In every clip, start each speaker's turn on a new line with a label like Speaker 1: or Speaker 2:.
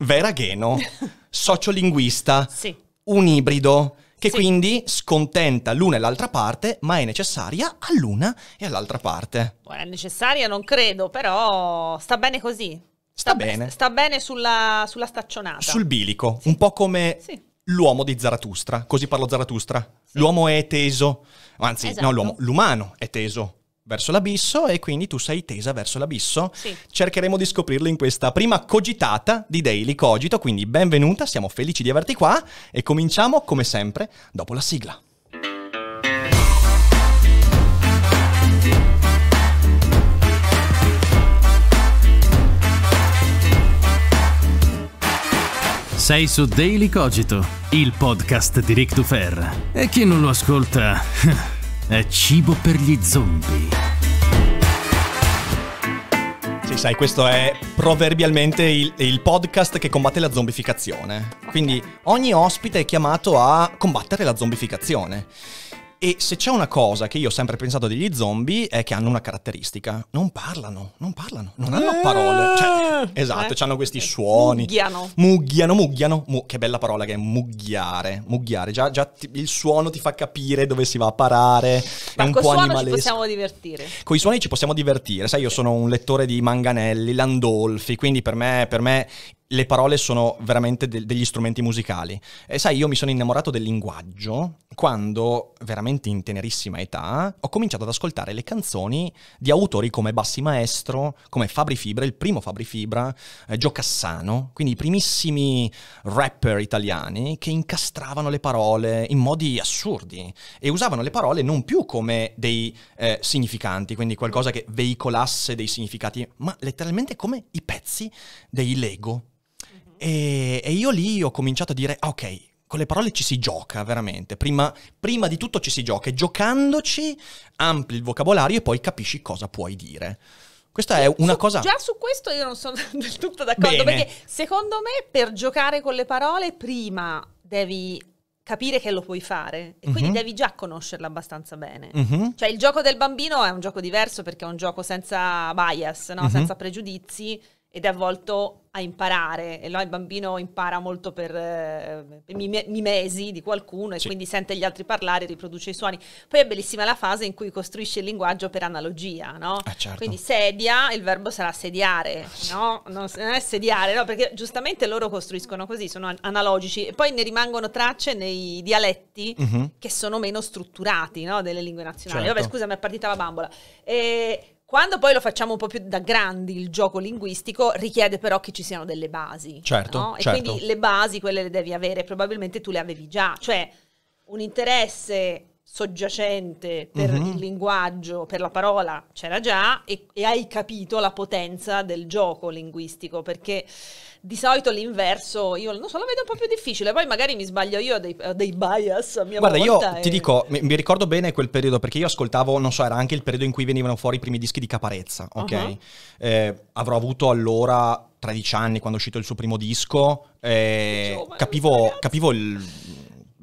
Speaker 1: Vera Gheno, sociolinguista, sì. un ibrido, che sì. quindi scontenta l'una e l'altra parte, ma è necessaria all'una e all'altra parte. Buona, è
Speaker 2: necessaria, non credo, però sta bene così. Sta, sta bene. Sta bene sulla, sulla staccionata. Sul
Speaker 1: bilico, sì. un po' come sì. l'uomo di Zaratustra, così parlo Zaratustra. L'uomo è teso, anzi esatto. no, l'uomo, esatto. l'umano è teso verso l'abisso e quindi tu sei tesa verso l'abisso. Sì. Cercheremo di scoprirlo in questa prima cogitata di Daily Cogito, quindi benvenuta, siamo felici di averti qua e cominciamo come sempre dopo la sigla. Sei su Daily Cogito, il podcast di Rick Dufer. E chi non lo ascolta... è eh, cibo per gli zombie. Sì, sai, questo è proverbialmente il, il, podcast che combatte la zombificazione. Quindi ogni ospite è chiamato a combattere la zombificazione. E se c'è una cosa che io ho sempre pensato degli zombie è che hanno una caratteristica, non parlano, non parlano, non hanno eh, parole. Cioè, eh. esatto, eh, hanno questi suoni. Mughiano. Mugghiano, mugghiano, mu- che bella parola che è muggiare, muggiare. Già, già ti, il suono ti fa capire dove si va a parare, Ma è un po' animalesco. Con i suoni ci
Speaker 2: possiamo divertire.
Speaker 1: Con i suoni ci possiamo divertire, sai, io sono un lettore di Manganelli, Landolfi, quindi per me, per me le parole sono veramente de- degli strumenti musicali. E sai, io mi sono innamorato del linguaggio quando, veramente in tenerissima età, ho cominciato ad ascoltare le canzoni di autori come Bassi Maestro, come Fabri Fibra, il primo Fabri Fibra, eh, Gio Cassano, quindi i primissimi rapper italiani che incastravano le parole in modi assurdi e usavano le parole non più come dei eh, significanti, quindi qualcosa che veicolasse dei significati, ma letteralmente come i pezzi dei Lego e, e, io lì ho cominciato a dire, ah, ok, con le parole ci si gioca veramente, prima, prima di tutto ci si gioca e giocandoci ampli il vocabolario e poi capisci cosa puoi dire. Questa è una su, cosa. Già
Speaker 2: su questo io non sono del tutto d'accordo. Bene. Perché secondo me per giocare con le parole, prima devi capire che lo puoi fare e quindi uh-huh. devi già conoscerla abbastanza bene. Uh-huh. Cioè il gioco del bambino è un gioco diverso perché è un gioco senza bias, no? uh-huh. senza pregiudizi ed è volto a imparare. E no, il bambino impara molto per, per eh, mimesi di qualcuno e sì. quindi sente gli altri parlare, riproduce i suoni. Poi è bellissima la fase in cui costruisce il linguaggio per analogia, no? Ah, certo. Quindi sedia, il verbo sarà sediare, no? Non, non è sediare, no? Perché giustamente loro costruiscono così, sono analogici. E poi ne rimangono tracce nei dialetti uh-huh. che sono meno strutturati, no? Delle lingue nazionali. Certo. Vabbè, scusa, mi è partita la bambola. E quando poi lo facciamo un po' più da grandi il gioco linguistico, richiede però che ci siano delle basi. Certo, no? E certo. quindi le basi, quelle le devi avere, probabilmente tu le avevi già. Cioè, un interesse soggiacente per mm-hmm. il linguaggio, per la parola c'era già e, e, hai capito la potenza del gioco linguistico perché di solito l'inverso io non so, lo vedo un po' più difficile, poi magari mi sbaglio io ho dei, ho dei bias a mia Guarda, volta io e... ti
Speaker 1: dico, mi, mi, ricordo bene quel periodo perché io ascoltavo, non so, era anche il periodo in cui venivano fuori i primi dischi di Caparezza, ok? Uh-huh. Eh, avrò avuto allora 13 anni quando è uscito il suo primo disco, eh, capivo, capivo il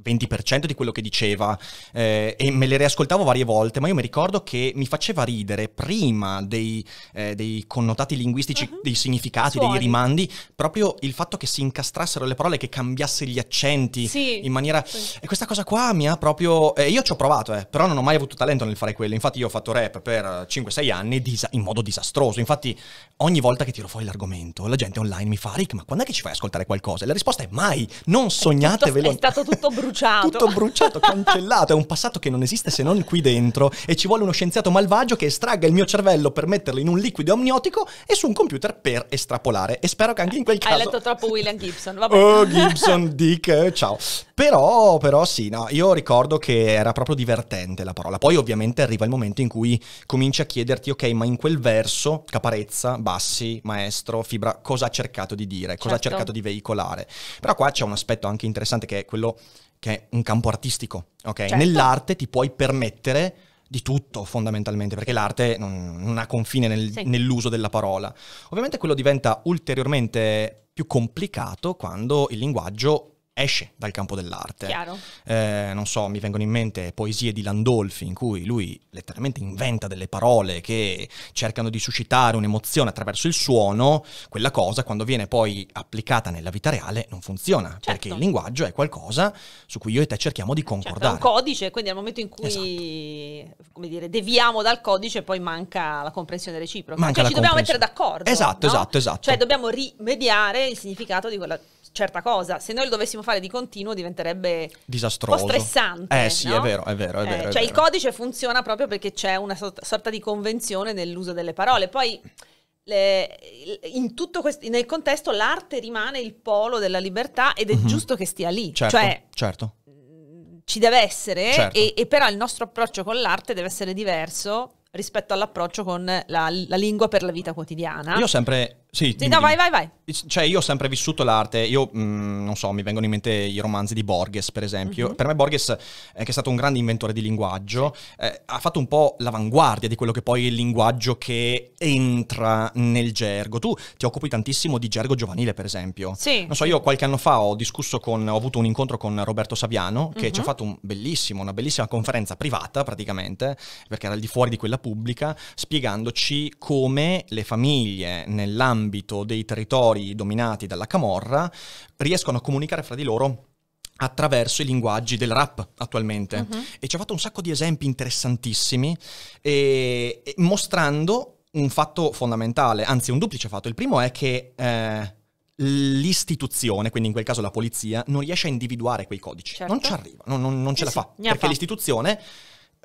Speaker 1: 20% di quello che diceva eh, e me le riascoltavo varie volte, ma io mi ricordo che mi faceva ridere prima dei, eh, dei connotati linguistici, uh-huh. dei significati, Suoni. dei rimandi, proprio il fatto che si incastrassero le parole, che cambiasse gli accenti sì. in maniera... Sì. E questa cosa qua mi ha proprio... Eh, io ci ho provato, eh, però non ho mai avuto talento nel fare quello, infatti io ho fatto rap per 5-6 anni disa- in modo disastroso, infatti ogni volta che tiro fuori l'argomento la gente online mi fa Rick ma quando è che ci fai ascoltare qualcosa? E la risposta è mai, non sognatevelo. È, tutto, è stato tutto brutto bruciato. Tutto bruciato, cancellato. È un passato che non esiste se non qui dentro. E ci vuole uno scienziato malvagio che estragga il mio cervello per metterlo in un liquido amniotico e su un computer per estrapolare. E spero che anche in quel caso. Hai letto
Speaker 2: troppo William Gibson. Vabbè. Oh, Gibson,
Speaker 1: Dick, ciao. Però, però sì, no, io ricordo che era proprio divertente la parola. Poi, ovviamente, arriva il momento in cui cominci a chiederti, ok, ma in quel verso, caparezza, bassi, maestro, fibra, cosa ha cercato di dire, cosa certo. ha cercato di veicolare. Però qua c'è un aspetto anche interessante che è quello che è un campo artistico, ok? Certo. Nell'arte ti puoi permettere di tutto fondamentalmente, perché l'arte non, non ha confine nel, sì. nell'uso della parola. Ovviamente quello diventa ulteriormente più complicato quando il linguaggio esce dal campo dell'arte. Eh, non so, mi vengono in mente poesie di Landolfi in cui lui letteralmente inventa delle parole che cercano di suscitare un'emozione attraverso il suono, quella cosa quando viene poi applicata nella vita reale non funziona, certo. perché il linguaggio è qualcosa su cui io e te cerchiamo di concordare. Certo,
Speaker 2: è un codice, quindi al momento in cui esatto. dire, deviamo dal codice poi manca la comprensione reciproca, manca cioè ci dobbiamo mettere d'accordo. Esatto, no? esatto, esatto. Cioè dobbiamo rimediare il significato di quella certa cosa. Se noi lo dovessimo fare di continuo diventerebbe
Speaker 1: disastroso. Un po' stressante. Eh sì, no? è vero, è vero. È eh, vero cioè è vero. il codice
Speaker 2: funziona proprio perché c'è una sorta di convenzione nell'uso delle parole. Poi le, in tutto questo, nel contesto l'arte rimane il polo della libertà ed è mm-hmm. giusto che stia lì. Certo, cioè, certo. Mm, ci deve essere, certo. e, e però il nostro approccio con l'arte deve essere diverso rispetto all'approccio con la, la, lingua per la vita quotidiana. Io ho
Speaker 1: sempre sì, sì no, vai, vai, vai. Cioè, io ho sempre vissuto l'arte, io mh, mm, non so, mi vengono in mente i romanzi di Borges, per esempio. Mm-hmm. Per me Borges, eh, che è stato un grande inventore di linguaggio, eh, ha fatto un po' l'avanguardia di quello che poi è il linguaggio che entra nel gergo. Tu ti occupi tantissimo di gergo giovanile, per esempio. Sì. Non so, io qualche anno fa ho discusso con, ho avuto un incontro con Roberto Saviano, che mm-hmm. ci ha mhm. fatto un una bellissima conferenza privata, praticamente, perché era al di fuori di quella pubblica, spiegandoci come le famiglie nell'ambito nell'ambito dei territori dominati dalla Camorra riescono a comunicare fra di loro attraverso i linguaggi del rap attualmente uh-huh. e ci ha fatto un sacco di esempi interessantissimi e, e mostrando un fatto fondamentale, anzi un duplice fatto. Il primo è che eh, l'istituzione, quindi in quel caso la polizia, non riesce a individuare quei codici, certo. non ci arriva, non, non, non ce sì, la fa, sì, perché fa. l'istituzione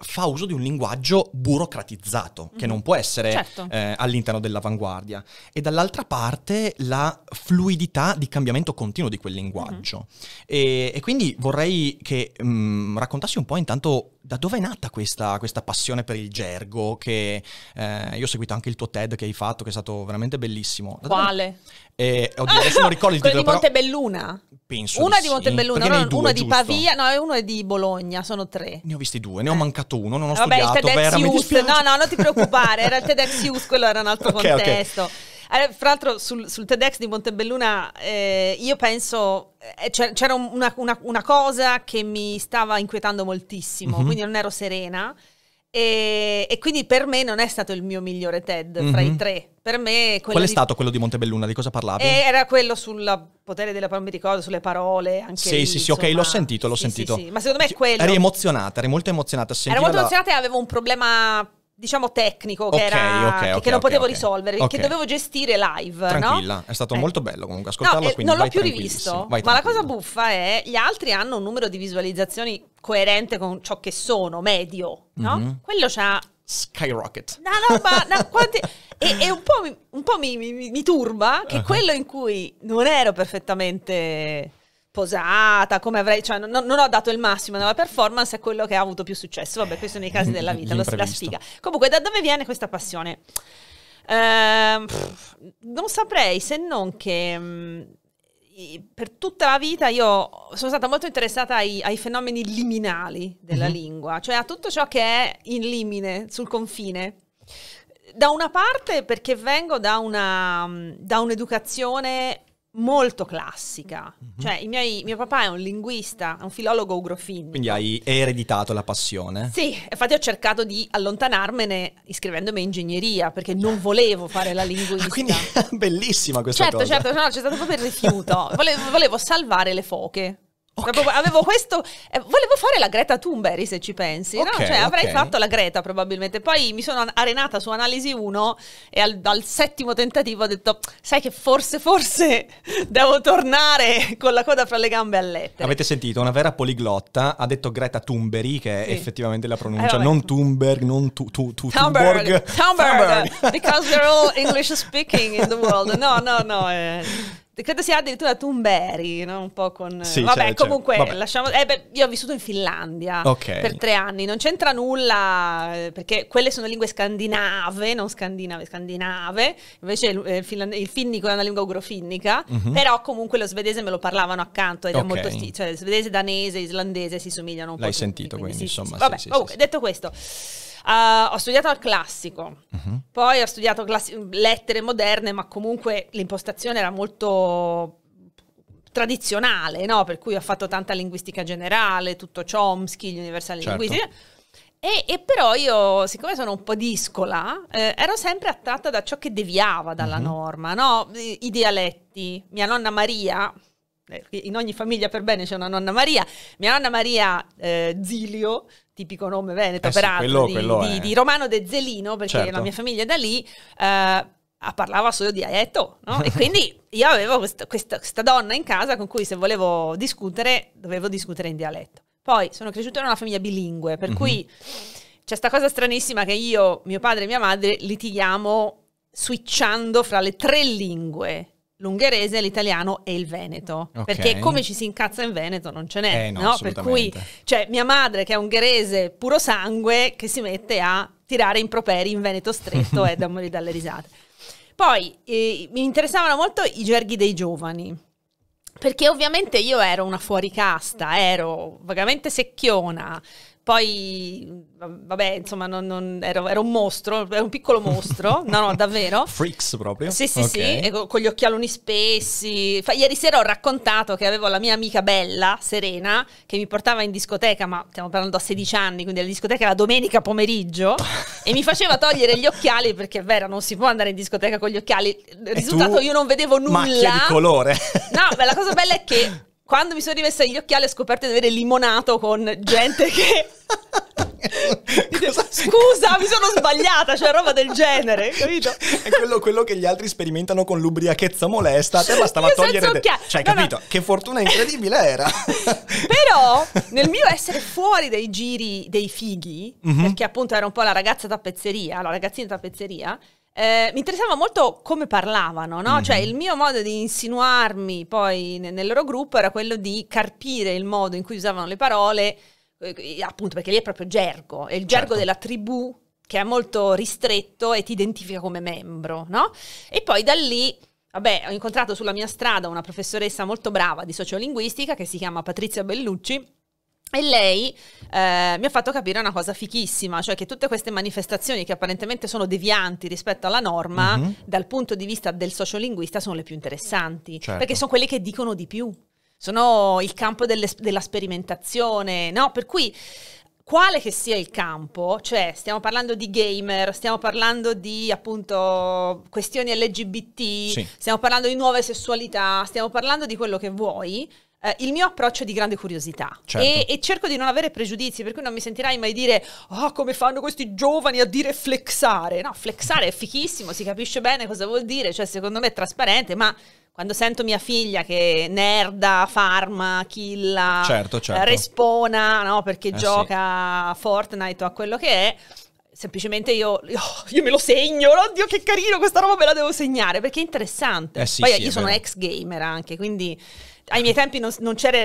Speaker 1: fa uso di un linguaggio burocratizzato, mm-hmm. che non può essere certo. eh, all'interno dell'avanguardia, e dall'altra parte la fluidità di cambiamento continuo di quel linguaggio. Mm-hmm. E, e, quindi vorrei che mh, mm, raccontassi un po' intanto da dove è nata questa, questa passione per il gergo? Che, eh, io ho seguito anche il tuo TED che hai fatto, che è stato veramente bellissimo. Da Quale? Eh, oddio, adesso non ricordo il titolo. Quello di
Speaker 2: Montebelluna?
Speaker 1: Penso Una di, sì. Montebelluna, no, due, uno giusto. di Pavia,
Speaker 2: no, e uno è di Bologna, sono tre.
Speaker 1: Ne ho visti due, ne ho eh. mancato uno, non ho Vabbè, studiato. Vabbè, il TEDx
Speaker 2: Youth, no, no, non ti preoccupare, era il TEDx quello era un altro okay, contesto. Okay. Allora, eh, fra l'altro sul, sul, TEDx di Montebelluna eh, io penso eh, c'era una, una, una, cosa che mi stava inquietando moltissimo, mm-hmm. quindi non ero serena. E, e, quindi per me non è stato il mio migliore TED mm-hmm. fra mhm. i tre. Per me Qual è di... stato
Speaker 1: quello di Montebelluna? Di cosa parlavi? Eh,
Speaker 2: era quello sul potere della parola, mi ricordo, sulle parole. Anche sì, lì, sì, sì, ok, l'ho
Speaker 1: sentito, l'ho sì, sentito. Sì, sì. Ma
Speaker 2: secondo me è quello. Eri
Speaker 1: emozionata, eri molto emozionata. Ero molto la... emozionata
Speaker 2: e avevo un problema diciamo tecnico che, okay, era, okay, che, okay, non potevo risolvere, che dovevo gestire live. Tranquilla,
Speaker 1: no? è stato eh. molto bello comunque ascoltarlo. No, non l'ho più rivisto, ma la cosa
Speaker 2: buffa è gli altri hanno un numero di visualizzazioni coerente con ciò che sono, medio, no? Mm-hmm. Quello c'ha...
Speaker 1: Skyrocket. No, no, ma
Speaker 2: no, quanti... E, e, un po', mi, un po mi, mi, mi turba che uh-huh. quello in cui non ero perfettamente posata, come avrei, cioè non, non, ho dato il massimo nella performance, è quello che ha avuto più successo. Vabbè, questo nei casi della vita, lo, la sfiga. Comunque, da dove viene questa passione? Ehm, pff, non saprei se non che mh, mm, per tutta la vita io sono stata molto interessata ai, ai fenomeni liminali della mm-hmm. lingua, cioè a tutto ciò che è in limine, sul confine da una parte perché vengo da, una, mm, da un'educazione molto classica. Mm-hmm. Cioè, miei, mio papà è un linguista, è un filologo ugrofinnico.
Speaker 1: Quindi hai ereditato la passione? Sì,
Speaker 2: infatti ho cercato di allontanarmene iscrivendomi a ingegneria, perché non volevo fare la ah, linguista. quindi
Speaker 1: bellissima questa certo, cosa. Certo,
Speaker 2: certo, no, c'è stato proprio il rifiuto. volevo, volevo salvare le foche. Okay. Avevo questo, eh, volevo fare la Greta Thunberg se ci pensi, okay, no? cioè, avrei okay. fatto la Greta probabilmente, poi mi sono arenata su Analisi 1 e al, al, settimo tentativo ho detto, sai che forse, forse devo tornare con la coda fra le gambe a letto.
Speaker 1: Avete sentito, una vera poliglotta ha detto Greta Thunberg, che sì. è effettivamente la pronuncia, eh, non Thunberg, non tu, tu, tu, Thunberg.
Speaker 2: Thunberg, Thunberg. because we're all English speaking in the world, no, no, no. Eh credo sia addirittura Tumberi, no? un po' con... Sì, vabbè, cioè, cioè, comunque vabbè. lasciamo... Eh, beh, io ho vissuto in Finlandia okay. per tre anni, non c'entra nulla, eh, perché quelle sono lingue scandinave, non scandinave, scandinave, invece il, eh, finland- il finnico è una lingua ugrofinnica, mm-hmm. però comunque lo svedese me lo parlavano accanto ed okay. è molto stile, cioè svedese, danese, islandese si somigliano un L'hai po'. L'hai
Speaker 1: sentito, quindi, quindi sì, insomma... Sì, vabbè, sì, comunque,
Speaker 2: detto questo... Uh, ho studiato al classico, uh-huh. poi ho studiato classi- lettere moderne, ma comunque l'impostazione era molto tradizionale, no? per cui ho fatto tanta linguistica generale, tutto Chomsky, gli universali certo. linguistici. E, e, però io, siccome sono un po' discola, eh, ero sempre attratta da ciò che deviava dalla uh-huh. norma, no? I, I, dialetti. Mia nonna Maria, eh, in ogni famiglia per bene c'è una nonna Maria, mia nonna Maria eh, Zilio tipico nome veneto, eh sì, peraltro, quello, di, quello di, è... di, Romano De Zelino, perché certo. la mia famiglia è da lì, eh, parlava solo di Aieto, no? E quindi io avevo questa, questa, questa donna in casa con cui se volevo discutere, dovevo discutere in dialetto. Poi sono cresciuta in una famiglia bilingue, per mm-hmm. cui c'è sta cosa stranissima che io, mio padre e mia madre litighiamo switchando fra le tre lingue l'ungherese, l'italiano e il veneto. Okay. Perché come ci si incazza in Veneto non ce n'è. Eh, no, no? Per cui, cioè, mia madre che è ungherese puro sangue che si mette a tirare improperi in Veneto stretto e eh, da morire dalle risate. Poi eh, mi interessavano molto i gerghi dei giovani. Perché ovviamente io ero una fuoricasta, ero vagamente secchiona, poi, vabbè, insomma, non, non, ero, ero, un mostro, ero un piccolo mostro, no, no, davvero.
Speaker 1: Freaks proprio? Sì, sì, okay. sì,
Speaker 2: con gli occhialoni spessi. Fa, ieri sera ho raccontato che avevo la mia amica bella, Serena, che mi portava in discoteca, ma stiamo parlando a 16 anni, quindi alla discoteca la domenica pomeriggio, e mi faceva togliere gli occhiali perché è vero, non si può andare in discoteca con gli occhiali. Risultato, io non vedevo nulla. Macchia di colore. No, ma la cosa bella è che Quando mi sono rimessa gli occhiali ho scoperto di avere limonato con gente che...
Speaker 1: Scusa, mi sono sbagliata, cioè roba del genere, capito? Cioè, è quello, quello che gli altri sperimentano con l'ubriachezza molesta, te la stava a togliere. De... Cioè, no, capito? No. Che fortuna incredibile era.
Speaker 2: Però, nel mio essere fuori dai giri dei fighi, mm-hmm. perché appunto era un po' la ragazza tappezzeria, la ragazzina tappezzeria, eh, mi interessava molto come parlavano, no? Mm-hmm. Cioè il mio modo di insinuarmi poi nel, loro gruppo era quello di carpire il modo in cui usavano le parole, eh, eh appunto perché lì è proprio gergo, è il gergo certo. della tribù che è molto ristretto e ti identifica come membro, no? E poi da lì... Vabbè, ho incontrato sulla mia strada una professoressa molto brava di sociolinguistica che si chiama Patrizia Bellucci e lei eh, mi ha fatto capire una cosa fichissima, cioè che tutte queste manifestazioni che apparentemente sono devianti rispetto alla norma, mm-hmm. dal punto di vista del sociolinguista sono le più interessanti, certo. perché sono quelle che dicono di più, sono il campo della sperimentazione, no? Per cui quale che sia il campo, cioè stiamo parlando di gamer, stiamo parlando di appunto questioni LGBT, sì. stiamo parlando di nuove sessualità, stiamo parlando di quello che vuoi, Uh, il mio approccio è di grande curiosità certo. e, e, cerco di non avere pregiudizi, per cui non mi sentirai mai dire oh, come fanno questi giovani a dire flexare. No, flexare è fichissimo, si capisce bene cosa vuol dire, cioè secondo me è trasparente, ma quando sento mia figlia che nerda, farma, killa, certo, eh, certo. respona, no, perché eh, gioca a sì. Fortnite o a quello che è, semplicemente io, oh, io, me lo segno, oddio che carino, questa roba me la devo segnare perché è interessante. Eh sì, Poi sì, io sono ex gamer anche, quindi ai miei tempi non, non c'era,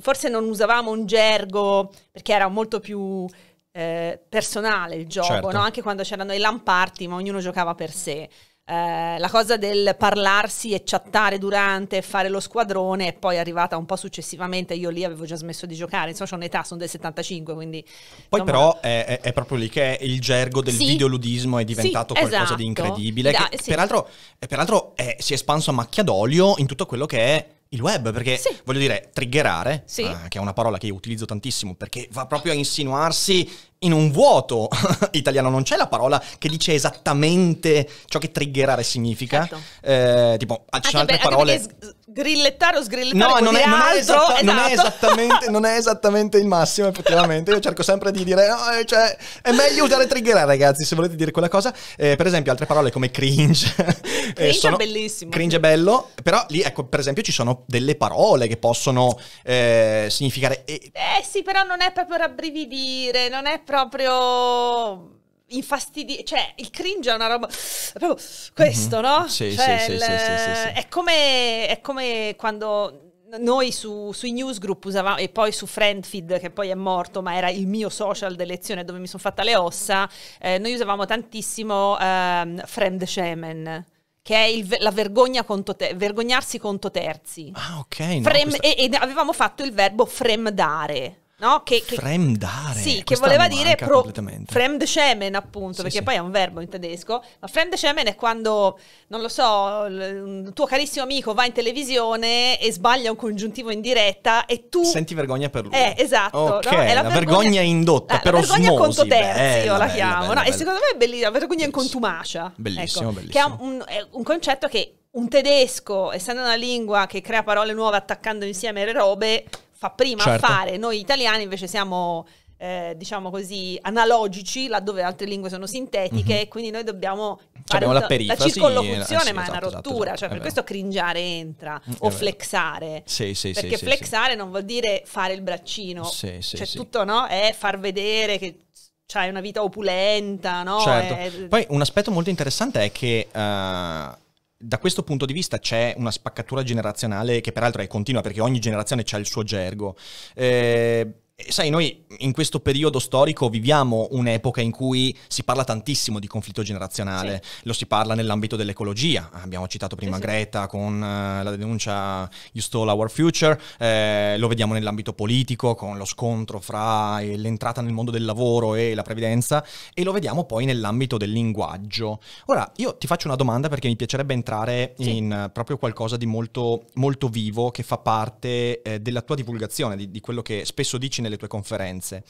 Speaker 2: forse non usavamo un gergo perché era molto più eh, personale il gioco, certo. no? anche quando c'erano i lamparti, ma ognuno giocava per sé. Eh, la cosa del parlarsi e chattare durante, e fare lo squadrone è poi arrivata un po' successivamente io lì avevo già smesso di giocare, insomma ho un'età, sono del 75 quindi... Poi però
Speaker 1: è, è, proprio lì che il gergo del sì. videoludismo è diventato sì, qualcosa esatto. di incredibile, da, che, ah, sì. peraltro, eh, peraltro è, eh, si è espanso a macchia d'olio in tutto quello che è il web, perché sì. voglio dire, triggerare, sì. eh, che è una parola che io utilizzo tantissimo perché va proprio a insinuarsi in un vuoto italiano, non c'è la parola che dice esattamente ciò che triggerare significa. Certo. Eh, tipo, ci sono altre parole... Anche
Speaker 2: grillettare o sgrillettare no, non è, non è, esatto. non, è esatto.
Speaker 1: esattamente, non è esattamente il massimo effettivamente io cerco sempre di dire no, eh, cioè, è meglio usare trigger eh, ragazzi se volete dire quella cosa eh, per esempio altre parole come cringe eh, cringe eh, sono, è
Speaker 2: bellissimo cringe
Speaker 1: è bello però lì ecco per esempio ci sono delle parole che possono eh, significare eh
Speaker 2: sì però non è proprio rabbrividire non è proprio infastidire, cioè il cringe è una roba, proprio questo, mm-hmm. no? Sì, cioè, sì, il, sì, sì, sì, sì, È come, è come quando noi su, sui newsgroup usavamo e poi su Friendfeed che poi è morto ma era il mio social d'elezione dove mi sono fatta le ossa eh, noi usavamo tantissimo ehm, Friend Shaman che è il, la vergogna conto te- vergognarsi conto terzi ah
Speaker 1: ok no, questa... e,
Speaker 2: e avevamo fatto il verbo fremdare No? Che, che, Fremdare. Sì, che voleva dire pro, Fremdschemen, appunto, sì, perché sì. poi è un verbo in tedesco. Ma Fremdschemen è quando, non lo so, un tuo carissimo amico va in televisione e sbaglia un congiuntivo in diretta e tu...
Speaker 1: Senti vergogna per lui. Eh,
Speaker 2: esatto. Okay, no? È la, la vergogna, vergogna indotta, eh, però La vergogna osmosi, conto terzi, bella, io la chiamo. Bella, no? E secondo me è bellissima, la vergogna in contumacia. Bellissimo, ecco, bellissimo. Che è un, è un concetto che un tedesco, essendo una lingua che crea parole nuove attaccando insieme le robe, fa prima certo. a fare. Noi italiani invece siamo eh, diciamo così, analogici, laddove altre lingue sono sintetiche, mm-hmm. quindi noi dobbiamo cioè, fare la, perifra, la circollocuzione, sì, la, sì, ma è una esatto, esatto, rottura, esatto, esatto, cioè per vero. questo cringiare entra, o flexare, sì, perché flexare non vuol dire fare il braccino, sì, cioè tutto no? è far vedere che c'hai una vita opulenta, no? Certo. È... Poi
Speaker 1: un aspetto molto interessante è che... Uh, da questo punto di vista c'è una spaccatura generazionale che peraltro è continua perché ogni generazione ha il suo gergo. Eh, eh, sai, noi in questo periodo storico viviamo un'epoca in cui si parla tantissimo di conflitto generazionale, sì. lo si parla nell'ambito dell'ecologia, abbiamo citato prima sì, Greta con eh, la denuncia You Stole Our Future, eh, lo vediamo nell'ambito politico con lo scontro fra eh, l'entrata nel mondo del lavoro e la previdenza e lo vediamo poi nell'ambito del linguaggio. Ora, io ti faccio una domanda perché mi piacerebbe entrare in proprio qualcosa di molto, molto vivo che fa parte eh, della tua divulgazione, di, di quello che spesso dici nelle tue conferenze.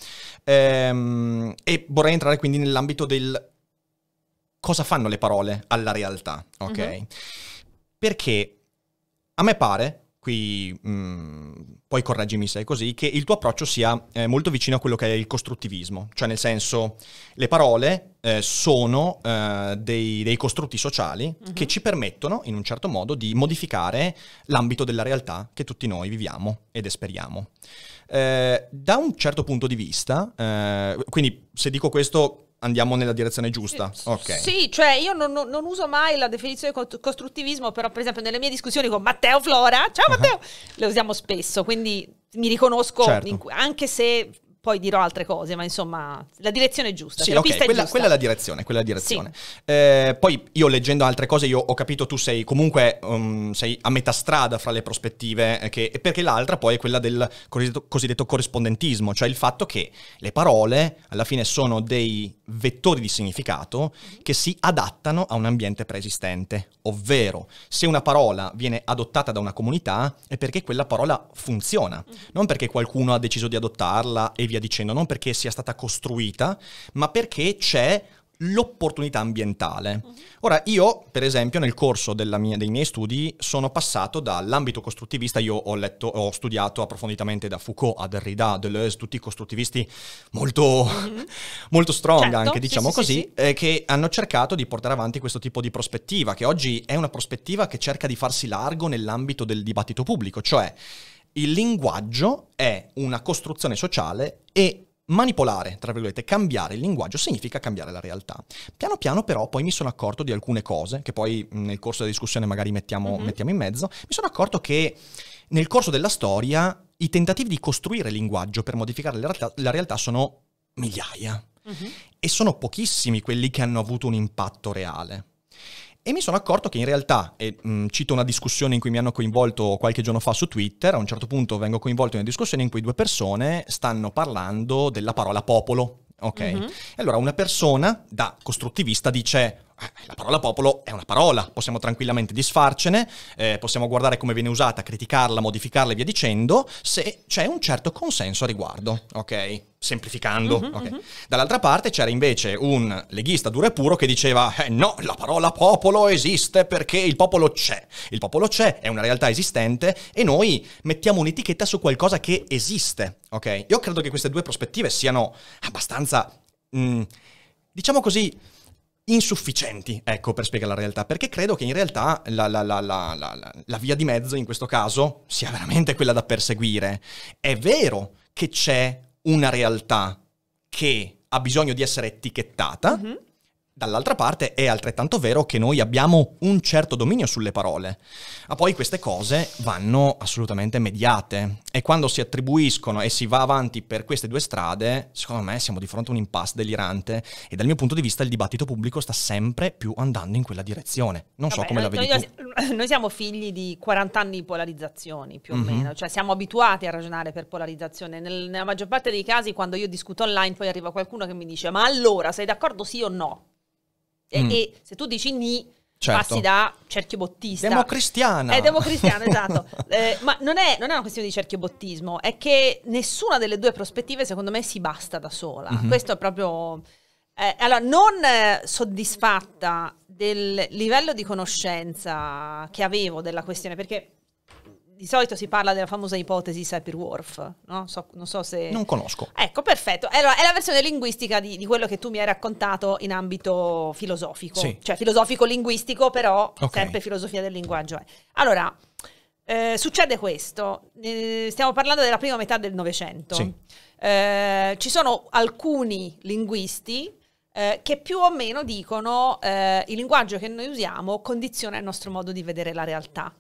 Speaker 1: Ehm, e vorrei entrare quindi nell'ambito del cosa fanno le parole alla realtà, ok? Mm-hmm. Perché a me pare, qui mh, mm, poi correggimi se è così, che il tuo approccio sia eh, molto vicino a quello che è il costruttivismo, cioè nel senso le parole eh, sono eh, dei, dei, costrutti sociali mm-hmm. che ci permettono in un certo modo di modificare l'ambito della realtà che tutti noi viviamo ed esperiamo. Eh, da un certo punto di vista, eh, quindi se dico questo andiamo nella direzione giusta. Okay.
Speaker 2: Sì, cioè io non, non, uso mai la definizione di costruttivismo, però per esempio nelle mie discussioni con Matteo Flora, ciao Matteo, uh-huh. le usiamo spesso, quindi mi riconosco certo. in, anche se poi dirò altre cose, ma insomma, la direzione è giusta. Sì, cioè la okay, pista è giusta. quella è la
Speaker 1: direzione, quella è la direzione. Sì. Eh, poi io leggendo altre cose, io ho capito tu sei comunque um, sei a metà strada fra le prospettive, eh, che, perché l'altra poi è quella del cosiddetto, cosiddetto, corrispondentismo, cioè il fatto che le parole alla fine sono dei vettori di significato mhm. che si adattano a un ambiente preesistente, ovvero se una parola viene adottata da una comunità è perché quella parola funziona, mhm. non perché qualcuno ha deciso di adottarla e via dicendo, non perché sia stata costruita, ma perché c'è l'opportunità ambientale. Mm-hmm. Ora, io, per esempio, nel corso mia, dei miei studi sono passato dall'ambito costruttivista, io ho, letto, ho studiato approfonditamente da Foucault a Derrida, Deleuze, tutti i costruttivisti molto, mm-hmm. molto strong certo, anche, diciamo sì, così, sì, sì. Eh, che hanno cercato di portare avanti questo tipo di prospettiva, che oggi è una prospettiva che cerca di farsi largo nell'ambito del dibattito pubblico, cioè il linguaggio è una costruzione sociale e manipolare, tra virgolette, cambiare il linguaggio significa cambiare la realtà. Piano piano però poi mi sono accorto di alcune cose, che poi nel corso della discussione magari mettiamo, mm-hmm. mettiamo in mezzo, mi sono accorto che nel corso della storia i tentativi di costruire il linguaggio per modificare la realtà, la realtà sono migliaia. Mm-hmm. E sono pochissimi quelli che hanno avuto un impatto reale. E mi sono accorto che in realtà, e mh, mm, cito una discussione in cui mi hanno coinvolto qualche giorno fa su Twitter, a un certo punto vengo coinvolto in una discussione in cui due persone stanno parlando della parola popolo. Ok? Mm-hmm. E allora una persona da costruttivista dice eh, la parola popolo è una parola, possiamo tranquillamente disfarcene, eh, possiamo guardare come viene usata, criticarla, modificarla e via dicendo, se c'è un certo consenso a riguardo, ok? Semplificando. Uh-huh, okay. Uh-huh. Dall'altra parte c'era invece un leghista duro e puro che diceva eh, no, la parola popolo esiste perché il popolo c'è. Il popolo c'è, è una realtà esistente e noi mettiamo un'etichetta su qualcosa che esiste, ok? Io credo che queste due prospettive siano abbastanza... Mh, mm, diciamo così insufficienti, ecco, per spiegare la realtà, perché credo che in realtà la, la, la, la, via di mezzo in questo caso sia veramente quella da perseguire. È vero che c'è una realtà che ha bisogno di essere etichettata, mm-hmm. Dall'altra parte è altrettanto vero che noi abbiamo un certo dominio sulle parole, ma poi queste cose vanno assolutamente mediate e quando si attribuiscono e si va avanti per queste due strade, secondo me siamo di fronte a un impasse delirante e dal mio punto di vista il dibattito pubblico sta sempre più andando in quella direzione. Non Vabbè, so come noi, la vedi
Speaker 2: noi, noi, siamo figli di 40 anni di polarizzazioni più o mm-hmm. meno, cioè siamo abituati a ragionare per polarizzazione. Nel, nella maggior parte dei casi quando io discuto online poi arriva qualcuno che mi dice ma allora sei d'accordo sì o no? E, mm. e se tu dici ni,
Speaker 1: certo. passi da
Speaker 2: cerchio bottista. Democristiana. È democristiana, esatto. Eh, ma non è, non è, una questione di cerchio bottismo, è che nessuna delle due prospettive, secondo me, si basta da sola. Mm-hmm. Questo è proprio. Eh, allora, non soddisfatta del livello di conoscenza che avevo della questione, perché di solito si parla della famosa ipotesi sapir wharf no? so, non so se... Non conosco. Ecco, perfetto. Allora, è la versione linguistica di, di, quello che tu mi hai raccontato in ambito filosofico. Sì. Cioè, filosofico-linguistico, però okay. sempre filosofia del linguaggio. È. Allora, eh, succede questo. Eh, stiamo parlando della prima metà del Novecento. Sì. Eh, ci sono alcuni linguisti eh, che più o meno dicono eh, il linguaggio che noi usiamo condiziona il nostro modo di vedere la realtà.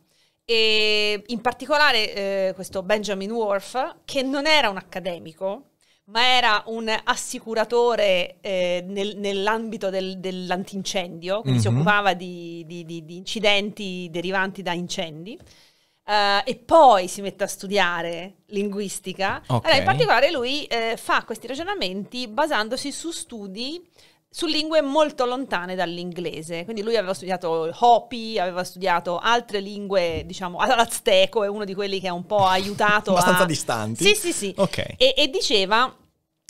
Speaker 2: E in particolare eh, questo Benjamin Worf, che non era un accademico, ma era un assicuratore eh, nel, nell'ambito del, dell'antincendio, quindi mm-hmm. si mhm. occupava di, di, di, di, incidenti derivanti da incendi. Eh, e poi si mette a studiare linguistica. Okay. Allora, in particolare, lui eh, fa questi ragionamenti basandosi su studi su lingue molto lontane dall'inglese. Quindi lui aveva studiato il Hopi, aveva studiato altre lingue, diciamo, all'azteco, è uno di quelli che ha un po' aiutato. Abbastanza a...
Speaker 1: distanti. Sì, sì, sì. Okay.
Speaker 2: E, e diceva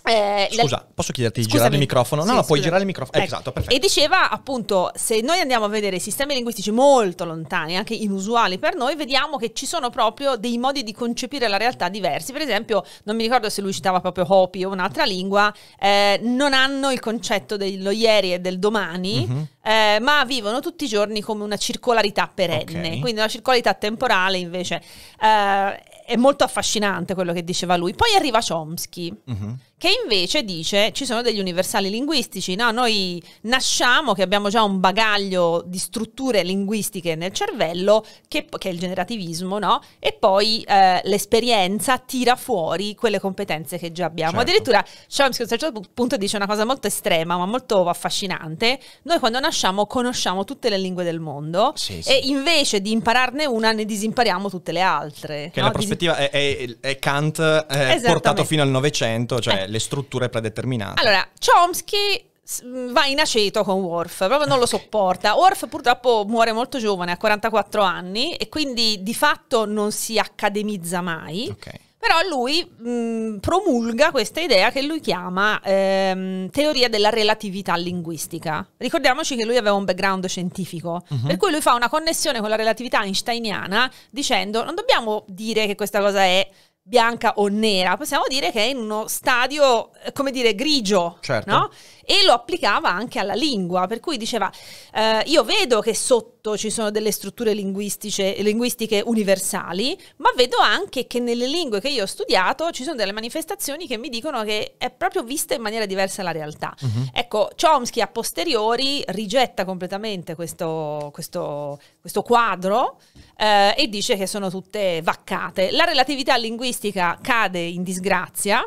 Speaker 2: eh, Scusa, la...
Speaker 1: posso chiederti di Scusami. girare il microfono? No, sì, no, puoi girare il microfono. Ecco. esatto, perfetto. E
Speaker 2: diceva appunto, se noi andiamo a vedere sistemi linguistici molto lontani, anche inusuali per noi, vediamo che ci sono proprio dei modi di concepire la realtà diversi. Per esempio, non mi ricordo se lui citava proprio Hopi o un'altra lingua, eh, non hanno il concetto dello ieri e del domani, mm-hmm. ma vivono tutti i giorni come una circolarità perenne, okay. quindi una circolarità temporale invece. Eh, è molto affascinante quello che diceva lui. Poi arriva Chomsky. Mm-hmm che invece dice ci sono degli universali linguistici, no? Noi nasciamo che abbiamo già un bagaglio di strutture linguistiche nel cervello, che, che è il generativismo, no? E poi eh, l'esperienza tira fuori quelle competenze che già abbiamo. Certo. Addirittura Chomsky a un certo punto dice una cosa molto estrema, ma molto affascinante. Noi quando nasciamo conosciamo tutte le lingue del mondo sì, sì. e invece di impararne una ne disimpariamo tutte le altre. Che no? la prospettiva
Speaker 1: Dis- è, è, è, Kant eh, portato fino al Novecento, cioè... Eh le strutture predeterminate.
Speaker 2: Allora, Chomsky mm, va in aceto con Worf, proprio non lo sopporta. Worf purtroppo muore molto giovane, a 44 anni, e quindi di fatto non si accademizza mai. Okay. Però lui mh, mm, promulga questa idea che lui chiama ehm, teoria della relatività linguistica. Ricordiamoci che lui aveva un background scientifico, uh-huh. per cui lui fa una connessione con la relatività einsteiniana dicendo non dobbiamo dire che questa cosa è bianca o nera, possiamo dire che è in uno stadio, eh, come dire, grigio, certo. no? e lo applicava anche alla lingua, per cui diceva eh, io vedo che sotto ci sono delle strutture linguistiche universali, ma vedo anche che nelle lingue che io ho studiato ci sono delle manifestazioni che mi dicono che è proprio vista in maniera diversa la realtà. Uh-huh. Ecco, Chomsky a posteriori rigetta completamente questo, questo, questo quadro eh, e dice che sono tutte vaccate. La relatività linguistica cade in disgrazia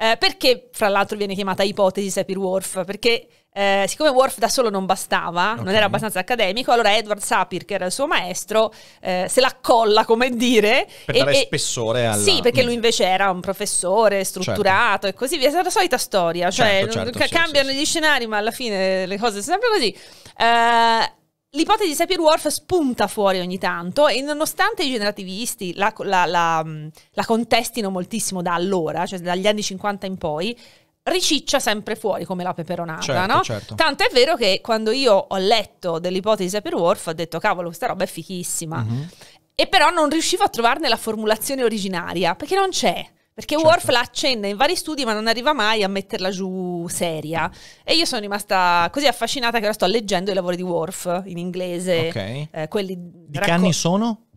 Speaker 2: eh, perché, fra l'altro, viene chiamata ipotesi Sapir-Whorf? Perché eh, siccome Worf da solo non bastava, okay. non era abbastanza accademico, allora Edward Sapir, che era il suo maestro, eh, se la colla, come dire. Per e, dare e...
Speaker 1: spessore alla... Sì, perché lui mm.
Speaker 2: invece era un professore strutturato certo. e così via. È la solita storia, cioè certo, certo, cambiano sì, gli sì. scenari, ma alla fine le cose sono sempre così. Eh, L'ipotesi di Sapir Whorf spunta fuori ogni tanto e nonostante i generativisti la, la, la, mm, la, contestino moltissimo da allora, cioè dagli anni 50 in poi, riciccia sempre fuori come la peperonata, certo, no? Certo. Tanto è vero che quando io ho letto dell'ipotesi di Sapir Whorf ho detto cavolo, questa roba è fichissima. Mm-hmm. E però non riuscivo a trovarne la formulazione originaria, perché non c'è. Perché certo. Worf la accenna in vari studi ma non arriva mai a metterla giù seria. E io sono rimasta così affascinata che ora sto leggendo i lavori di Worf in inglese. Ok. Eh, quelli di raccol- che anni sono?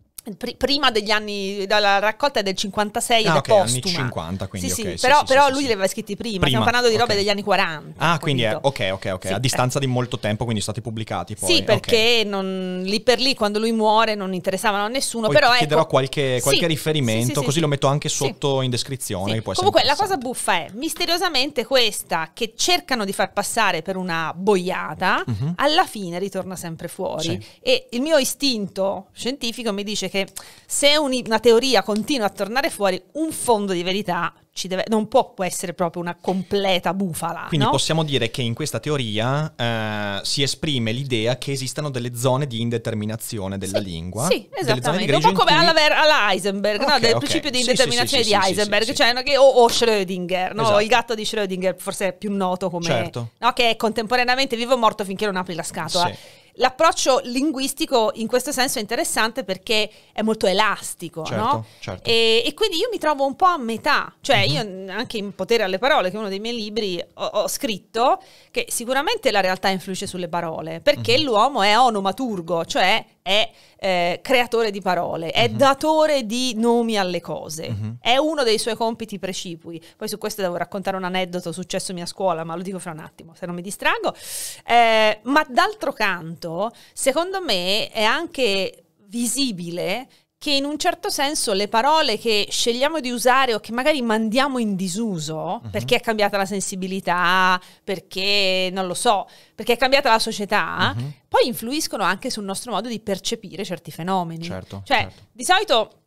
Speaker 2: prima degli anni dalla raccolta è del 56 ah, ed okay, anni 50 quindi sì, sì, okay, però, sì, però lui li aveva scritti prima, prima stiamo parlando di okay. robe degli anni 40
Speaker 1: ah quindi è, ok ok ok a distanza eh. di molto tempo quindi sono stati pubblicati poi. sì perché
Speaker 2: non, lì per lì quando lui muore non interessavano a nessuno poi però chiederò ecco, qualche,
Speaker 1: qualche riferimento così lo metto anche sotto in descrizione comunque
Speaker 2: la cosa buffa è misteriosamente questa che cercano di far passare per una boiata mm-hmm. alla fine ritorna sempre fuori e il mio istinto scientifico mi dice che se una teoria continua a tornare fuori, un fondo di verità Deve, non può essere proprio una completa bufala. Quindi no? possiamo
Speaker 1: dire che in questa teoria eh, si esprime l'idea che esistano delle zone di indeterminazione della sì, lingua. Sì, esattamente. Un po' come cui... alla, Ver- alla
Speaker 2: Heisenberg, okay, no? del okay. principio di indeterminazione sì, sì, di Heisenberg, cioè, no? o, Schrödinger, no? esatto. il gatto di Schrödinger forse è più noto come... Certo. Che è contemporaneamente vivo o morto finché non apri la scatola l'approccio linguistico in questo senso è interessante perché è molto elastico, certo, no? certo. E, e, quindi io mi trovo un po' a metà, cioè uh-huh. io anche in Potere alle parole, che è uno dei miei libri, ho, ho scritto che sicuramente la realtà influisce sulle parole, perché uh-huh. l'uomo è onomaturgo, cioè è eh, creatore di parole, è mm-hmm. datore di nomi alle cose, mm-hmm. è uno dei suoi compiti precipui. Poi su questo devo raccontare un aneddoto successo a scuola, ma lo dico fra un attimo, se non mi distrago. Eh, ma d'altro canto, secondo me è anche visibile che in un certo senso le parole che scegliamo di usare o che magari mandiamo in disuso, uh mhm. -huh. perché è cambiata la sensibilità, perché non lo so, perché è cambiata la società, uh mhm. -huh. poi influiscono anche sul nostro modo di percepire certi fenomeni. Certo, cioè, certo. di solito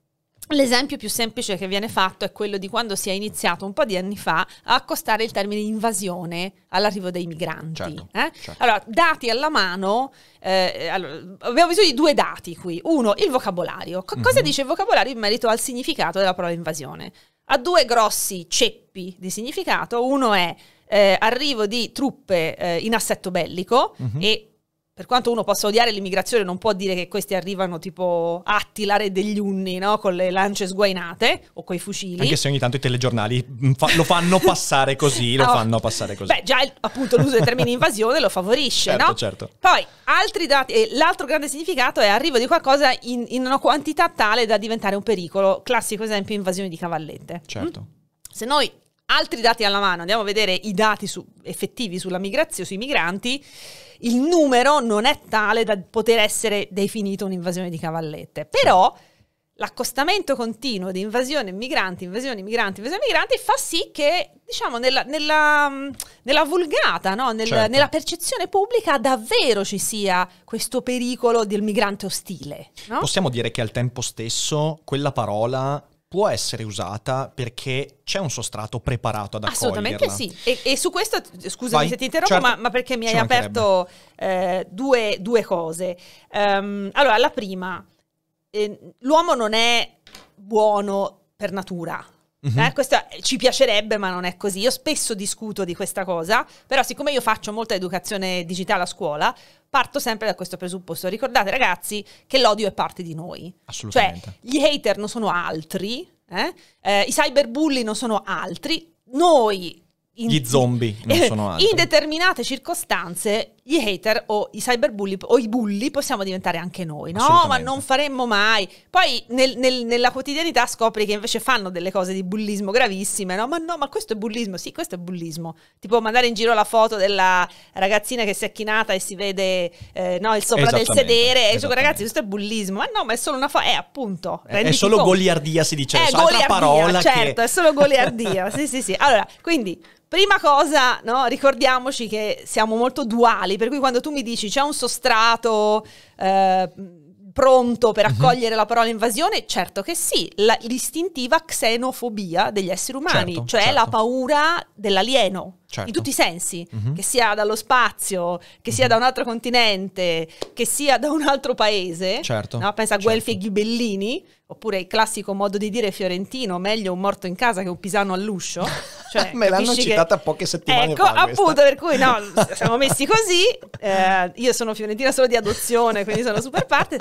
Speaker 2: L'esempio più semplice che viene fatto è quello di quando si è iniziato un po' di anni fa a accostare il termine invasione all'arrivo dei migranti. Certo, eh? certo. Allora, dati alla mano, eh, allora, abbiamo bisogno di due dati qui. Uno, il vocabolario. C- cosa mm-hmm. dice il vocabolario in merito al significato della parola invasione? Ha due grossi ceppi di significato. Uno è eh, arrivo di truppe eh, in assetto bellico mm-hmm. e per quanto uno possa odiare l'immigrazione, non può dire che questi arrivano tipo Attila, re degli Unni, no? con le lance sguainate o coi fucili. Anche se
Speaker 1: ogni tanto i telegiornali fa- lo fanno passare così, lo oh. fanno passare così. Beh,
Speaker 2: già il, appunto l'uso del termine invasione lo favorisce, certo, no? Certo, Poi, altri dati, e l'altro grande significato è arrivo di qualcosa in, in, una quantità tale da diventare un pericolo. Classico esempio, invasione di cavallette. Mm? Certo. Mm? Se noi altri dati alla mano andiamo a vedere i dati su, effettivi sulla migrazione, sui migranti il numero non è tale da poter essere definito un'invasione di cavallette. Però l'accostamento continuo di invasione migranti, invasione migranti, invasione migranti fa sì che, diciamo, nella, nella, mm, nella vulgata, no? Nel, certo. nella percezione pubblica davvero ci sia questo pericolo del migrante ostile. No?
Speaker 1: Possiamo dire che al tempo stesso quella parola può essere usata perché c'è un sostrato preparato ad Assolutamente Assolutamente
Speaker 2: sì. E, e, su questo, scusami Vai. se ti interrompo, certo. ma, ma, perché mi hai aperto eh, due, due, cose. Um, allora, la prima, eh, l'uomo non è buono per natura, Mm-hmm. Eh, questo ci piacerebbe, ma non è così. Io spesso discuto di questa cosa, però siccome io faccio molta educazione digitale a scuola, parto sempre da questo presupposto. Ricordate ragazzi che l'odio è parte di noi. Assolutamente. Cioè, gli hater non sono altri, eh? Eh, i cyberbulli non sono altri, noi...
Speaker 1: In, Gli zombie non sono altri. In
Speaker 2: determinate circostanze gli hater o i cyberbulli o i bulli possiamo diventare anche noi, no? Ma non faremmo mai. Poi nel, nel, nella quotidianità scopri che invece fanno delle cose di bullismo gravissime, no? Ma no, ma questo è bullismo, sì, questo è bullismo. Tipo mandare in giro la foto della ragazzina che si è chinata e si vede eh, no, il sopra del sedere. E dico, ragazzi, questo è bullismo. Ma no, ma è solo una foto. Eh, appunto. È solo conto.
Speaker 1: goliardia, si dice. Eh, è altra parola. Certo, che... è
Speaker 2: solo goliardia. sì, sì, sì. Allora, quindi, prima cosa, no? ricordiamoci che siamo molto duali livelli, per cui quando tu mi dici c'è un sostrato... Eh, pronto per mhm. accogliere uh-huh. la parola invasione? Certo che sì, la, l'istintiva xenofobia degli esseri umani, certo, cioè certo. la paura dell'alieno. Certo. in tutti i sensi, mm -hmm. che sia dallo spazio, che sia mm -hmm. da un altro continente, che sia da un altro paese. Certo. No? Pensa a certo. Guelfi e Ghibellini, oppure il classico modo di dire fiorentino, meglio un morto in casa che un pisano all'uscio. Cioè, Me l'hanno che... citata
Speaker 1: poche settimane ecco, fa. Ecco, appunto,
Speaker 2: per cui no, siamo messi così. Eh, io sono fiorentina solo di adozione, quindi sono super parte.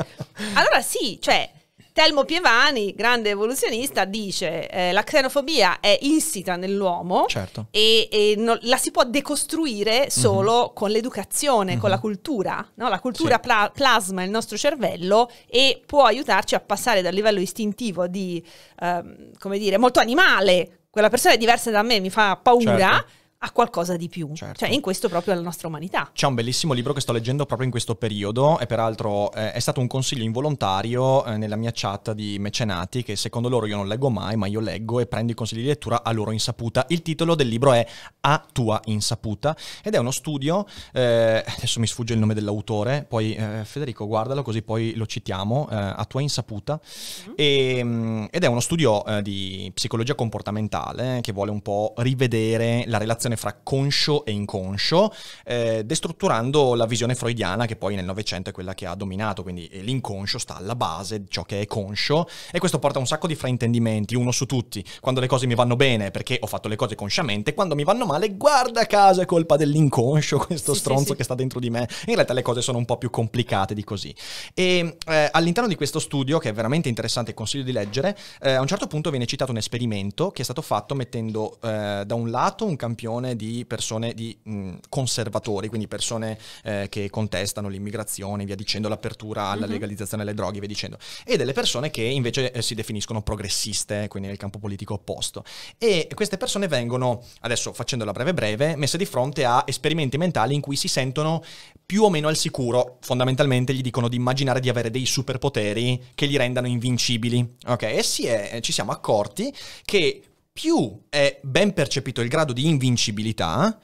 Speaker 2: Allora sì, cioè Telmo Pievani, grande evoluzionista, dice eh, la xenofobia è insita nell'uomo certo. e, e no, la si può decostruire mhm. solo mm-hmm. con l'educazione, mm-hmm. con la mhm. cultura. No? La cultura sì. pla- plasma il nostro cervello e può aiutarci a passare dal livello istintivo di, ehm, come dire, molto animale, quella persona è diversa da me, mi fa paura. Certo a qualcosa di più. Certo. Cioè, in questo proprio alla nostra umanità.
Speaker 1: C'è un bellissimo libro che sto leggendo proprio in questo periodo e peraltro eh, è stato un consiglio involontario eh, nella mia chat di mecenati che secondo loro io non leggo mai, ma io leggo e prendo i consigli di lettura a loro insaputa. Il titolo del libro è A tua insaputa ed è uno studio, eh, adesso mi sfugge il nome dell'autore, poi eh, Federico guardalo così poi lo citiamo, eh, A tua insaputa, mm-hmm. e, ehm, ed è uno studio eh, di psicologia comportamentale che vuole un po' rivedere la relazione relazione fra conscio e inconscio, eh, destrutturando la visione freudiana che poi nel Novecento è quella che ha dominato, quindi eh, l'inconscio sta alla base di ciò che è conscio e questo porta a un sacco di fraintendimenti, uno su tutti, quando le cose mi vanno bene perché ho fatto le cose consciamente, quando mi vanno male guarda caso è colpa dell'inconscio questo sì, stronzo sì, sì. che sta dentro di me, in realtà le cose sono un po' più complicate di così. E eh, all'interno di questo studio, che è veramente interessante, e consiglio di leggere, eh, a un certo punto viene citato un esperimento che è stato fatto mettendo eh, da un lato un campione milione di persone di mh, conservatori, quindi persone eh, che contestano l'immigrazione, via dicendo, l'apertura alla mhm. legalizzazione delle droghe, via dicendo, e delle persone che invece eh, si definiscono progressiste, quindi nel campo politico opposto. E queste persone vengono, adesso facendola breve breve, messe di fronte a esperimenti mentali in cui si sentono più o meno al sicuro, fondamentalmente gli dicono di immaginare di avere dei superpoteri che li rendano invincibili, ok? E si è, ci siamo accorti che più è ben percepito il grado di invincibilità,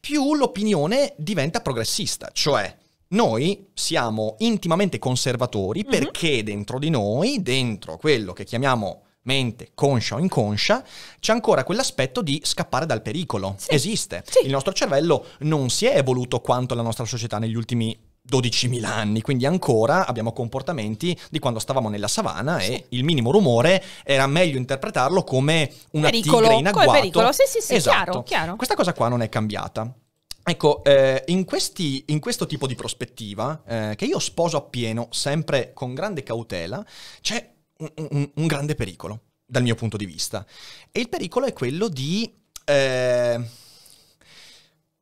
Speaker 1: più l'opinione diventa progressista, cioè noi siamo intimamente conservatori mm-hmm. perché dentro di noi, dentro quello che chiamiamo mente, conscia o inconscia, c'è ancora quell'aspetto di scappare dal pericolo. Sì. Esiste. Sì. Il nostro cervello non si è evoluto quanto la nostra società negli ultimi 12.000 anni, quindi ancora abbiamo comportamenti di quando stavamo nella savana sì. e il minimo rumore era meglio interpretarlo come una pericolo, tigre in agguato. Come pericolo, sì sì sì, esatto. chiaro, chiaro. Questa cosa qua non è cambiata. Ecco, eh, in, questi, in, questo tipo di prospettiva, eh, che io sposo appieno, sempre con grande cautela, c'è un, un, un, grande pericolo, dal mio punto di vista. E il pericolo è quello di... Eh,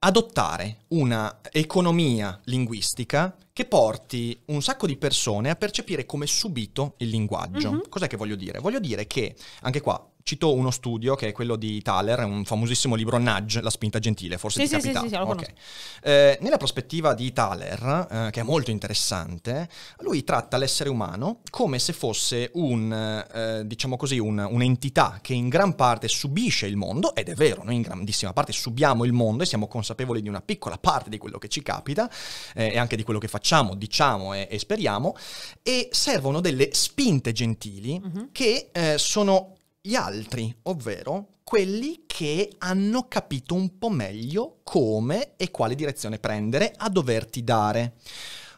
Speaker 1: adottare una economia linguistica che porti un sacco di persone a percepire come subito il linguaggio. Mm-hmm. Cos'è che voglio dire? Voglio dire che, anche qua, Cito uno studio che è quello di Thaler, un famosissimo libro Nudge, La spinta gentile, forse sì, ti sì, capita. Sì, sì, sì, lo okay. eh, Nella prospettiva di Thaler, eh, che è molto interessante, lui tratta l'essere umano come se fosse un, eh, diciamo così, un, un'entità che in gran parte subisce il mondo, ed è vero, noi in grandissima parte subiamo il mondo e siamo consapevoli di una piccola parte di quello che ci capita eh, e anche di quello che facciamo, diciamo e, e speriamo, e servono delle spinte gentili mm-hmm. che eh, sono gli altri, ovvero quelli che hanno capito un po' meglio come e quale direzione prendere a doverti dare.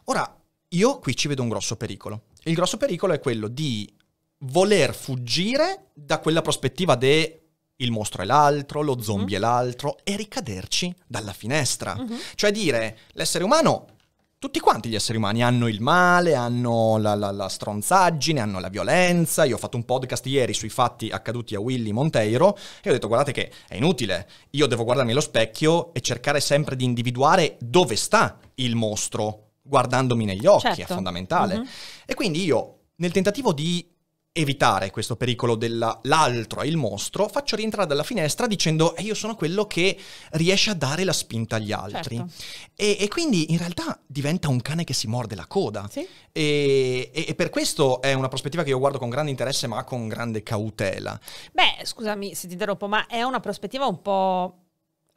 Speaker 1: Ora, io qui ci vedo un grosso pericolo. Il grosso pericolo è quello di voler fuggire da quella prospettiva de il mostro è l'altro, lo zombie mm. è l'altro, e ricaderci dalla finestra. Mm-hmm. Cioè dire, l'essere umano tutti quanti gli esseri umani hanno il male, hanno la, la, la, stronzaggine, hanno la violenza. Io ho fatto un podcast ieri sui fatti accaduti a Willy Monteiro e ho detto guardate che è inutile, io devo guardarmi allo specchio e cercare sempre di individuare dove sta il mostro guardandomi negli occhi, certo. è fondamentale. Mm-hmm. E quindi io nel tentativo di evitare questo pericolo dell'altro e il mostro, faccio rientrare dalla finestra dicendo eh, io sono quello che riesce a dare la spinta agli altri. Certo. E, e, quindi in realtà diventa un cane che si morde la coda. Sì. E, e, e, per questo è una prospettiva che io guardo con grande interesse ma con grande cautela.
Speaker 2: Beh, scusami se ti interrompo, ma è una prospettiva un po'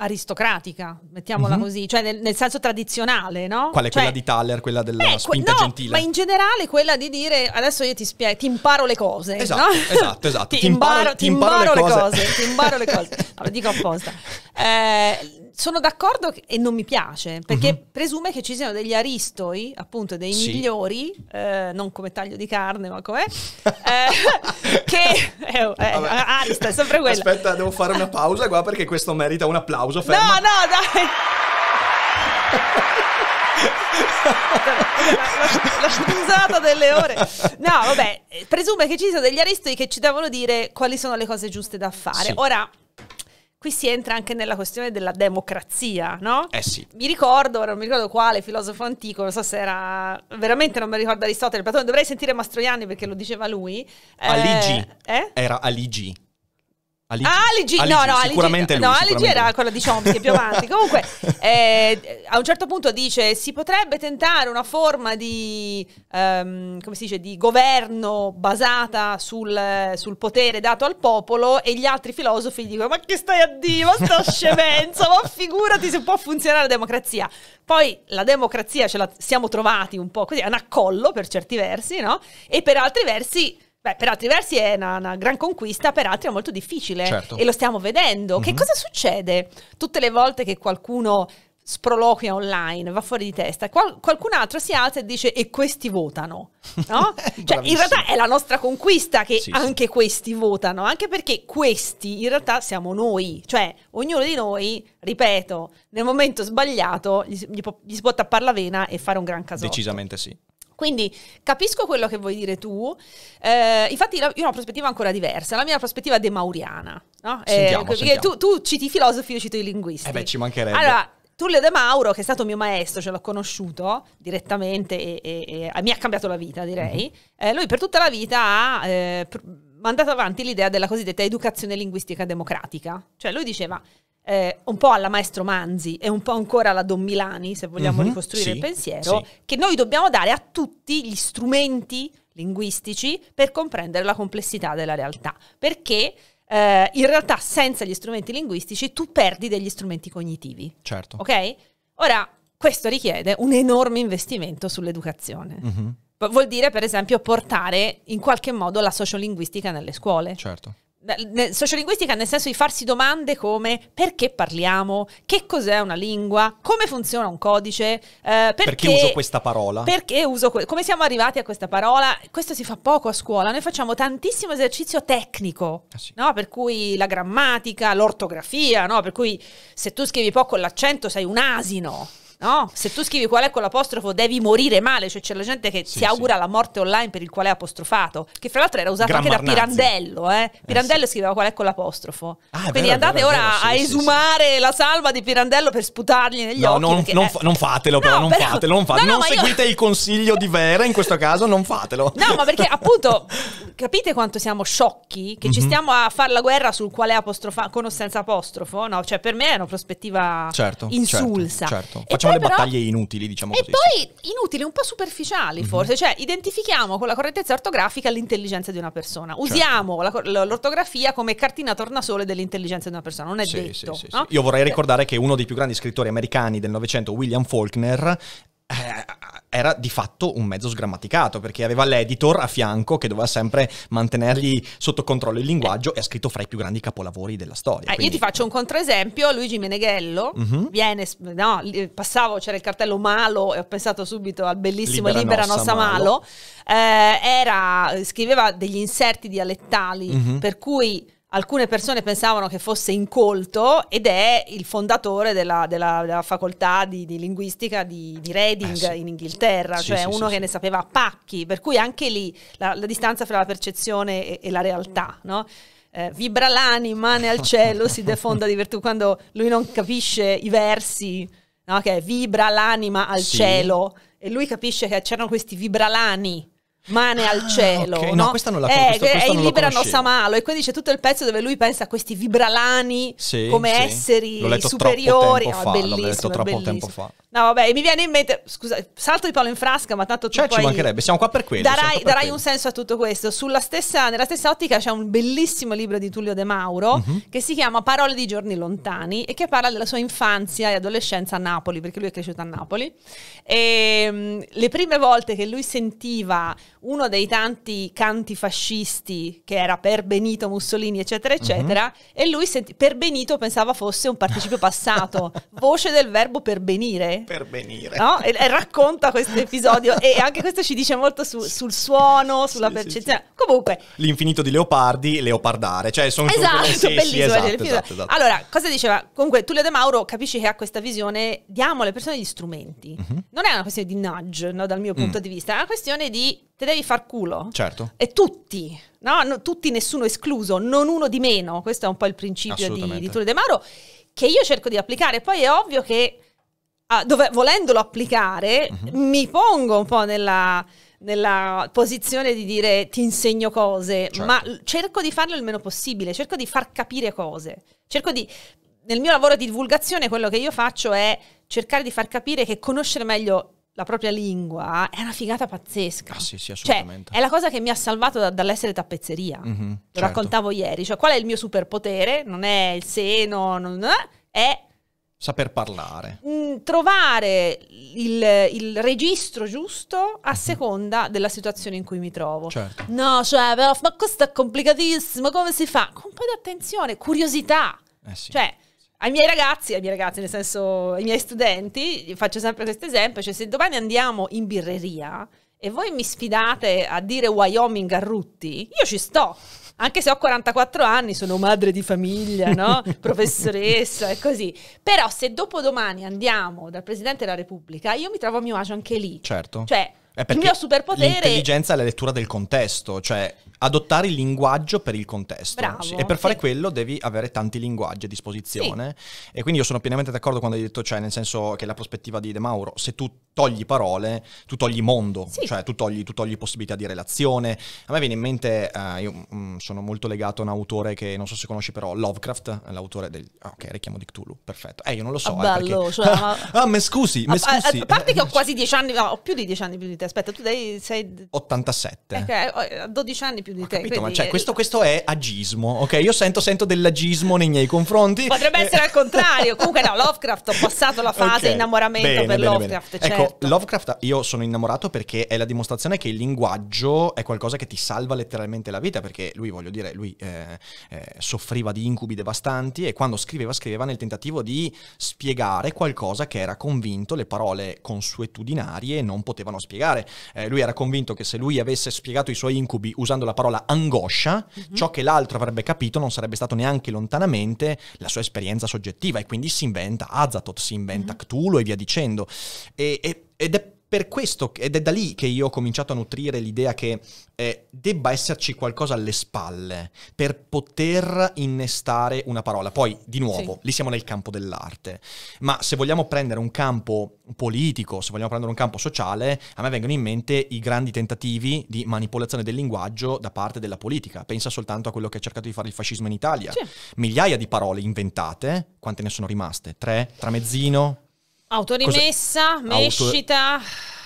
Speaker 2: aristocratica, mettiamola mm-hmm. così, cioè nel, nel, senso tradizionale, no? Qual è cioè, quella
Speaker 1: di Thaler, quella della eh, spinta no, gentile? Ma in
Speaker 2: generale quella di dire adesso io ti spiego, ti imparo le cose. Esatto, no? esatto,
Speaker 1: esatto. ti, imparo, ti, imparo, ti imparo le cose, cose
Speaker 2: ti imparo le cose. No, lo dico apposta. Eh, sono d'accordo e non mi piace, perché uh-huh. presume che ci siano degli aristoi, appunto dei sì. migliori, eh, non come taglio di carne, ma come. Eh, eh, Eh, eh Arista,
Speaker 1: è sempre quello. Aspetta, devo fare una pausa qua perché questo merita un applauso, ferma. No,
Speaker 2: no, dai! la, la delle ore. No, vabbè, presume che ci siano degli aristoi che ci devono dire quali sono le cose giuste da fare. Sì. Ora, qui si entra anche nella questione della democrazia, no? Eh sì. Mi ricordo, non mi ricordo quale filosofo antico, non so se era veramente non mi ricordo Aristotele, Platone, dovrei sentire Mastroianni perché lo diceva lui. Aligi. Eh?
Speaker 1: Era Aligi. Aligi. Ah, Aligi, Aligi, no, no, sicuramente lui, no, sicuramente era quella
Speaker 2: di Chomsky più avanti. Comunque, eh, a un certo punto dice: si potrebbe tentare una forma di, um, come si dice, di governo basata sul, sul, potere dato al popolo. E gli altri filosofi gli dicono: Ma che stai a dire? Ma sta scemenza! Ma figurati se può funzionare la democrazia. Poi la democrazia ce la siamo trovati un po' così, è un accollo per certi versi, no? E per altri versi Beh, per altri versi è una, una, gran conquista, per altri è molto difficile certo. e lo stiamo vedendo. Mm-hmm. Che mhm. cosa succede tutte le volte che qualcuno sproloquia online, va fuori di testa, Qual- qualcun altro si alza e dice e questi votano, no? cioè, in realtà è la nostra conquista che sì, anche sì. questi votano, anche perché questi in realtà siamo noi, cioè ognuno di noi, ripeto, nel momento sbagliato gli, gli, gli si può tappare la vena e fare un gran casotto.
Speaker 1: Decisamente sì.
Speaker 2: Quindi capisco quello che vuoi dire tu, eh, infatti io ho una prospettiva ancora diversa, la mia prospettiva è demauriana, no? Eh, sentiamo, eh, perché sentiamo. Tu, tu, citi i filosofi, io cito i linguisti. Eh
Speaker 1: beh, ci mancherebbe. Allora,
Speaker 2: Tullio De Mauro, che è stato mio maestro, ce l'ho conosciuto direttamente e, e, e mi ha cambiato la vita, direi, mm-hmm. eh, lui per tutta la vita ha... Eh, mandato avanti l'idea della cosiddetta educazione linguistica democratica. Cioè lui diceva eh, un po' alla maestro Manzi e un po' ancora alla Don Milani, se vogliamo mm-hmm, ricostruire sì, il pensiero, sì. che noi dobbiamo dare a tutti gli strumenti linguistici per comprendere la complessità della realtà. Perché eh, in realtà senza gli strumenti linguistici tu perdi degli strumenti cognitivi. Certo. Ok? Ora, questo richiede un enorme investimento sull'educazione. Mm-hmm. Vuol dire, per esempio, portare in qualche modo la sociolinguistica nelle scuole. Certo sociolinguistica nel senso di farsi domande come perché parliamo, che cos'è una lingua, come funziona un codice, eh, perché, perché, uso
Speaker 1: questa parola, perché
Speaker 2: uso que- come siamo arrivati a questa parola. Questo si fa poco a scuola, noi facciamo tantissimo esercizio tecnico, ah, sì. no? per cui la grammatica, l'ortografia, no? per cui se tu scrivi poco l'accento sei un asino no? Se tu scrivi qual è con l'apostrofo devi morire male, cioè c'è la gente che sì, si augura sì. la morte online per il quale è apostrofato, che fra l'altro era usato Gran anche Marnazzi. da Pirandello, eh? Pirandello eh, sì. scriveva qual è con l'apostrofo. Ah, Quindi vero, andate vero, ora vero, a esumare la salva di Pirandello per sputargli negli no, occhi. Non, non, eh. non
Speaker 1: fatelo no, non però, fatelo, non, fatelo. No, non seguite io... il consiglio di Vera in questo caso, non fatelo. No, ma
Speaker 2: perché appunto capite quanto siamo sciocchi che mm -hmm. ci mhm. stiamo a fare la guerra sul quale è apostrofato con o senza apostrofo, no? Cioè per me è una prospettiva certo, certo insulsa. Certo, certo sono le battaglie
Speaker 1: inutili, diciamo e così. E
Speaker 2: poi inutili, un po' superficiali mm-hmm. cioè identifichiamo con la correttezza ortografica l'intelligenza di una persona. Certo. Usiamo certo. l'ortografia come cartina tornasole dell'intelligenza di una persona, non è sì, detto. Sì, sì, no? Io vorrei eh. ricordare
Speaker 1: che uno dei più grandi scrittori americani del Novecento, William Faulkner, eh, era di fatto un mezzo sgrammaticato perché aveva l'editor a fianco che doveva sempre mantenergli sotto controllo il linguaggio e ha scritto fra i più grandi capolavori della storia. Eh, quindi... Io ti
Speaker 2: faccio un controesempio, Luigi Meneghello uh-huh. viene, no, passavo, c'era il cartello Malo e ho pensato subito al bellissimo Libera, Libera Nossa, Nossa Malo, Malo. Eh, era, scriveva degli inserti dialettali uh-huh. per cui alcune persone pensavano che fosse incolto ed è il fondatore della, della, della facoltà di, di, linguistica di, di Reading eh sì. in Inghilterra, sì, cioè sì, uno che ne sapeva a pacchi, per cui anche lì la, la distanza fra la percezione e, e la realtà, no? Eh, vibra l'anima, nel cielo si defonda di virtù quando lui non capisce i versi, no? che okay, vibra l'anima al cielo e lui capisce che c'erano questi vibralani mane al ah, cielo. Ah, okay. no? no? questa non la eh, conosco. Eh, questo, questo è il Libera Nossa Malo e quindi c'è tutto il pezzo dove lui pensa a questi vibralani sì, come sì. esseri superiori. No, ah, fa, bellissimo, l'ho detto troppo tempo fa. No, vabbè, mi viene in mente, scusa, salto di palo in frasca, ma tanto tu cioè, ci mancherebbe,
Speaker 1: siamo qua per quello. Darai, per darai quello. un
Speaker 2: senso a tutto questo. Stessa, nella stessa ottica c'è un bellissimo libro di Tullio De Mauro uh-huh. che si chiama Parole di giorni lontani e che parla della sua infanzia e adolescenza a Napoli, perché lui è cresciuto a Napoli. E, ehm, le prime volte che lui sentiva uno dei tanti canti fascisti che era per Benito Mussolini, eccetera, mhm. eccetera, uh-huh. e lui senti- per Benito pensava fosse un participio passato, voce del verbo per Per
Speaker 1: Pervenire.
Speaker 2: No? E, e racconta questo episodio e anche questo ci dice molto su, sul suono, sulla sì, percezione. Sì, sì. Cioè, comunque...
Speaker 1: L'infinito di Leopardi, Leopardare, cioè sono... Esatto, sì, bellissimo. Cioè, esatto, esatto, esatto.
Speaker 2: Allora, cosa diceva? Comunque, Tullio De Mauro capisci che ha questa visione, diamo alle persone gli strumenti. Uh-huh non è una questione di nudge no, dal mio punto mm. di vista, è una questione di te devi far culo. Certo. E tutti, no? No, tutti, nessuno escluso, non uno di meno. Questo è un po' il principio di, di Tore De Maro che io cerco di applicare. Poi è ovvio che ah, dove, volendolo applicare mm-hmm. mi pongo un po' nella nella posizione di dire ti insegno cose, certo. ma cerco di farlo il meno possibile, cerco di far capire cose, cerco di nel mio lavoro di divulgazione quello che io faccio è cercare di far capire che conoscere meglio la propria lingua è una figata pazzesca.
Speaker 1: Ah, sì, sì, cioè, assolutamente. Cioè,
Speaker 2: è la cosa che mi ha salvato da, dall'essere tappezzeria. Mm-hmm,
Speaker 1: Lo certo. raccontavo
Speaker 2: ieri. Cioè, qual è il mio superpotere? Non è il seno, non è, eh, è
Speaker 1: saper parlare.
Speaker 2: Mm, trovare il, il, registro giusto a mhm. seconda della situazione in cui mi trovo. Certo. No, cioè, ma questo è complicatissimo, come si fa? Con un po' di attenzione, curiosità. Eh sì. Cioè, ai miei ragazzi, ai miei ragazzi, nel senso ai miei studenti, faccio sempre questo esempio, cioè se domani andiamo in birreria e voi mi sfidate a dire Wyoming a Rutti, io ci sto. Anche se ho 44 anni, sono madre di famiglia, no? professoressa e così. Però se dopodomani andiamo dal Presidente della Repubblica, io mi trovo a mio agio anche lì.
Speaker 1: Certo. Cioè, il mio superpotere. L'intelligenza è la lettura del contesto, cioè adottare il linguaggio per il contesto. Bravo, sì. E per fare sì. quello devi avere tanti linguaggi a disposizione. Sì. E quindi io sono pienamente d'accordo quando hai detto, cioè, nel senso che la prospettiva di De Mauro, se tu togli parole, tu togli mondo, sì. cioè tu togli, tu togli, possibilità di relazione. A me viene in mente, uh, io mh, mm, sono molto legato a un autore che non so se conosci però, Lovecraft, l'autore del... Ah, ok, richiamo di Cthulhu, perfetto. Eh, io non lo so. Ah, eh, perché... cioè, ma... ah, me scusi, me scusi. A, parte
Speaker 2: che ho quasi dieci anni, no, ho più di dieci anni più di te, aspetta, tu dai, sei...
Speaker 1: 87.
Speaker 2: Ok, ho 12 eh, anni più di ho te. Capito, quindi... ma cioè, questo,
Speaker 1: questo, è agismo, ok? Io sento, sento dell'agismo nei miei confronti. Potrebbe
Speaker 2: essere eh. al contrario, comunque no, Lovecraft, ho passato la fase okay. innamoramento bene, per bene, Lovecraft. Bene. Ecco, cioè... Ecco,
Speaker 1: Certo. Lovecraft ah, io sono innamorato perché è la dimostrazione che il linguaggio è qualcosa che ti salva letteralmente la vita, perché lui, voglio dire, lui eh, eh, soffriva di incubi devastanti e quando scriveva scriveva nel tentativo di spiegare qualcosa che era convinto le parole consuetudinarie non potevano spiegare. Eh, lui era convinto che se lui avesse spiegato i suoi incubi usando la parola angoscia, mm-hmm. ciò che l'altro avrebbe capito non sarebbe stato neanche lontanamente la sua esperienza soggettiva e quindi si inventa Azatoth, si inventa mm-hmm. Cthulhu e via dicendo. E, e, ed è per questo, ed è da lì che io ho cominciato a nutrire l'idea che eh, debba esserci qualcosa alle spalle per poter innestare una parola. Poi, di nuovo, sì. lì siamo nel campo dell'arte. Ma se vogliamo prendere un campo politico, se vogliamo prendere un campo sociale, a me vengono in mente i grandi tentativi di manipolazione del linguaggio da parte della politica. Pensa soltanto a quello che ha cercato di fare il fascismo in Italia. Sì. Migliaia di parole inventate, quante ne sono rimaste? Tre? Tramezzino?
Speaker 2: Autorimessa, mescita.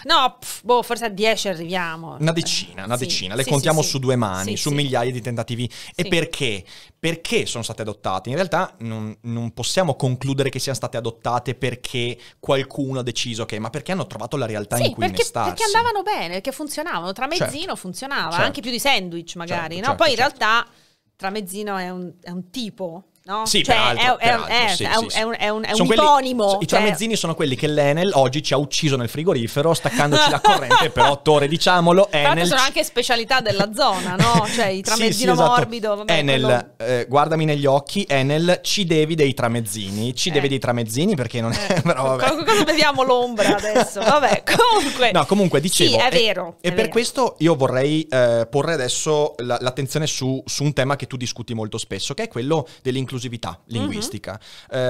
Speaker 2: No, pff, boh, forse a 10 arriviamo.
Speaker 1: Una decina, una sì. decina. Le sì, contiamo sì, su due mani, su migliaia di tentativi. E perché? Perché sono state adottate? In realtà non, non, possiamo concludere che siano state adottate perché qualcuno ha deciso che, ma perché hanno trovato la realtà in cui perché, innestarsi. Perché andavano
Speaker 2: bene, perché funzionavano. Tramezzino certo. funzionava, certo. anche più di sandwich magari, certo, no? Certo, Poi in certo. realtà tramezzino è un, è un tipo No? Sì, cioè, peraltro, è, un, è un, un cioè... I
Speaker 1: tramezzini sono quelli che l'Enel oggi ci ha ucciso nel frigorifero staccandoci la corrente per otto ore, diciamolo. Enel... sono anche
Speaker 2: specialità della zona, no? Cioè, i tramezzino esatto. morbido. Vabbè, Enel,
Speaker 1: quello... eh, guardami negli occhi, Enel, ci devi dei tramezzini, ci eh. devi dei tramezzini perché non è... Eh. Però vabbè.
Speaker 2: Cosa vediamo l'ombra adesso? Vabbè,
Speaker 1: comunque... No, comunque, dicevo... è vero. E, per vero. questo io vorrei eh, porre adesso l'attenzione su, su un tema che tu discuti molto spesso, che è quello dell'inclusione inclusività mhm. linguistica. Mm-hmm.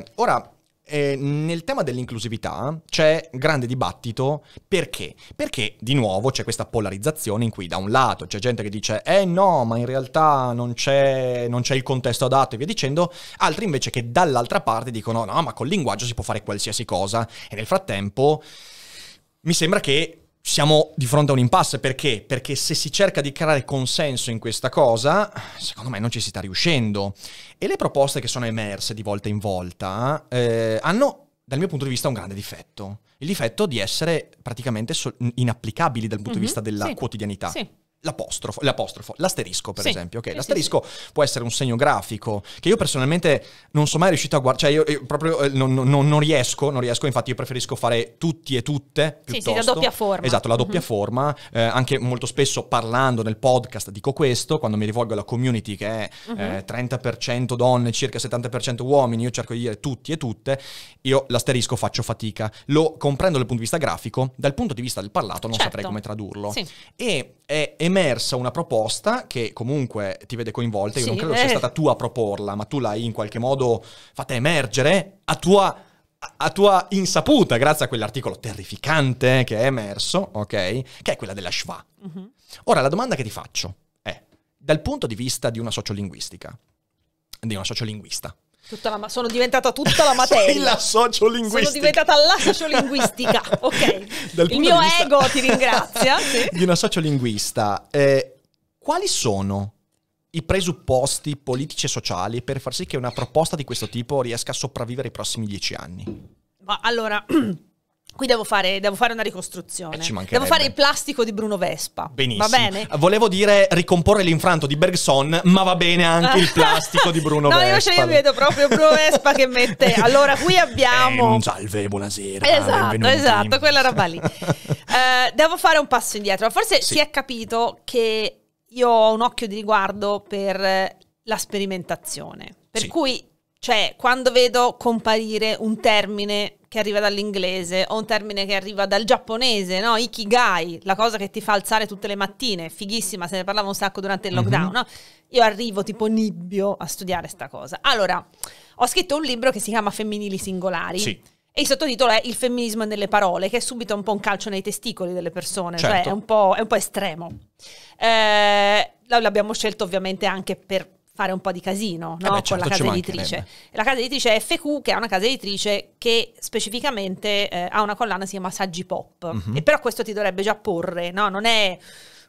Speaker 1: Eh, ora, eh, nel tema dell'inclusività c'è grande dibattito perché? Perché di nuovo c'è questa polarizzazione in cui da un lato c'è gente che dice eh no, ma in realtà non c'è, non c'è il contesto adatto e via dicendo, altri invece che dall'altra parte dicono no, ma col linguaggio si può fare qualsiasi cosa e nel frattempo mi sembra che siamo di fronte a un impasse perché? Perché se si cerca di creare consenso in questa cosa, secondo me non ci si sta riuscendo. E le proposte che sono emerse di volta in volta eh, hanno, dal mio punto di vista, un grande difetto. Il difetto di essere praticamente so- inapplicabili dal punto mm-hmm, di vista della sì, quotidianità. Sì. L'apostrofo, l'apostrofo, l'asterisco per sì. esempio, okay? l'asterisco sì, sì, può essere un segno grafico che io personalmente non sono mai riuscito a guardare, cioè io, io proprio eh, non, non, non, riesco, non riesco, infatti io preferisco fare tutti e tutte piuttosto. Sì, sì, la doppia forma. Esatto, la doppia mm-hmm. forma, eh, anche molto spesso parlando nel podcast dico questo, quando mi rivolgo alla community che è mm-hmm. eh, 30% donne, circa 70% uomini, io cerco di dire tutti e tutte, io l'asterisco faccio fatica, lo comprendo dal punto di vista grafico, dal punto di vista del parlato non certo. saprei come tradurlo. Sì. E è, è emersa una proposta che comunque ti vede coinvolta, io sì, non credo eh. sia stata tu a proporla, ma tu l'hai in qualche modo fatta emergere a tua a tua insaputa, grazie a quell'articolo terrificante che è emerso, ok? Che è quella della schwa. Uh-huh. Ora, la domanda che ti faccio è, dal punto di vista di una sociolinguistica, di una sociolinguista,
Speaker 2: la, sono diventata tutta la materia. Sei la sociolinguistica. Sono diventata la sociolinguistica,
Speaker 1: ok. Il mio ego ti ringrazia. Sì. Di una sociolinguista. Eh, quali sono i presupposti politici e sociali per far sì che una proposta di questo tipo riesca a sopravvivere i prossimi dieci anni?
Speaker 2: Ma allora... Qui devo fare, devo fare, una ricostruzione. Eh, devo fare il plastico di Bruno Vespa. Benissimo. Va bene?
Speaker 1: Volevo dire ricomporre l'infranto di Bergson, ma va bene anche il plastico di Bruno no, Vespa. No, invece io vedo proprio Bruno Vespa
Speaker 2: che mette. Allora, qui abbiamo.
Speaker 1: Eh, salve, buonasera. Esatto, benvenuti. esatto, quella roba lì. uh,
Speaker 2: devo fare un passo indietro. Forse sì. si è capito che io ho un occhio di riguardo per eh, la sperimentazione. Per sì. cui, cioè, quando vedo comparire un termine che arriva dall'inglese o un termine che arriva dal giapponese, no? Ikigai, la cosa che ti fa alzare tutte le mattine, fighissima, se ne parlava un sacco durante il mhm. lockdown, mm-hmm. no? Io arrivo tipo nibbio a studiare sta cosa. Allora, ho scritto un libro che si chiama Femminili singolari. Sì. E il sottotitolo è Il femminismo nelle parole, che è subito un po' un calcio nei testicoli delle persone, cioè certo. cioè è un po', è un po estremo. Eh, l'abbiamo scelto ovviamente anche per fare un po' di casino no? eh beh, certo, con la casa editrice. La casa editrice è FQ, che è una casa editrice che specificamente eh, ha una collana che si chiama Saggi Pop. Mm -hmm. E però questo ti dovrebbe già porre, no? Non è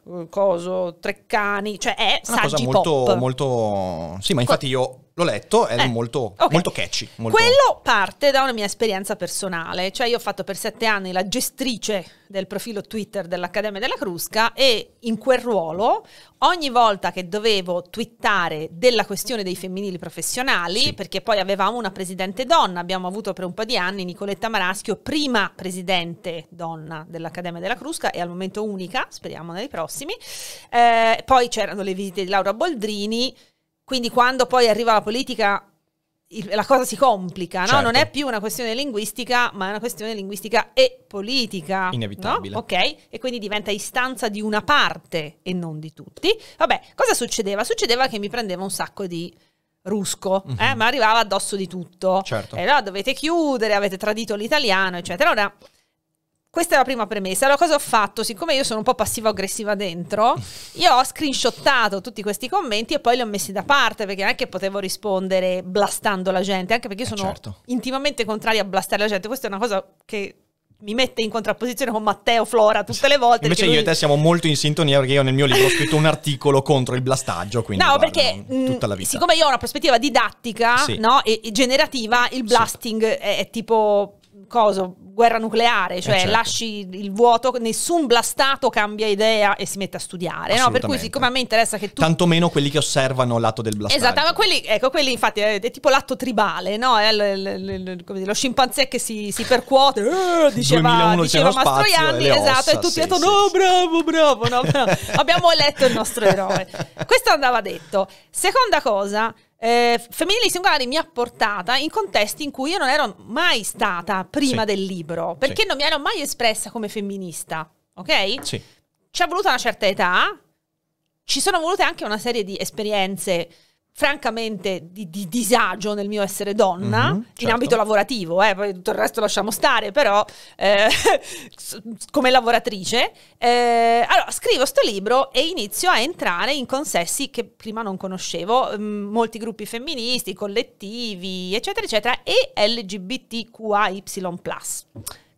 Speaker 2: eh, coso, cani, cioè è una saggi cosa molto, pop.
Speaker 1: molto... Sì, ma infatti io L'ho letto, era eh, molto, okay. molto catchy. Molto... Quello
Speaker 2: parte da una mia esperienza personale, cioè io ho fatto per sette anni la gestrice del profilo Twitter dell'Accademia della Crusca e in quel ruolo ogni volta che dovevo twittare della questione dei femminili professionali, sì. perché poi avevamo una presidente donna, abbiamo avuto per un po' di anni Nicoletta Maraschio, prima presidente donna dell'Accademia della Crusca e al momento unica, speriamo nei prossimi, eh, poi c'erano le visite di Laura Boldrini quindi quando poi arriva la politica la cosa si complica, no? certo. non è più una questione linguistica, ma è una questione linguistica e politica. Inevitabile. No? Ok? E quindi diventa istanza di una parte e non di tutti. Vabbè, cosa succedeva? Succedeva che mi prendeva un sacco di rusco, mm-hmm. eh? ma mhm. arrivava addosso di tutto. Certo. E allora dovete chiudere, avete tradito l'italiano, eccetera. Allora questa è la prima premessa. Allora, cosa ho fatto? Siccome io sono un po' passivo-aggressiva dentro, io ho screenshottato tutti questi commenti e poi li ho messi da parte perché non è che potevo rispondere blastando la gente, anche perché io eh, sono eh certo. intimamente contraria a blastare la gente. Questa è una cosa che mi mette in contrapposizione con Matteo Flora tutte le volte. Invece lui... io e te
Speaker 1: siamo molto in sintonia perché io nel mio libro ho scritto un articolo contro il blastaggio. Quindi no,
Speaker 2: perché mm, tutta la vita. siccome io ho una prospettiva didattica sì. no, e, generativa, il blasting sì. è, è tipo coso, guerra nucleare, eh, cioè eh certo. lasci il vuoto, nessun blastato cambia idea e si mette a studiare, no? Per cui siccome a me interessa che tu...
Speaker 1: Tanto meno quelli che osservano l'atto del blastato. Esatto, ma
Speaker 2: quelli, ecco, quelli infatti è, eh, è tipo l'atto tribale, no? È l, l, l, lo scimpanzé che si, si percuote, eh, diceva, diceva Mastroianni, spazio, esatto, e tutti sì, hanno detto sì, no, sì. bravo, bravo, no, bravo. abbiamo letto il nostro eroe. Questo andava detto. Seconda cosa, eh, Femminili Singolari mi ha portata in contesti in cui io non ero mai stata prima sì. del libro, perché sì. non mi ero mai espressa come femminista, ok? Sì. Ci è voluta una certa età, ci sono volute anche una serie di esperienze francamente di, di, disagio nel mio essere donna, mm-hmm, certo. in ambito lavorativo, eh, poi tutto il resto lasciamo stare, però eh, come lavoratrice, eh, allora scrivo questo libro e inizio a entrare in consessi che prima non conoscevo, mm, molti gruppi femministi, collettivi, eccetera, eccetera, e LGBTQIY.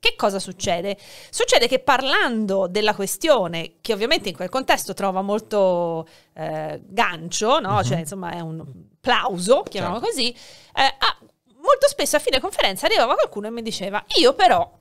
Speaker 2: Che cosa succede? Succede che parlando della questione, che ovviamente in quel contesto trova molto eh, gancio, no? Mhm. cioè insomma è un plauso, chiamiamolo certo. così, eh, a, molto spesso a fine conferenza arrivava qualcuno e mi diceva, io però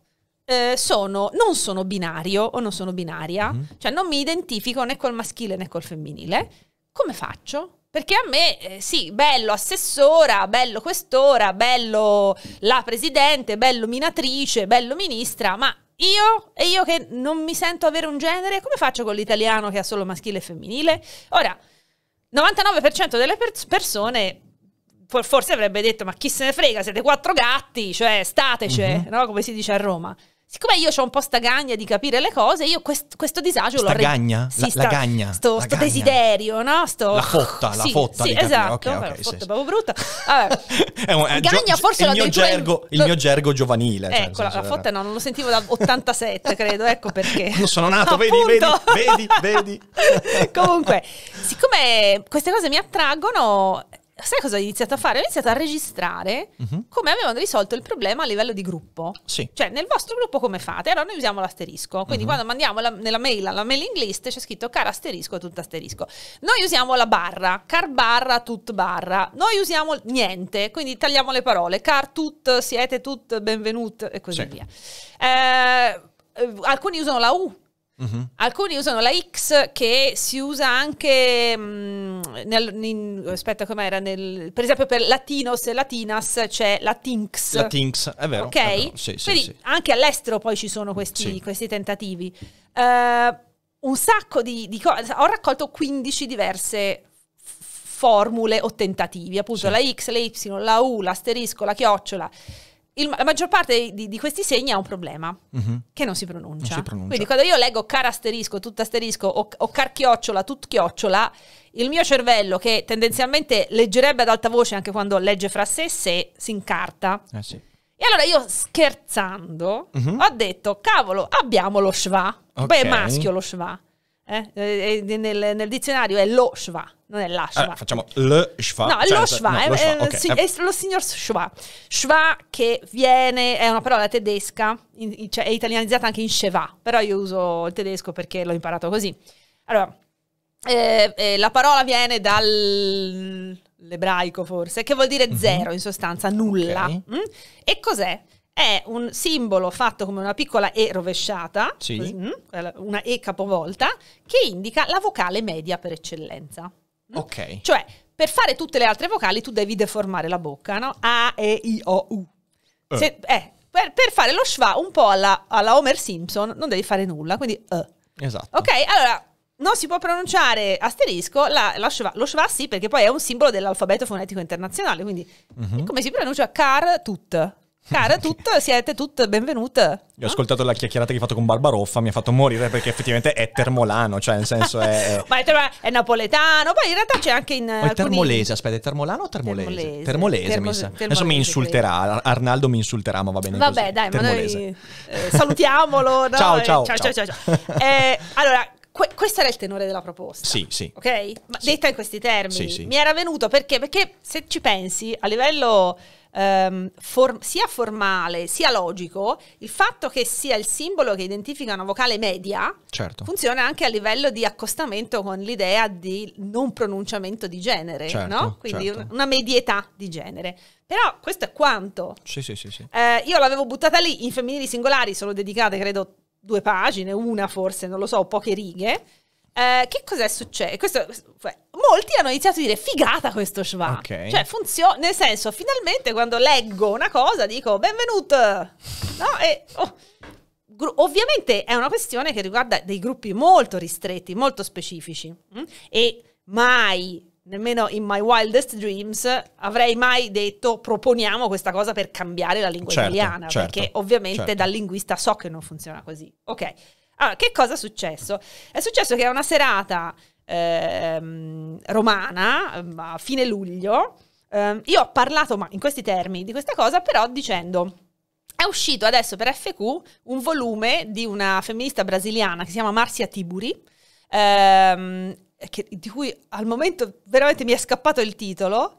Speaker 2: eh, sono, non sono binario o non sono binaria, uh-huh. cioè non mi identifico né col maschile né col femminile, come faccio? Perché a me, eh, sì, bello assessora, bello questora, bello la presidente, bello minatrice, bello ministra, ma io e io che non mi sento avere un genere, come faccio con l'italiano che ha solo maschile e femminile? Ora, 99% delle pers- persone forse avrebbe detto ma chi se ne frega, siete quattro gatti, cioè stateci, mm-hmm. no? come si dice a Roma siccome io ho un po' stagagna di capire le cose, io quest- questo disagio lo l'ho re- gagna? Sì, la, la gagna? Sto, la sto gagna. desiderio, no? Sto... La fotta, la sì, fotta sì, esatto, okay, okay, la fotta sì. proprio brutta.
Speaker 1: è un, è gagna gio- forse il mio, gergo, in... il mio gergo giovanile. Cioè,
Speaker 2: ecco, la, la fotta no, non lo sentivo da 87, credo, ecco perché. Non sono nato, vedi, vedi, vedi, vedi, Comunque, siccome queste cose mi attraggono, sai cosa ho iniziato a fare? Ho iniziato a registrare uh-huh. come avevano risolto il problema a livello di gruppo. Sì. Cioè, nel vostro gruppo come fate? Allora noi usiamo l'asterisco. Quindi uh-huh. quando mandiamo la, nella mail alla mailing list c'è scritto car asterisco e tutto asterisco. Noi usiamo la barra, car barra, tut barra. Noi usiamo niente, quindi tagliamo le parole. Car tut, siete tut, benvenut e così sì. via. Eh, alcuni usano la U Uh-huh. Alcuni usano la X che si usa anche, mh, mm, nel, in, aspetta com'era, nel, per esempio per latinos e latinas c'è cioè la Tinx. La Tinx,
Speaker 1: è vero. Ok? È vero. Sì, Quindi sì.
Speaker 2: anche all'estero poi ci sono questi, questi tentativi. Uh, un sacco di, di cose, ho raccolto 15 diverse formule o tentativi, appunto la X, la Y, la U, l'asterisco, la chiocciola il, la maggior parte di, di, questi segni ha un problema, mm-hmm. che non si, non si, pronuncia. Quindi quando io leggo car asterisco, tut asterisco o, o car chiocciola, tut chiocciola, il mio cervello, che tendenzialmente leggerebbe ad alta voce anche quando legge fra sé se si incarta.
Speaker 1: Eh sì. E
Speaker 2: allora io scherzando mm-hmm. ho detto, cavolo, abbiamo lo schwa. Okay. Beh, è maschio lo schwa. Eh? eh, eh nel, nel, dizionario è lo schwa, non è la eh, schwa. Allora, facciamo
Speaker 1: le schwa. No, cioè, lo schwa, no, lo, schwa. È, okay. è,
Speaker 2: lo signor schwa. Schwa che viene, è una parola tedesca, in, cioè è italianizzata anche in schwa, però io uso il tedesco perché l'ho imparato così. Allora, eh, eh, la parola viene dall'ebraico forse, che vuol dire mhm. zero mm-hmm. in sostanza, nulla. Okay. Mm? E cos'è? È un simbolo fatto come una piccola E rovesciata, sì. Mm, eh, una E capovolta, che indica la vocale media per eccellenza. Mm? Ok. Cioè, per fare tutte le altre vocali tu devi deformare la bocca, no? A, E, I, O, U. Uh. Se, eh, per, per, fare lo schwa un po' alla, alla, Homer Simpson non devi fare nulla, quindi uh. Esatto. Ok, allora non si può pronunciare asterisco, la, la shva, lo schwa sì perché poi è un simbolo dell'alfabeto fonetico internazionale, quindi mm-hmm. come si pronuncia car tut? Cara, tutte, siete tutte benvenute.
Speaker 1: Io ho ascoltato la chiacchierata che hai fatto con Barbaroffa, mi ha fatto morire perché effettivamente è termolano, cioè nel senso è...
Speaker 2: Ma è, è napoletano, poi in realtà c'è anche in... O è termolese,
Speaker 1: aspetta, è termolano o termolese? Termolese, termolese, termolese mi sa. Termolese, Adesso mi insulterà, Arnaldo mi insulterà, ma va bene Vabbè, così. dai, termolese. ma
Speaker 2: noi eh, salutiamolo. No? ciao, ciao, ciao, ciao, ciao. ciao. eh, allora, que- questo era il tenore della proposta.
Speaker 1: Sì, sì. Ok?
Speaker 2: Ma sì. Detta in questi termini. Sì, sì. Mi era venuto perché? Perché se ci pensi, a livello ehm, for- sia formale sia logico, il fatto che sia il simbolo che identifica una vocale media certo. funziona anche a livello di accostamento con l'idea di non pronunciamento di genere, certo, no? quindi certo. una medietà di genere. Però questo è quanto.
Speaker 1: Sì, sì, sì. sì.
Speaker 2: Eh, io l'avevo buttata lì, in femminili singolari sono dedicate, credo, due pagine, una forse, non lo so, poche righe. Eh, che cos'è successo? Questo, cioè, molti hanno iniziato a dire figata questo schwa. Okay. Cioè, funziona. Nel senso, finalmente quando leggo una cosa dico benvenuto. No? E, oh. Gru- ovviamente è una questione che riguarda dei gruppi molto ristretti, molto specifici. Mh? Mm? E mai nemmeno in my wildest dreams avrei mai detto proponiamo questa cosa per cambiare la lingua certo, italiana, certo, perché ovviamente certo. da linguista so che non funziona così. Ok. Allora, che cosa è successo? È successo che a una serata ehm, romana, mm, a fine luglio, ehm, io ho parlato ma in questi termini di questa cosa, però dicendo... È uscito adesso per FQ un volume di una femminista brasiliana che si chiama Marcia Tiburi, ehm, che, di cui al momento veramente mi è scappato il titolo,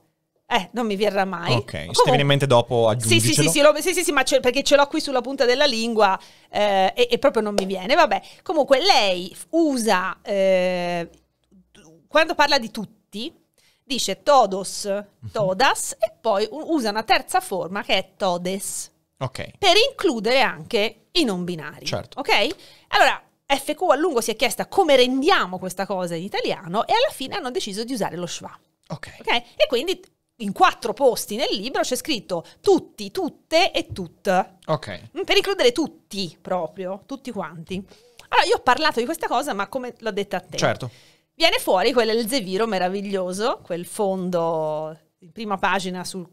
Speaker 2: eh, non mi verrà mai. Ok, Comun- se ti viene in mente
Speaker 1: dopo aggiungicelo. Sì, sì, sì, sì, lo,
Speaker 2: sì, sì, sì ma ce, perché ce l'ho qui sulla punta della lingua eh, e, e, proprio non mi viene, vabbè. Comunque lei usa, eh, quando parla di tutti, dice todos, mhm. todas uh-huh. e poi usa una terza forma che è todes. Ok. Per includere anche i non binari. Certo. Ok? Allora, FQ a lungo si è chiesta come rendiamo questa cosa in italiano e alla fine hanno deciso di usare lo schwa. Ok. E quindi in quattro posti nel libro c'è scritto tutti, tutte e tut. Ok. Mm, per includere tutti proprio, tutti quanti. Allora io ho parlato di questa cosa, ma come l'ho detta a te. Certo. Viene fuori quell'elzeviro meraviglioso, quel fondo in prima pagina sul,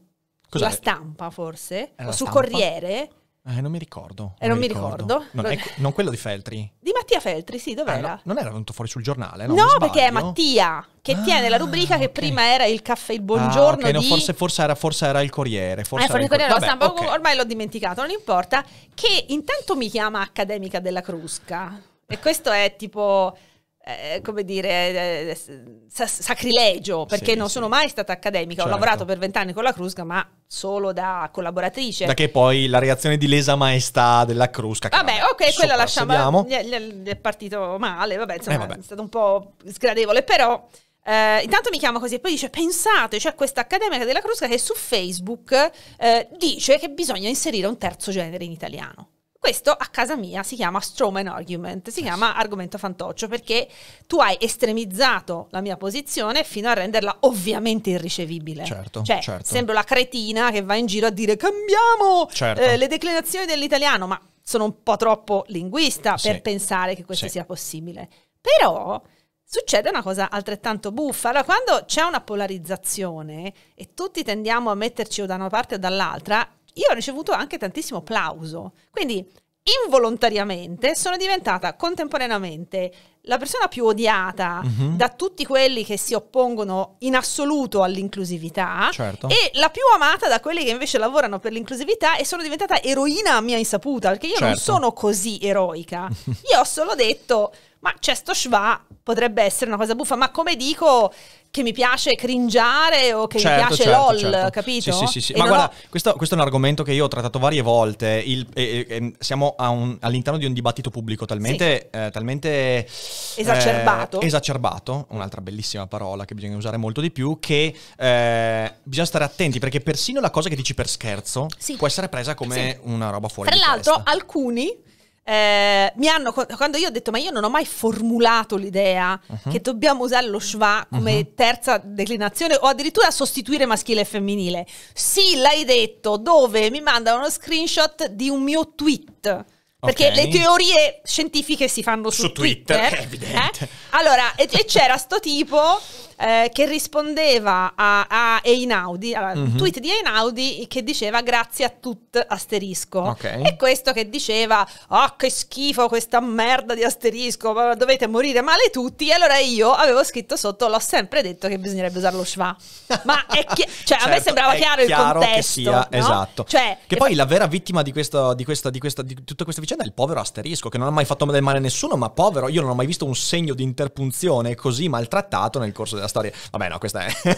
Speaker 1: sulla stampa
Speaker 2: forse, o sul stampa? Corriere.
Speaker 1: Eh, non mi ricordo. E eh, non mi ricordo. ricordo. Non, è, non, quello di Feltri.
Speaker 2: Di Mattia Feltri, sì, dov'era? Ah, no, non
Speaker 1: era venuto fuori sul giornale, no? No, perché è Mattia
Speaker 2: che ah, tiene la rubrica okay. che prima era il caffè il ah, buongiorno ah, okay, di... no, forse,
Speaker 1: forse, era, forse, era, il Corriere, forse eh, era il Corriere, Vabbè, stampa, okay. ormai
Speaker 2: l'ho dimenticato, non importa, che intanto mi chiama Accademica della Crusca. E questo è tipo eh, eh, come dire, eh, sacrilegio, perché sì, non sì. sono mai stata accademica, certo. ho lavorato per vent'anni con la Crusca, ma solo da collaboratrice. Da che
Speaker 1: poi la reazione di lesa maestà della Crusca. Vabbè, ok, quella lasciamo, gli,
Speaker 2: gli, è partito male, vabbè, eh, insomma, eh, vabbè. è stato un po' sgradevole, però... Uh, intanto mi chiama così e poi dice: Pensate, c'è cioè questa accademica della Crusca che su Facebook uh, dice che bisogna inserire un terzo genere in italiano. Questo a casa mia si chiama strawman argument, si eh chiama argomento fantoccio perché tu hai estremizzato la mia posizione fino a renderla ovviamente irricevibile. Certo, cioè, certo. sembro la cretina che va in giro a dire cambiamo certo. eh, le declinazioni dell'italiano, ma sono un po' troppo linguista sì. per pensare che questo sì. sia possibile. Però succede una cosa altrettanto buffa. Allora, quando c'è una polarizzazione e tutti tendiamo a metterci o da una parte o dall'altra, io ho ricevuto anche tantissimo applauso. Quindi involontariamente sono diventata contemporaneamente la persona più odiata mm-hmm. da tutti quelli che si oppongono in assoluto all'inclusività certo. e la più amata da quelli che invece lavorano per l'inclusività e sono diventata eroina a mia insaputa, perché io certo. non sono così eroica. io ho solo detto, ma c'è sto schwa, potrebbe essere una cosa buffa, ma come dico che mi piace cringiare o che certo, mi piace certo, LOL, certo. capito? Sì, sì, sì. sì. Ma guarda, ho...
Speaker 1: questo, questo, è un argomento che io ho trattato varie volte. Il, eh, eh, siamo un, all'interno di un dibattito pubblico talmente, sì. eh, talmente Esacerbato. Eh, esacerbato, un'altra bellissima parola che bisogna usare molto di più, che eh, bisogna stare attenti perché persino la cosa che dici per scherzo sì. può essere presa come sì. una roba fuori. Tra
Speaker 2: l'altro testa. alcuni... Eh, mi hanno, quando io ho detto ma io non ho mai formulato l'idea uh-huh. che dobbiamo usare lo schwa come uh-huh. terza declinazione o addirittura sostituire maschile e femminile. Sì, l'hai detto, dove mi mandano uno screenshot di un mio tweet perché okay. le teorie scientifiche si fanno su, su Twitter. Twitter eh? Allora, e, e c'era sto tipo eh, che rispondeva a, a Einaudi, allora, mm-hmm. un tweet di Einaudi che diceva grazie a tut asterisco. Okay. E questo che diceva, oh che schifo questa merda di asterisco, dovete morire male tutti. E allora io avevo scritto sotto, l'ho sempre detto che bisognerebbe usare lo schwa. Ma è chi- cioè, certo, a me certo, sembrava chiaro, il contesto. Che sia, no? esatto. Cioè,
Speaker 1: che poi fa- la vera vittima di, questa, di, questa, di, questa, di tutta questa vicenda è il povero asterisco, che non ha mai fatto del male a nessuno, ma povero, io non ho mai visto un segno di interpunzione così maltrattato nel corso della la storia. Vabbè, no, questa è. no,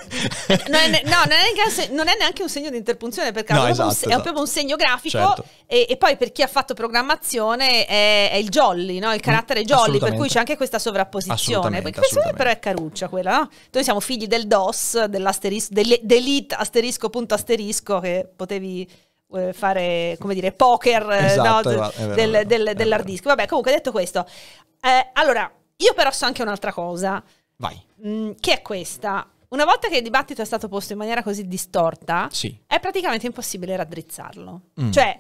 Speaker 2: è no non, è neanche, non, è neanche, un segno di interpunzione perché no, è, esatto, un, esatto. è, esatto. proprio un segno grafico. Certo. E, e, poi per chi ha fatto programmazione è, è il jolly, no? il carattere mm, jolly, per cui c'è anche questa sovrapposizione. Perché questa però è caruccia quella, no? Noi siamo figli del DOS, dell'asterisco, dell'elite asterisco punto asterisco che potevi eh, fare come dire poker eh, esatto, no, vero, del, del, dell'hard disk vabbè comunque detto questo eh, allora io però so anche un'altra cosa vai mh, mm, che è questa. Una volta che il dibattito è stato posto in maniera così distorta, sì. è praticamente impossibile raddrizzarlo. Mm. Cioè,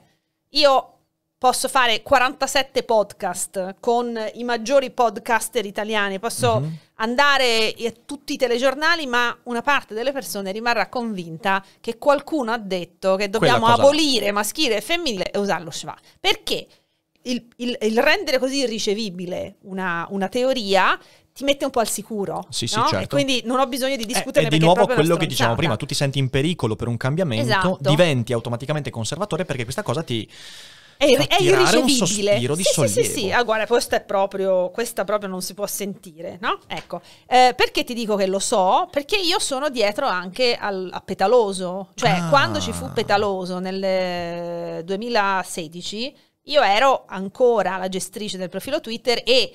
Speaker 2: io posso fare 47 podcast con i maggiori podcaster italiani, posso mm-hmm. andare a tutti i telegiornali, ma una parte delle persone rimarrà convinta che qualcuno ha detto che dobbiamo abolire maschile e femminile e usarlo schwa. Perché? Il, il, il rendere così irricevibile una, una teoria ti mette un po' al sicuro. Sì, sì, no? certo. E quindi non ho bisogno di eh, discutere. Eh, di nuovo è quello che dicevamo prima, tu
Speaker 1: ti senti in pericolo per un cambiamento, esatto. diventi automaticamente conservatore perché questa cosa ti è, ir- è irricevibile. Un di sì, Sì, sì, sì. Ah,
Speaker 2: guarda, questa è proprio, questa proprio non si può sentire, no? Ecco, eh, perché ti dico che lo so? Perché io sono dietro anche al, a Petaloso, cioè ah. quando ci fu Petaloso nel 2016, eh, io ero ancora la gestrice del profilo Twitter e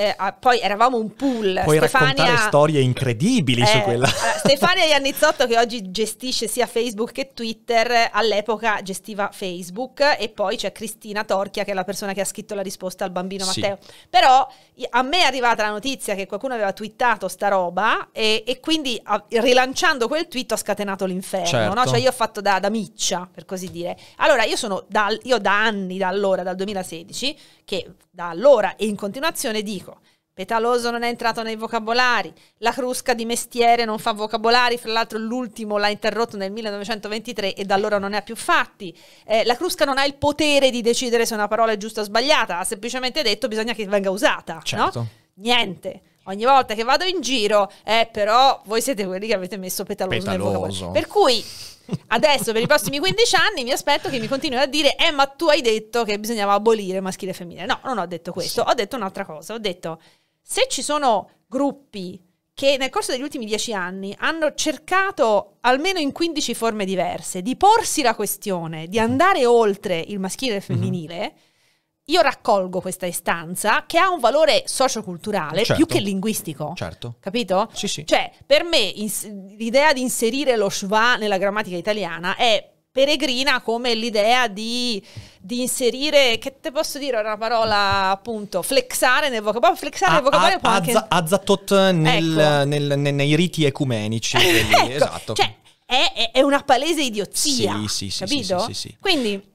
Speaker 2: eh, ah, poi eravamo un pool. Puoi Stefania, raccontare storie
Speaker 1: incredibili eh, su quella.
Speaker 2: Ah, Stefania Iannizzotto, che oggi gestisce sia Facebook che Twitter, all'epoca gestiva Facebook, e poi c'è Cristina Torchia, che è la persona che ha scritto la risposta al bambino sì. Matteo. Però a me è arrivata la notizia che qualcuno aveva twittato sta roba, e, e quindi a, rilanciando quel tweet ho scatenato l'inferno. Certo. No? Cioè, io ho fatto da, da, miccia, per così dire. Allora, io sono da, io da anni, da allora, dal 2016, che da allora e in continuazione dico Petaloso non è entrato nei vocabolari, la crusca di mestiere non fa vocabolari, fra l'altro l'ultimo l'ha interrotto nel 1923 e da allora non ne ha più fatti. Eh, la crusca non ha il potere di decidere se una parola è giusta o sbagliata, ha semplicemente detto bisogna che venga usata. Certo. No? Niente ogni volta che vado in giro, eh, però voi siete quelli che avete messo petaloso, petaloso. nel vocabolario. Per cui adesso, per i prossimi 15 anni, mi aspetto che mi continuino a dire, eh, ma tu hai detto che bisognava abolire maschile e femminile. No, non ho detto questo, sì. ho detto un'altra cosa, ho detto, se ci sono gruppi che nel corso degli ultimi 10 anni hanno cercato, almeno in 15 forme diverse, di porsi la questione, di mm-hmm. andare oltre il maschile e il mm-hmm. femminile, mm-hmm io raccolgo questa istanza che ha un valore socioculturale certo. più che linguistico. Certo. Capito? Sì, sì. Cioè, per me ins- l'idea di inserire lo schwa nella grammatica italiana è peregrina come l'idea di, di, inserire, che te posso dire una parola appunto, flexare nel vocabolario, flexare a, nel vocabolario a, anche...
Speaker 1: Azzatot nel, ecco. nel, nel, nei riti ecumenici. ecco. Esatto. Cioè,
Speaker 2: è, è, una palese idiozia. Sì, sì, sì. Capito? Sì, sì, sì, Quindi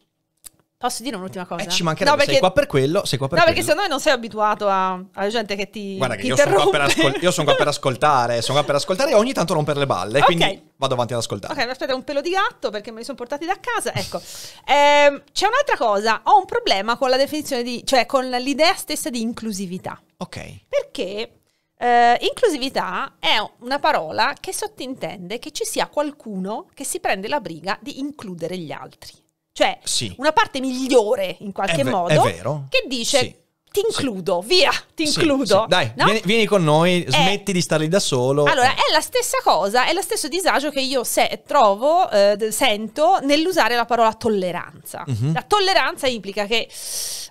Speaker 2: Posso dire un'ultima eh, cosa? Eh, ci mancherebbe, no, perché... sei qua per
Speaker 1: quello, sei qua per No, quello. perché secondo
Speaker 2: me non sei abituato a, alla gente che ti Guarda che ti io, sono ascol-
Speaker 1: io, sono qua per ascoltare, sono qua per ascoltare e ogni tanto rompere le balle, okay. quindi vado avanti ad ascoltare.
Speaker 2: Ok, aspetta un pelo di gatto perché me li sono portati da casa, ecco. Eh, c'è un'altra cosa, ho un problema con la definizione di, cioè con l'idea stessa di inclusività. Ok. Perché eh, inclusività è una parola che sottintende che ci sia qualcuno che si prende la briga di includere gli altri. Cioè, sì. una parte migliore, in qualche ve- modo, che dice... Sì ti includo, sì. via, ti includo. Sì, sì. Dai, no? vieni, vieni,
Speaker 1: con noi, eh. smetti è... di stare lì da solo. Allora, eh.
Speaker 2: è la stessa cosa, è lo stesso disagio che io se, trovo, eh, sento nell'usare la parola tolleranza. Mm-hmm. La tolleranza implica che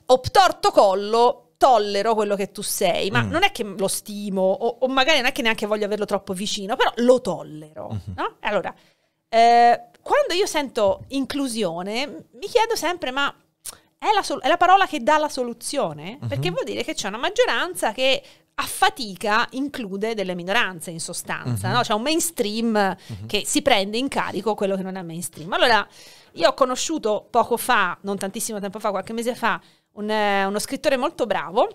Speaker 2: ho torto collo tollero quello che tu sei, ma mm. non è che lo stimo o, o, magari non è che neanche voglio averlo troppo vicino, però lo tollero. Mm-hmm. No? Allora, eh, quando io sento inclusione, mi chiedo sempre, ma è la, so- è la parola che dà la soluzione? Uh-huh. Perché vuol dire che c'è una maggioranza che a fatica include delle minoranze in sostanza, uh-huh. no? C'è un mainstream uh-huh. che si prende in carico quello che non è mainstream. Allora, io ho conosciuto poco fa, non tantissimo tempo fa, qualche mese fa, un, eh, uno scrittore molto bravo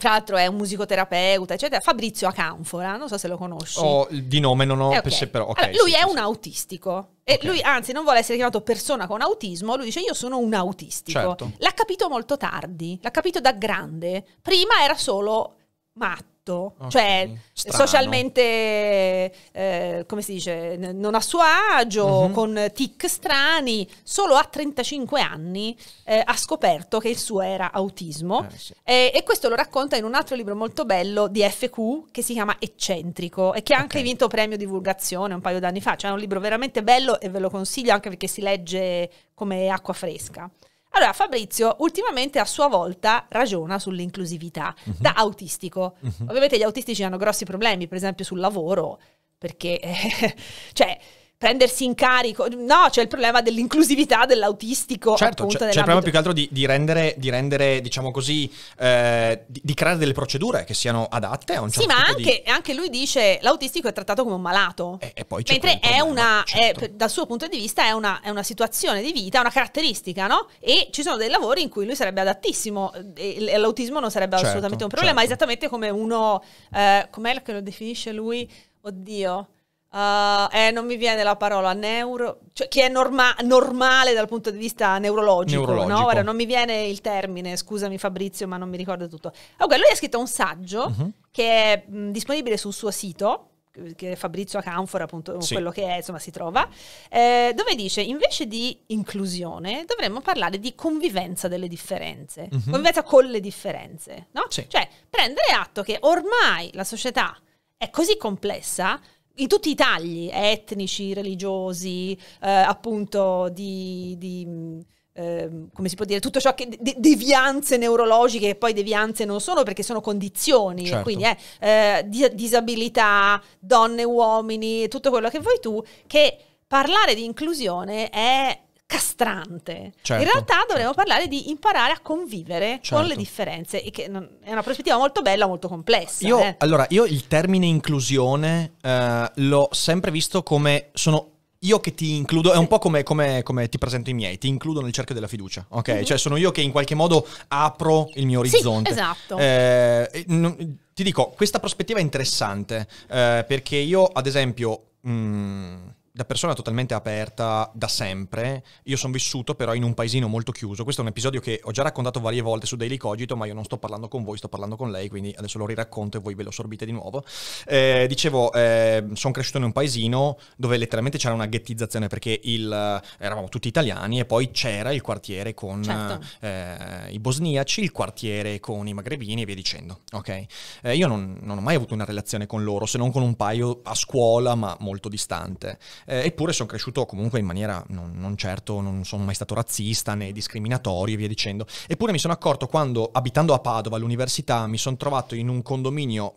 Speaker 2: tra l'altro è un musicoterapeuta, eccetera, Fabrizio Acanfora, non so se lo conosci. Oh,
Speaker 1: di nome non ho, eh, okay. però... Okay, allora, lui sì,
Speaker 2: è sì. un autistico, e okay. lui anzi non vuole essere chiamato persona con autismo, lui dice io sono un autistico. Certo. L'ha capito molto tardi, l'ha capito da grande, prima era solo matto giusto, cioè, okay. cioè Strano. socialmente, eh, come si dice, non a suo agio, mm -hmm. con tic strani, solo a 35 anni eh, ha scoperto che il suo era autismo eh, sì. e, eh, e, questo lo racconta in un altro libro molto bello di FQ che si chiama Eccentrico e che ha anche okay. vinto premio divulgazione un paio d'anni fa, cioè è un libro veramente bello e ve lo consiglio anche perché si legge come acqua fresca. Allora, Fabrizio ultimamente a sua volta ragiona sull'inclusività uh-huh. da autistico. Uh-huh. Ovviamente gli autistici hanno grossi problemi, per esempio sul lavoro, perché cioè prendersi in carico. No, c'è il problema dell'inclusività dell'autistico. Certo, appunto, c'è, c'è il problema più
Speaker 1: che altro di, di, rendere, di rendere, diciamo così, eh, di, di, creare delle procedure che siano adatte a un certo punto. Sì, ma anche, di...
Speaker 2: anche, lui dice l'autistico è trattato come un malato. E,
Speaker 1: e poi c'è Mentre
Speaker 2: è una, certo. è, dal suo punto di vista, è una, è una, situazione di vita, una caratteristica, no? E ci sono dei lavori in cui lui sarebbe adattissimo e l'autismo non sarebbe certo, assolutamente un problema, certo. esattamente come uno, eh, com'è che lo definisce lui? Oddio Uh, eh, non mi viene la parola neuro, cioè, che è norma- normale dal punto di vista neurologico. neurologico. No? Ora non mi viene il termine, scusami Fabrizio, ma non mi ricordo tutto. Allora, lui ha scritto un saggio uh-huh. che è mh, disponibile sul suo sito che è Fabrizio Acanfora, appunto, sì. quello che è, insomma, si trova, eh, dove dice invece di inclusione dovremmo parlare di convivenza delle differenze, mm-hmm. convivenza con le differenze, no? Sì. Cioè prendere atto che ormai la società è così complessa in tutti i tagli etnici, religiosi, eh, appunto di, di eh, come si può dire, tutto ciò che de- devianze neurologiche e poi devianze non sono perché sono condizioni, certo. quindi eh, eh disabilità, donne, uomini, tutto quello che vuoi tu, che parlare di inclusione è castrante. Certo, In realtà dovremmo certo. parlare di imparare a convivere certo. con le certo. differenze, e che è una prospettiva molto bella, molto complessa. Io, eh.
Speaker 1: Allora, io il termine inclusione eh, l'ho sempre visto come sono io che ti includo, è un po' come, come, come, ti presento i miei, ti includo nel cerchio della fiducia, ok? Mm-hmm. Cioè sono io che in qualche modo apro il mio orizzonte. Sì, esatto. Eh, ti dico, questa prospettiva è interessante eh, perché io, ad esempio... Mh, mm, da persona totalmente aperta da sempre, io sono vissuto però in un paesino molto chiuso. Questo è un episodio che ho già raccontato varie volte su Daily Cogito, ma io non sto parlando con voi, sto parlando con lei, quindi adesso lo riracconto e voi ve lo sorbite di nuovo. Eh, dicevo, eh, sono cresciuto in un paesino dove letteralmente c'era una ghettizzazione perché il, eh, eravamo tutti italiani e poi c'era il quartiere con certo. eh, i bosniaci, il quartiere con i magrebini e via dicendo. Okay? Eh, io non, non ho mai avuto una relazione con loro, se non con un paio a scuola, ma molto distante eh, eppure sono cresciuto comunque in maniera non, non, certo, non sono mai stato razzista né discriminatorio e via dicendo. Eppure mi sono accorto quando, abitando a Padova all'università, mi sono trovato in un condominio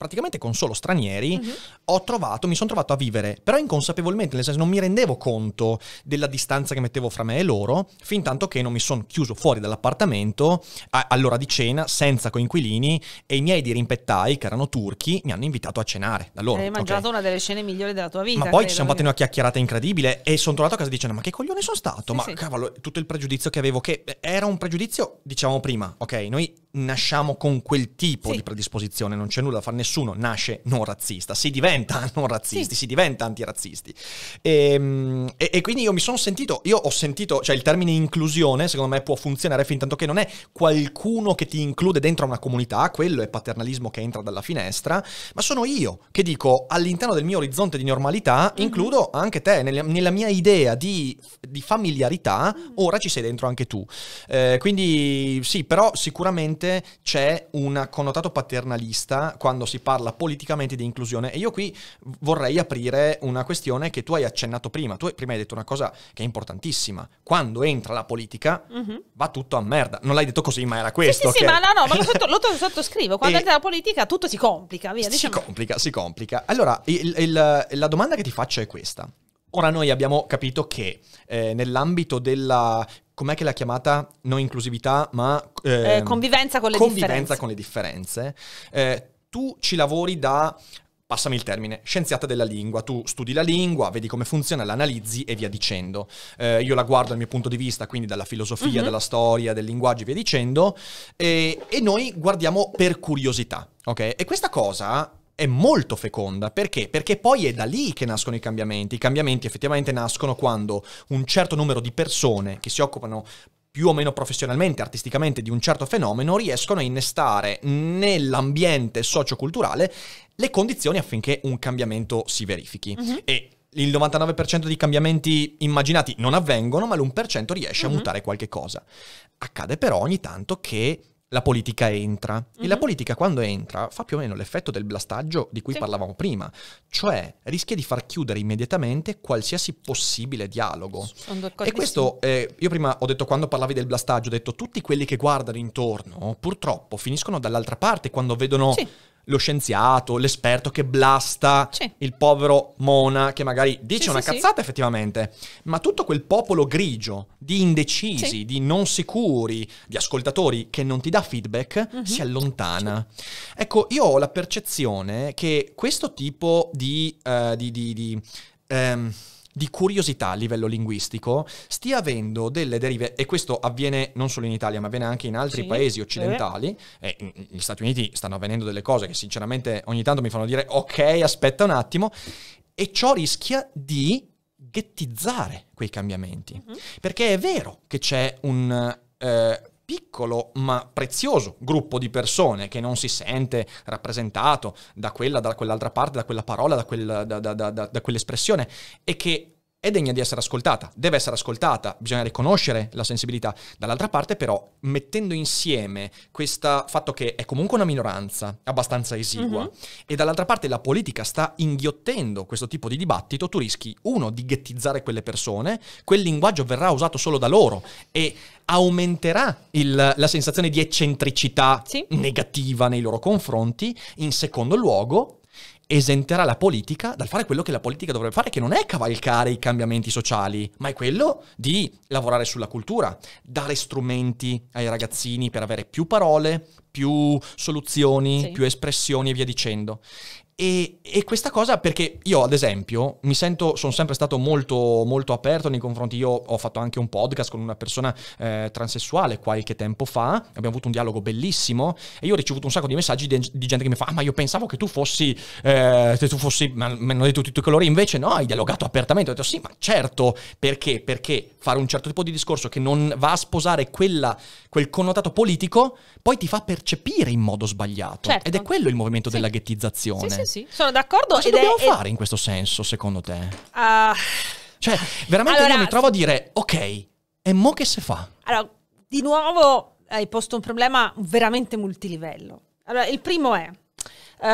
Speaker 1: praticamente con solo stranieri, uh-huh. trovato, mi sono trovato a vivere, però inconsapevolmente, nel senso non mi rendevo conto della distanza che mettevo fra me e loro, fin tanto che non mi sono chiuso fuori dall'appartamento a, all'ora di cena senza coinquilini e i miei dirimpettai, che erano turchi, mi hanno invitato a cenare da loro. Hai mangiato okay.
Speaker 2: una delle scene migliori della tua vita. Ma poi ci siamo fatti una
Speaker 1: chiacchierata incredibile e sono tornato a casa dicendo ma che coglione sono stato? Sì, ma sì. cavolo, tutto il pregiudizio che avevo, che eh, era un pregiudizio, diciamo prima, ok, noi nasciamo con quel tipo sì. di predisposizione, non c'è nulla da fare, nessuno nasce non razzista, si diventa non razzisti, sì. si diventa antirazzisti. E, ehm, e, e, quindi io mi sono sentito, io ho sentito, cioè il termine inclusione secondo me può funzionare fin tanto che non è qualcuno che ti include dentro una comunità, quello è paternalismo che entra dalla finestra, ma sono io che dico all'interno del mio orizzonte di normalità mm-hmm. includo anche te, nella, nella mia idea di, di familiarità, mm-hmm. ora ci sei dentro anche tu. Eh, quindi sì, però sicuramente sicuramente c'è un connotato paternalista quando si parla politicamente di inclusione e io qui vorrei aprire una questione che tu hai accennato prima. Tu prima hai detto una cosa che è importantissima. Quando entra la politica mm-hmm. va tutto a merda. Non l'hai detto così, ma era questo. Sì, sì, che... sì ma no, no, ma lo, sotto,
Speaker 2: lo sottoscrivo. Quando e... entra la politica tutto si complica, via, Si diciamo.
Speaker 1: complica, si complica. Allora, il, il, la domanda che ti faccio è questa. Ora noi abbiamo capito che eh, nell'ambito della com'è che l'ha chiamata? Non inclusività, ma... Eh, eh, convivenza
Speaker 2: con le convivenza differenze. Con
Speaker 1: le differenze. Eh, tu ci lavori da passami il termine, scienziata della lingua. Tu studi la lingua, vedi come funziona, la analizzi e via dicendo. Eh, io la guardo dal mio punto di vista, quindi dalla filosofia, mm-hmm. dalla storia, del linguaggio e via dicendo, e, e noi guardiamo per curiosità, ok? E questa cosa è molto feconda. Perché? Perché poi è da lì che nascono i cambiamenti. I cambiamenti effettivamente nascono quando un certo numero di persone che si occupano più o meno professionalmente, artisticamente di un certo fenomeno, riescono a innestare nell'ambiente socioculturale le condizioni affinché un cambiamento si verifichi. Mm-hmm. E il 99% dei cambiamenti immaginati non avvengono, ma l'1% riesce mm-hmm. a mhm. mutare qualche cosa. Accade però ogni tanto che la politica entra. Mm-hmm. E la mhm. politica quando entra fa più o meno l'effetto del blastaggio di cui sì. parlavamo prima, cioè rischia di far chiudere immediatamente qualsiasi possibile dialogo. E questo, eh, io prima ho detto quando parlavi del blastaggio, ho detto tutti quelli che guardano intorno purtroppo finiscono dall'altra parte quando vedono... Sì lo scienziato, l'esperto che blasta sì. il povero Mona che magari dice sì, una sì, cazzata effettivamente, ma tutto quel popolo grigio di indecisi, di non sicuri, di ascoltatori che non ti dà feedback mm-hmm. si allontana. Ecco, io ho la percezione che questo tipo di... Uh, di, di, di um, di curiosità a livello linguistico stia avendo delle derive, e questo avviene non solo in Italia, ma avviene anche in altri sì, paesi occidentali. Eh. E gli Stati Uniti stanno avvenendo delle cose che sinceramente ogni tanto mi fanno dire ok, aspetta un attimo, e ciò rischia di ghettizzare quei cambiamenti. Uh-huh. Perché è vero che c'è un... Eh, piccolo ma prezioso gruppo di persone che non si sente rappresentato da quella, da quell'altra parte, da quella parola, da, quel, da, da quell'espressione e che è degna di essere ascoltata, deve essere ascoltata, bisogna riconoscere la sensibilità. Dall'altra parte però, mettendo insieme questo fatto che è comunque una minoranza abbastanza esigua mm-hmm. e dall'altra parte la politica sta inghiottendo questo tipo di dibattito, tu rischi uno di ghettizzare quelle persone, quel linguaggio verrà usato solo da loro e aumenterà il, la sensazione di eccentricità sì. negativa nei loro confronti. In secondo luogo, esenterà la politica dal fare quello che la politica dovrebbe fare, che non è cavalcare i cambiamenti sociali, ma è quello di lavorare sulla cultura, dare strumenti ai ragazzini per avere più parole, più soluzioni, sì. più espressioni e via dicendo. E, e, questa cosa perché io, ad esempio, mi sento, sono sempre stato molto, molto aperto nei confronti. Io ho fatto anche un podcast con una persona eh, transessuale qualche tempo fa. Abbiamo avuto un dialogo bellissimo e io ho ricevuto un sacco di messaggi di, di gente che mi fa: Ah, ma io pensavo che tu fossi, eh, che tu fossi, ma mi hanno detto tutti i colori. Invece, no, hai dialogato apertamente. Ho detto: Sì, ma certo, perché? Perché fare un certo tipo di discorso che non va a sposare quella, quel connotato politico poi ti fa percepire in modo sbagliato. Certo. Ed è certo. quello il movimento sì. della ghettizzazione. Sì, sì, sì,
Speaker 2: sono d'accordo. Cosa dobbiamo è, fare
Speaker 1: in questo senso, secondo te? Uh, cioè, veramente allora, io mi trovo a dire, ok, e mo che se fa?
Speaker 2: Allora, di nuovo hai posto un problema veramente multilivello. Allora, il primo è... Uh,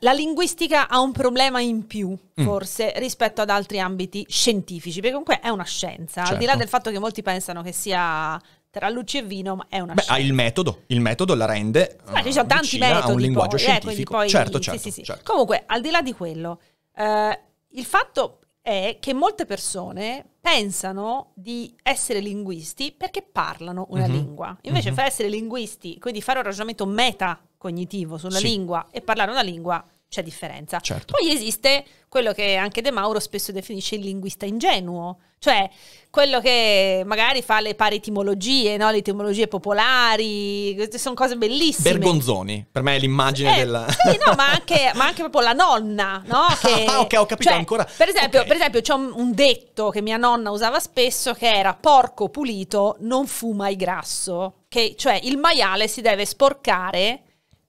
Speaker 2: la linguistica ha un problema in più, mm. forse, mm. rispetto ad altri ambiti scientifici, perché comunque è una scienza, certo. al di là certo. del fatto che molti pensano che sia tra luce e vino è una Beh, scelta. ha il
Speaker 1: metodo, il metodo la rende Ma ci eh, sono tanti metodi, ha un linguaggio poi, eh, scientifico. Eh, poi, certo, certo, sì, sì, certo,
Speaker 2: Comunque, al di là di quello, eh, il fatto è che molte persone pensano di essere linguisti perché parlano una mm-hmm. lingua. Invece mm-hmm. fa essere linguisti, quindi fare un ragionamento metacognitivo sulla sì. lingua e parlare una lingua c'è differenza. Certo. Poi esiste quello che anche De Mauro spesso definisce il linguista ingenuo, cioè quello che magari fa le pari etimologie, no? le etimologie popolari, queste sono cose bellissime.
Speaker 1: Bergonzoni, per me è l'immagine eh, della... Sì,
Speaker 2: no, ma anche, ma anche, proprio la nonna, no? Ah, che, ah, ok, ho capito cioè, ancora. Per esempio, okay. per esempio c'è un, un, detto che mia nonna usava spesso che era porco pulito non fu mai grasso, che, cioè il maiale si deve sporcare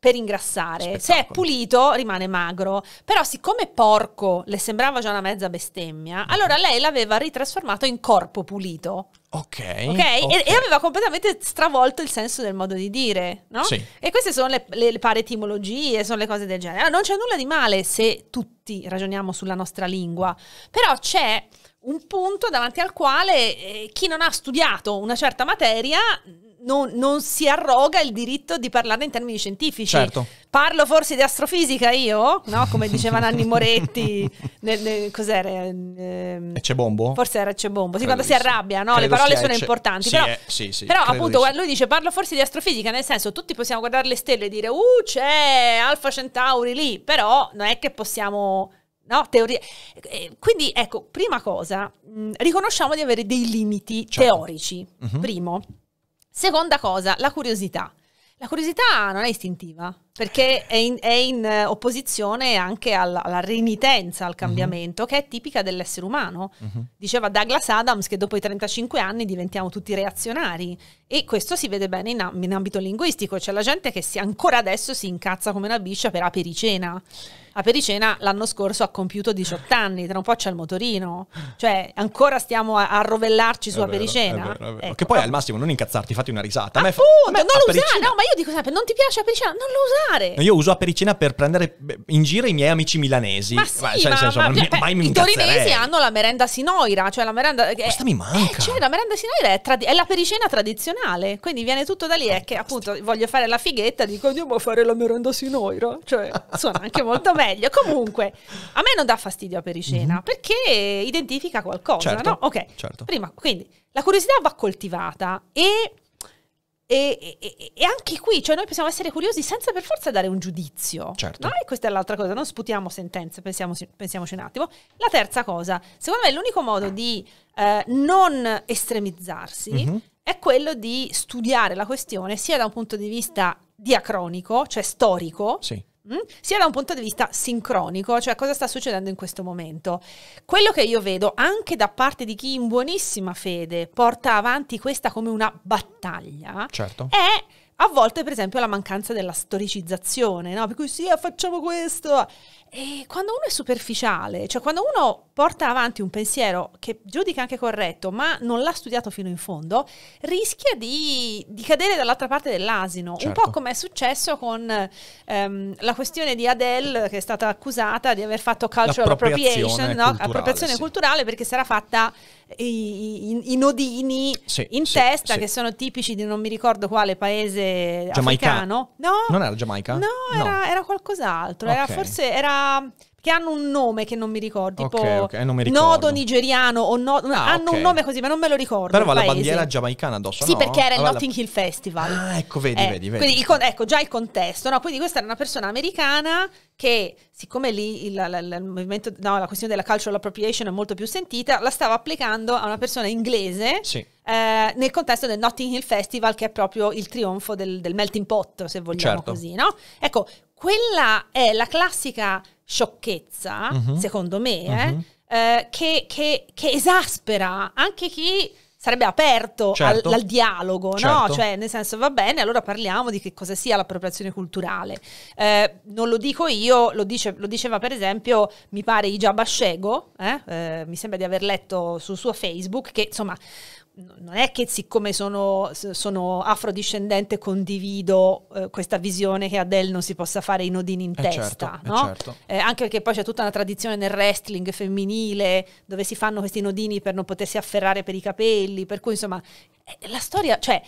Speaker 2: per ingrassare. Spettacolo. Se è pulito rimane magro, però siccome porco le sembrava già una mezza bestemmia, allora lei l'aveva ritrasformato in corpo pulito.
Speaker 1: Ok. okay? okay. E, e,
Speaker 2: aveva completamente stravolto il senso del modo di dire, no? Sì. E queste sono le, le, le pare etimologie, sono le cose del genere. Allora, ah, non c'è nulla di male se tutti ragioniamo sulla nostra lingua, però c'è un punto davanti al quale eh, chi non ha studiato una certa materia non, non, si arroga il diritto di parlare in termini scientifici. Certo. Parlo forse di astrofisica io, no? come diceva Nanni Moretti, nel, nel, cos'era? Ehm,
Speaker 1: Ecebombo? Forse
Speaker 2: era Ecebombo, sì, quando si arrabbia, no? le parole sono eh, importanti. Sì, però, è, eh,
Speaker 1: sì, sì, però appunto lui
Speaker 2: dice parlo forse di astrofisica, nel senso tutti possiamo guardare le stelle e dire uh c'è Alfa Centauri lì, però non è che possiamo No, teorie. Eh, quindi ecco, prima cosa, mh, mm, riconosciamo di avere dei limiti certo. teorici, uh-huh. primo. Seconda cosa, la curiosità. La curiosità non è istintiva, perché è in, è in eh, opposizione anche alla, alla, renitenza al mhm. cambiamento, uh-huh. che è tipica dell'essere umano. Uh-huh. Diceva Douglas Adams che dopo i 35 anni diventiamo tutti reazionari e questo si vede bene in, in ambito linguistico, c'è la gente che si, ancora adesso si incazza come una biscia per apericena. A Pericena l'anno scorso ha compiuto 18 anni, tra un po' c'è il motorino. Cioè, ancora stiamo a, a rovellarci su Apericena. Vero, è vero, è vero. Ecco. Che poi al
Speaker 1: massimo non incazzarti, fatti una risata. Appunto, a ma non lo usare, no,
Speaker 2: ma io dico sempre, non ti piace Apericena, non lo usare. No,
Speaker 1: io uso Apericena per prendere in giro i miei amici milanesi. Ma sì, ma, cioè, ma, senso, ma, ma, eh, ma i torinesi hanno
Speaker 2: la merenda sinoira, cioè la merenda... Che Questa è, mi manca. Eh, cioè, la merenda sinoira è, tradi- è la Pericena tradizionale, quindi viene tutto da lì. È che appunto voglio fare la fighetta, dico andiamo a fare la merenda sinoira. Cioè, suona anche molto bene. meglio. Comunque, a me non dà fastidio apericena mm -hmm. perché identifica qualcosa, certo, no? Ok, certo. prima, quindi la curiosità va coltivata e, e, e, e, anche qui, cioè noi possiamo essere curiosi senza per forza dare un giudizio. Certo. No? E questa è l'altra cosa, non sputiamo sentenze, pensiamoci, pensiamoci un attimo. La terza cosa, secondo me l'unico modo di eh, non estremizzarsi mm -hmm. è quello di studiare la questione sia da un punto di vista diacronico, cioè storico, sì Mm? sia da un punto di vista sincronico, cioè cosa sta succedendo in questo momento. Quello che io vedo anche da parte di chi in buonissima fede porta avanti questa come una battaglia certo. è a volte per esempio la mancanza della storicizzazione, no? per cui sì, facciamo questo. E quando uno è superficiale, cioè quando uno porta avanti un pensiero che giudica anche corretto, ma non l'ha studiato fino in fondo, rischia di, di cadere dall'altra parte dell'asino. Certo. Un po' certo. come è successo con ehm, la questione di Adele, che è stata accusata di aver fatto cultural appropriation, no? culturale, appropriazione sì. culturale, perché si era fatta i, nodini sì, in sì, testa, che sono tipici di non mi ricordo quale paese Giamaica. africano. No,
Speaker 1: non era Giamaica? No, no. Era,
Speaker 2: era, qualcos'altro. Okay. Era forse era Ehm, che hanno un nome che non mi ricordo, tipo okay, non mi ricordo. nodo nigeriano
Speaker 1: o no... Ah, hanno okay. un nome
Speaker 2: così, ma non me lo ricordo. Però aveva la bandiera
Speaker 1: giamaicana addosso, Sì, no? perché era allora, il ah, Notting
Speaker 2: Hill Festival. Ah, ecco, vedi, eh, vedi, vedi. Il, ecco, già il contesto, no? Quindi questa era una persona americana che, siccome lì il, il, il movimento, no, la questione della cultural appropriation è molto più sentita, la stava applicando a una persona inglese sì. eh, nel contesto del Notting Hill Festival, che è proprio il trionfo del, del melting pot, se vogliamo certo. così, no? Ecco, quella è la classica sciocchezza, uh-huh. secondo me, uh-huh. eh, che, che, che esaspera anche chi sarebbe aperto certo. al, al, dialogo, certo. no? Cioè, nel senso, va bene, allora parliamo di che cosa sia l'appropriazione culturale. Eh, non lo dico io, lo, dice, lo, diceva per esempio, mi pare, Ijab Ashego, eh? eh, mi sembra di aver letto sul suo Facebook, che insomma, non è che siccome sono, sono afrodiscendente condivido eh, questa visione che Adele non si possa fare i nodini in eh testa, certo, eh, no? certo. Eh, anche perché poi c'è tutta una tradizione nel wrestling femminile dove si fanno questi nodini per non potersi afferrare per i capelli, per cui insomma eh, la storia, cioè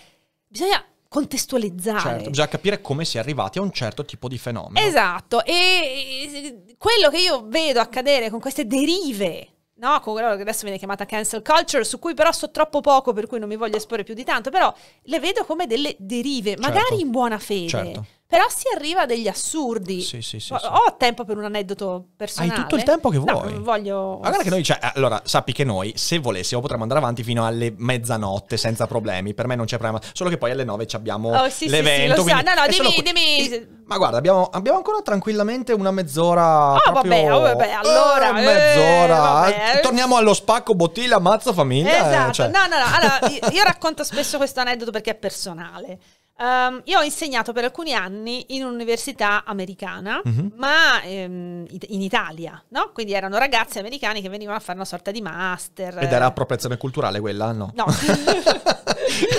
Speaker 2: bisogna contestualizzare. Certo,
Speaker 1: bisogna capire come si è arrivati a un certo tipo di fenomeno.
Speaker 2: Esatto, e quello che io vedo accadere con queste derive no, con quello che adesso viene chiamata cancel culture, su cui però so troppo poco, per cui non mi voglio esporre più di tanto, però le vedo come delle derive, magari certo, in buona fede. Certo. Però si arriva a degli assurdi. Sì, sì, sì, sì. Ho tempo per un aneddoto personale. Hai tutto il tempo che vuoi. No, voglio. Ma guarda
Speaker 1: che noi, cioè, allora, sappi che noi, se volessimo, potremmo andare avanti fino alle mezzanotte senza problemi. Per me non c'è problema. Solo che poi alle nove ci abbiamo oh, sì, l'evento. Sì, sì, lo so. No, no,
Speaker 2: dimmi, dimmi.
Speaker 1: Ma guarda, abbiamo, abbiamo, ancora tranquillamente una mezz'ora. Oh, vabbè, oh, vabbè, eh, allora. Eh, mezz'ora. Vabbè. Torniamo allo spacco, bottiglia, mazza, famiglia. Eh, esatto. Eh, cioè. No,
Speaker 2: no, no. Allora, io, io racconto spesso questo aneddoto perché è personale. Um, io ho insegnato per alcuni anni in un'università americana, mm-hmm. ma ehm, in Italia, no? Quindi erano ragazzi americani che venivano a fare una sorta di master. Ed era
Speaker 1: appropriazione culturale quella, no? No.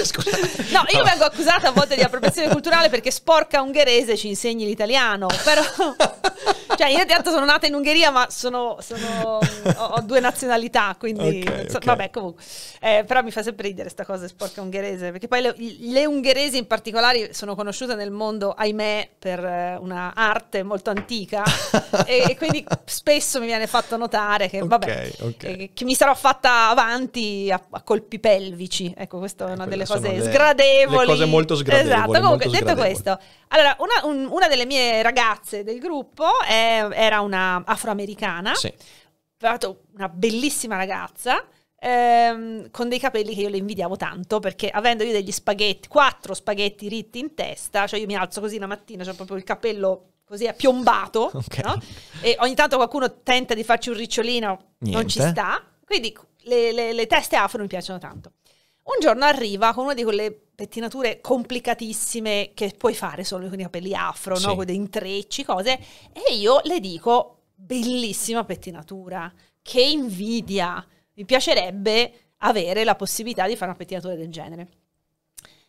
Speaker 2: scusa. No, io vengo accusata a volte di appropriazione culturale perché sporca ungherese ci insegni l'italiano, però... cioè, io in realtà sono nata in Ungheria, ma sono, sono, ho, ho, due nazionalità, quindi... Okay, so, okay. Vabbè, comunque. Eh, però mi fa sempre ridere questa cosa sporca ungherese, perché poi le, le ungheresi in particolare sono conosciute nel mondo, ahimè, per eh, una arte molto antica e, e, quindi spesso mi viene fatto notare che, okay, vabbè, eh, che mi sarò fatta avanti a, a colpi pelvici. Ecco, questa è eh, una Quella delle cose cose le, sgradevoli. Le cose molto esatto, sgradevoli. Esatto, comunque molto detto sgradevoli. questo, allora una, un, una, delle mie ragazze del gruppo è, era una afroamericana, sì. una bellissima ragazza, ehm, con dei capelli che io le invidiavo tanto perché avendo io degli spaghetti, quattro spaghetti ritti in testa, cioè io mi alzo così la mattina, c'è cioè proprio il capello così è piombato, okay. no? e ogni tanto qualcuno tenta di farci un ricciolino, Niente. non ci sta. Quindi le, le, le, teste afro mi piacciono tanto. Un giorno arriva con una di quelle pettinature complicatissime che puoi fare solo con i capelli afro, sì. no? con dei intrecci, cose, e io le dico, bellissima pettinatura, che invidia, mi piacerebbe avere la possibilità di fare una pettinatura del genere.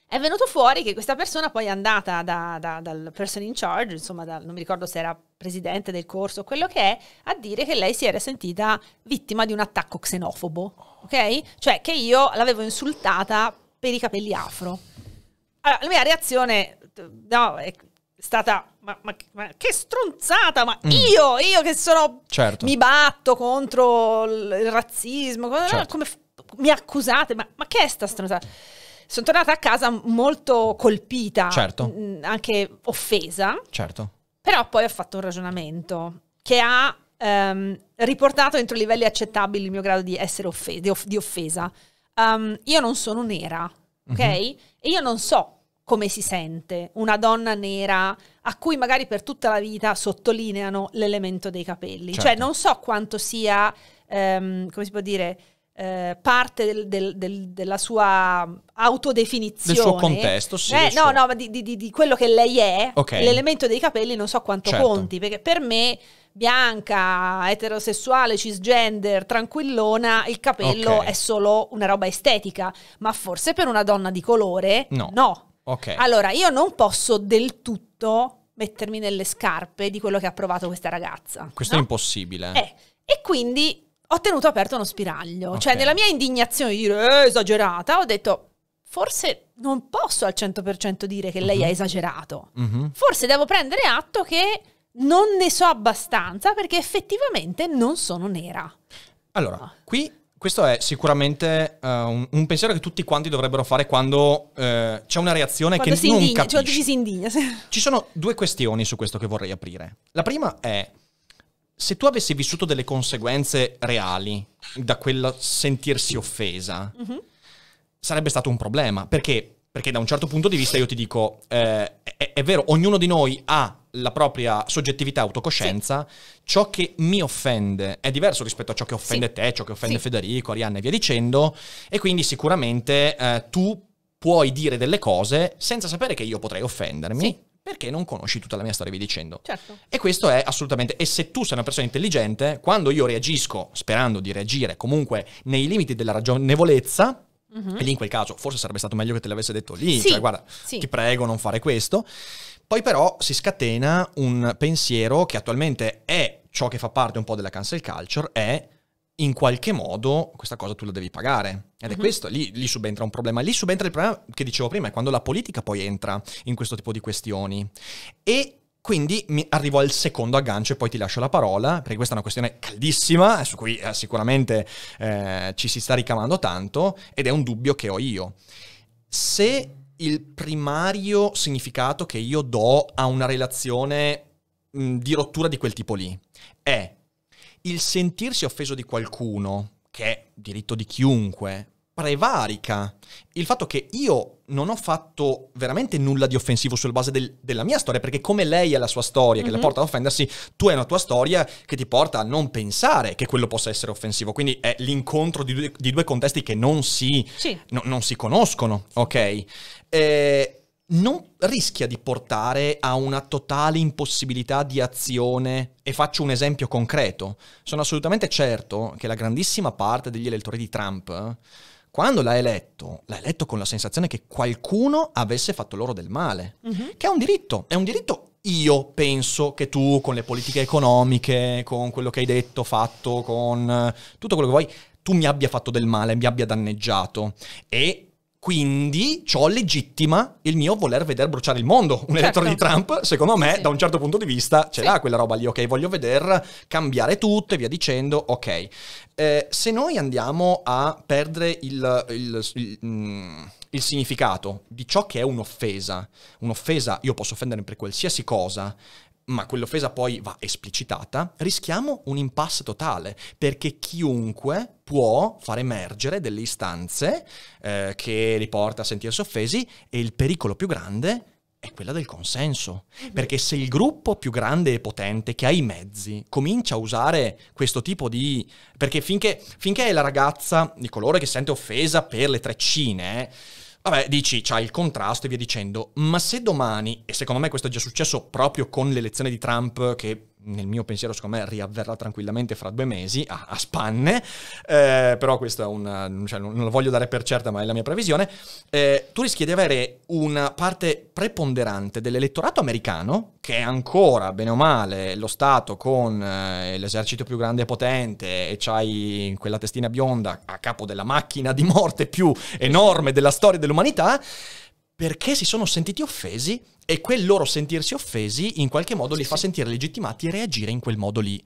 Speaker 2: È venuto fuori che questa persona poi è andata da, da, dal person in charge, insomma, da, non mi ricordo se era presidente del corso o quello che è, a dire che lei si era sentita vittima di un attacco xenofobo, ok? Cioè che io l'avevo insultata per i capelli afro. Allora, la mia reazione no, è stata ma, ma, ma, che stronzata, ma mm. io, io che sono... Certo. Mi batto contro il razzismo, certo. come mi accusate, ma, ma che è sta stronzata? sono tornata a casa molto colpita, certo. mh, mm, anche offesa. Certo. Però poi ho fatto un ragionamento che ha ehm, riportato entro livelli accettabili il mio grado di essere offe- di, off- di, offesa. Um, io non sono nera, mhm. ok? Mm-hmm. E io non so come si sente una donna nera a cui magari per tutta la vita sottolineano l'elemento dei capelli. Cioè, certo. Cioè non so quanto sia, ehm, come si può dire, eh, parte del, del, del, della sua autodefinizione. Del suo contesto, sì. Eh, no, suo... no, ma di, di, di, quello che lei è, okay. l'elemento dei capelli non so quanto certo. conti, perché per me bianca, eterosessuale, cisgender, tranquillona, il capello okay. è solo una roba estetica, ma forse per una donna di colore no. no. Okay. Allora, io non posso del tutto mettermi nelle scarpe di quello che ha provato questa ragazza.
Speaker 1: Questo no? è impossibile. Eh,
Speaker 2: e quindi ho tenuto aperto uno spiraglio. Cioè, okay. Cioè, nella mia indignazione di dire eh, esagerata, ho detto forse non posso al 100% dire che lei ha uh-huh. esagerato. Uh-huh. Forse devo prendere atto che non ne so abbastanza perché effettivamente non sono nera.
Speaker 1: Allora, no. Ah. qui questo è sicuramente uh, un, un, pensiero che tutti quanti dovrebbero fare quando uh, c'è una reazione quando che non indigna, capisci. Cioè, ci si indigna. Ci sono due questioni su questo che vorrei aprire. La prima è se tu avessi vissuto delle conseguenze reali da quel sentirsi offesa, mm-hmm. sarebbe stato un problema. Perché? Perché da un certo punto di vista io ti dico, eh, è, è, vero, ognuno di noi ha la propria soggettività, autocoscienza, sì. ciò che mi offende è diverso rispetto a ciò che offende sì. te, ciò che offende sì. Federico, Arianna e via dicendo, e quindi sicuramente eh, tu puoi dire delle cose senza sapere che io potrei offendermi Sì perché non conosci tutta la mia storia, vi dicendo. Certo. E questo è assolutamente. E se tu sei una persona intelligente, quando io reagisco, sperando di reagire comunque nei limiti della ragionevolezza, mm-hmm. e lì in quel caso forse sarebbe stato meglio che te l'avesse detto lì, sì. cioè guarda, sì. ti prego non fare questo. Poi però si scatena un pensiero che attualmente è ciò che fa parte un po' della cancel culture, è in qualche modo questa cosa tu la devi pagare. Ed mm-hmm. è mhm. questo, lì, lì, subentra un problema. Lì subentra il problema che dicevo prima, è quando la politica poi entra in questo tipo di questioni. E quindi arrivo al secondo aggancio e poi ti lascio la parola, perché questa è una questione caldissima, eh, su cui eh, sicuramente eh, ci si sta ricamando tanto, ed è un dubbio che ho io. Se il primario significato che io do a una relazione mh, di rottura di quel tipo lì è il sentirsi offeso di qualcuno, che è diritto di chiunque, prevarica il fatto che io non ho fatto veramente nulla di offensivo sulla base del, della mia storia, perché come lei ha la sua storia che mm-hmm. la mhm. porta ad offendersi, tu hai una tua storia che ti porta a non pensare che quello possa essere offensivo. Quindi è l'incontro di due, di due contesti che non si, sì. no, non si conoscono, ok? E, eh, non rischia di portare a una totale impossibilità di azione. E faccio un esempio concreto. Sono assolutamente certo che la grandissima parte degli elettori di Trump, quando l'ha eletto, l'ha eletto con la sensazione che qualcuno avesse fatto loro del male, mm-hmm. che è un diritto, è un diritto io penso che tu con le politiche economiche, con quello che hai detto, fatto, con eh, tutto quello che vuoi, tu mi abbia fatto del male, mi abbia danneggiato. E quindi ciò legittima il mio voler vedere bruciare il mondo. Un certo. di Trump, secondo me, sì. da un certo punto di vista, ce sì. l'ha quella roba lì. Ok, voglio veder cambiare tutto e via dicendo. Ok. Eh, se noi andiamo a perdere il, il, il, il mm, il significato di ciò che è un'offesa. Un'offesa, io posso offendere per qualsiasi cosa ma quell'offesa poi va esplicitata, rischiamo un impasse totale, perché chiunque può far emergere delle istanze eh, che li porta a sentirsi offesi e il pericolo più grande è quello del consenso. Eh perché se il gruppo più grande e potente che ha i mezzi comincia a usare questo tipo di... perché finché, finché è la ragazza di colore che sente offesa per le treccine... Eh, Vabbè, dici, c'ha il contrasto e via dicendo, ma se domani, e secondo me questo è già successo proprio con l'elezione di Trump, che nel mio pensiero secondo me riavverrà tranquillamente fra due mesi a, a spanne, eh, però questo è una, cioè, non, lo voglio dare per certa ma è la mia previsione, eh, tu rischi di avere una parte preponderante dell'elettorato americano, che è ancora bene o male lo Stato con eh, l'esercito più grande e potente e c'hai quella testina bionda a capo della macchina di morte più enorme della storia dell'umanità, perché si sono sentiti offesi e quel loro sentirsi offesi in qualche modo sì, li fa sentire legittimati e reagire in quel modo lì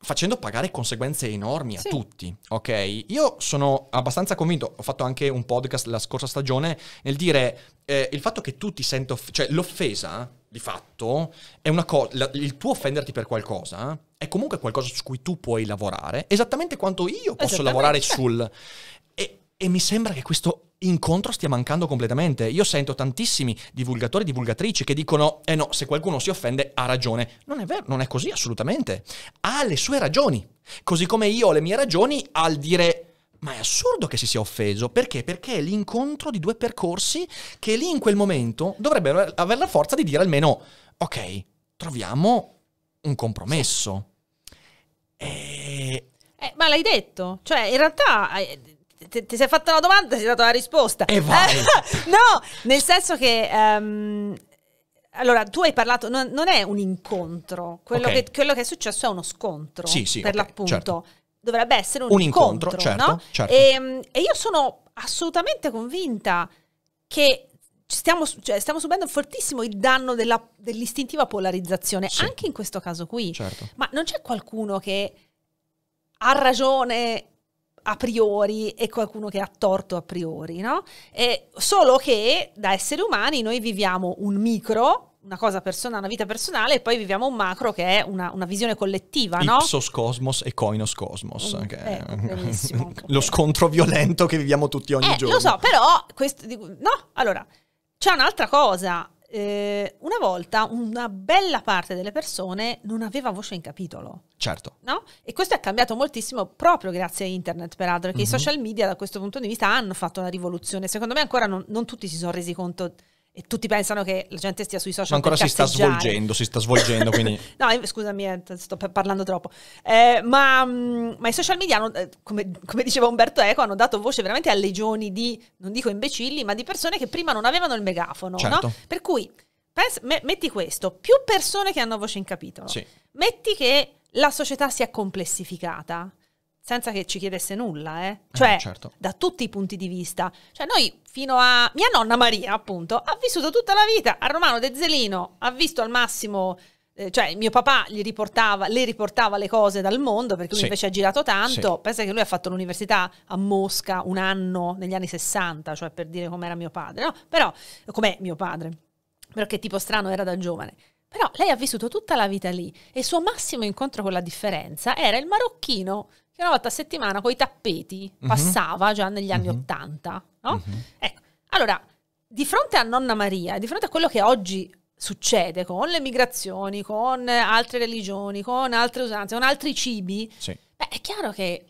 Speaker 1: facendo pagare conseguenze enormi a tutti, ok? Io sono abbastanza convinto, ho fatto anche un podcast la scorsa stagione nel dire eh, il fatto che tu ti senti off- cioè l'offesa di fatto è una cosa, il tuo offenderti per qualcosa è comunque qualcosa su cui tu puoi lavorare, esattamente quanto io posso lavorare cioè sul e mi sembra che questo incontro stia mancando completamente. Io sento tantissimi divulgatori e divulgatrici che dicono, eh no, se qualcuno si offende ha ragione. Non è vero, non è così assolutamente. Ha le sue ragioni. Così come io ho le mie ragioni al dire... Ma è assurdo che si sia offeso, perché? Perché è l'incontro di due percorsi che lì in quel momento dovrebbero avere la forza di dire almeno, ok, troviamo un compromesso. E...
Speaker 2: Eh, ma l'hai detto, cioè in realtà eh, ti, ti, sei fatta una domanda, ti sei dato la risposta. E vai. no, nel senso che... Um, allora, tu hai parlato, non, non è un incontro, quello, okay. che, quello, che, è successo è uno scontro, sì, sì, per okay, certo. l'appunto. Certo. Dovrebbe essere un, un incontro, incontro certo, no? certo. E, ehm, e, io sono assolutamente convinta che stiamo, cioè, stiamo subendo fortissimo il danno della, dell'istintiva polarizzazione, sì. anche in questo caso qui. Certo. Ma non c'è qualcuno che ha ragione a priori e qualcuno che ha torto a priori, no? E solo che da esseri umani noi viviamo un micro, una cosa personale, una vita personale, e poi viviamo un macro che è una, una visione collettiva, no? Ipsos
Speaker 1: cosmos e coinos cosmos. Mm, che ecco, eh, lo scontro violento che viviamo tutti ogni eh, giorno. Lo so, però,
Speaker 2: questo, no, allora, c'è un'altra cosa eh, una volta una bella parte delle persone non aveva voce in capitolo. Certo. No? E questo è cambiato moltissimo proprio grazie a internet, peraltro, perché mm-hmm. i mhm. social media da questo punto di vista hanno fatto una rivoluzione. Secondo me ancora non, non tutti si sono resi conto e tutti pensano che la gente stia sui social. Ma ancora si sta svolgendo,
Speaker 1: si sta svolgendo. Quindi...
Speaker 2: no, eh, scusami, eh, sto parlando troppo. Eh, ma, mm, ma, i social media, hanno, eh, come, come, diceva Umberto Eco, hanno dato voce veramente a legioni di, non dico imbecilli, ma di persone che prima non avevano il megafono. Certo. No? Per cui, pens- me- metti questo, più persone che hanno voce in capitolo. Sì. Metti che la società si è complessificata senza che ci chiedesse nulla, eh? eh cioè, eh, certo. da tutti i punti di vista. Cioè, noi fino a mia nonna Maria, appunto, ha vissuto tutta la vita a Romano De Zelino, ha visto al massimo eh, cioè mio papà gli riportava, le riportava le cose dal mondo perché lui sì. invece ha girato tanto. Sì. Pensa che lui ha fatto l'università a Mosca un anno negli anni 60, cioè per dire com'era mio padre, no? Però, com'è mio padre? Però che tipo strano era da giovane. Però lei ha vissuto tutta la vita lì e il suo massimo incontro con la differenza era il marocchino che una volta a settimana con i tappeti uh mhm. -huh. passava già negli anni mhm. Ottanta. Uh -huh. no? uh mhm. -huh. Ecco, allora, di fronte a Nonna Maria, di fronte a quello che oggi succede con le migrazioni, con altre religioni, con altre usanze, con altri cibi, sì. beh, è chiaro che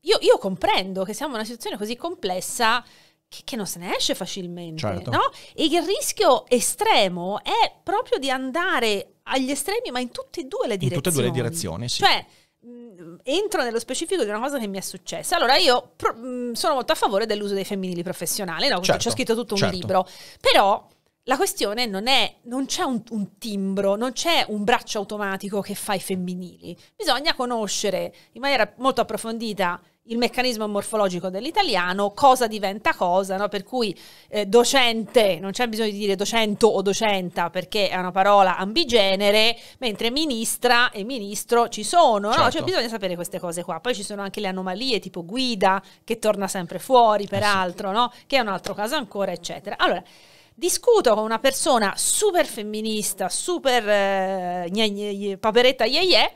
Speaker 2: io, io, comprendo che siamo in una situazione così complessa che, che non se ne esce facilmente, certo. no? E il rischio estremo è proprio di andare agli estremi, ma in tutte e due le direzioni. In tutte e due le direzioni, sì. Cioè, Mm, entro nello specifico di una cosa che mi è successa. Allora, io pro- mm, sono molto a favore dell'uso dei femminili professionali, no? Certo, ci ho scritto tutto un certo. libro. Però la questione non è, non c'è un, un, timbro, non c'è un braccio automatico che fa i femminili. Bisogna conoscere in maniera molto approfondita il meccanismo morfologico dell'italiano, cosa diventa cosa, no? per cui eh, docente, non c'è bisogno di dire docento o docenta perché è una parola ambigenere, mentre ministra e ministro ci sono, certo. no? cioè, certo. bisogna sapere queste cose qua. Poi ci sono anche le anomalie tipo guida che torna sempre fuori, eh, peraltro, no? che è un altro caso ancora, eccetera. Allora, discuto con una persona super femminista, super eh, gne, gne, paperetta yeye,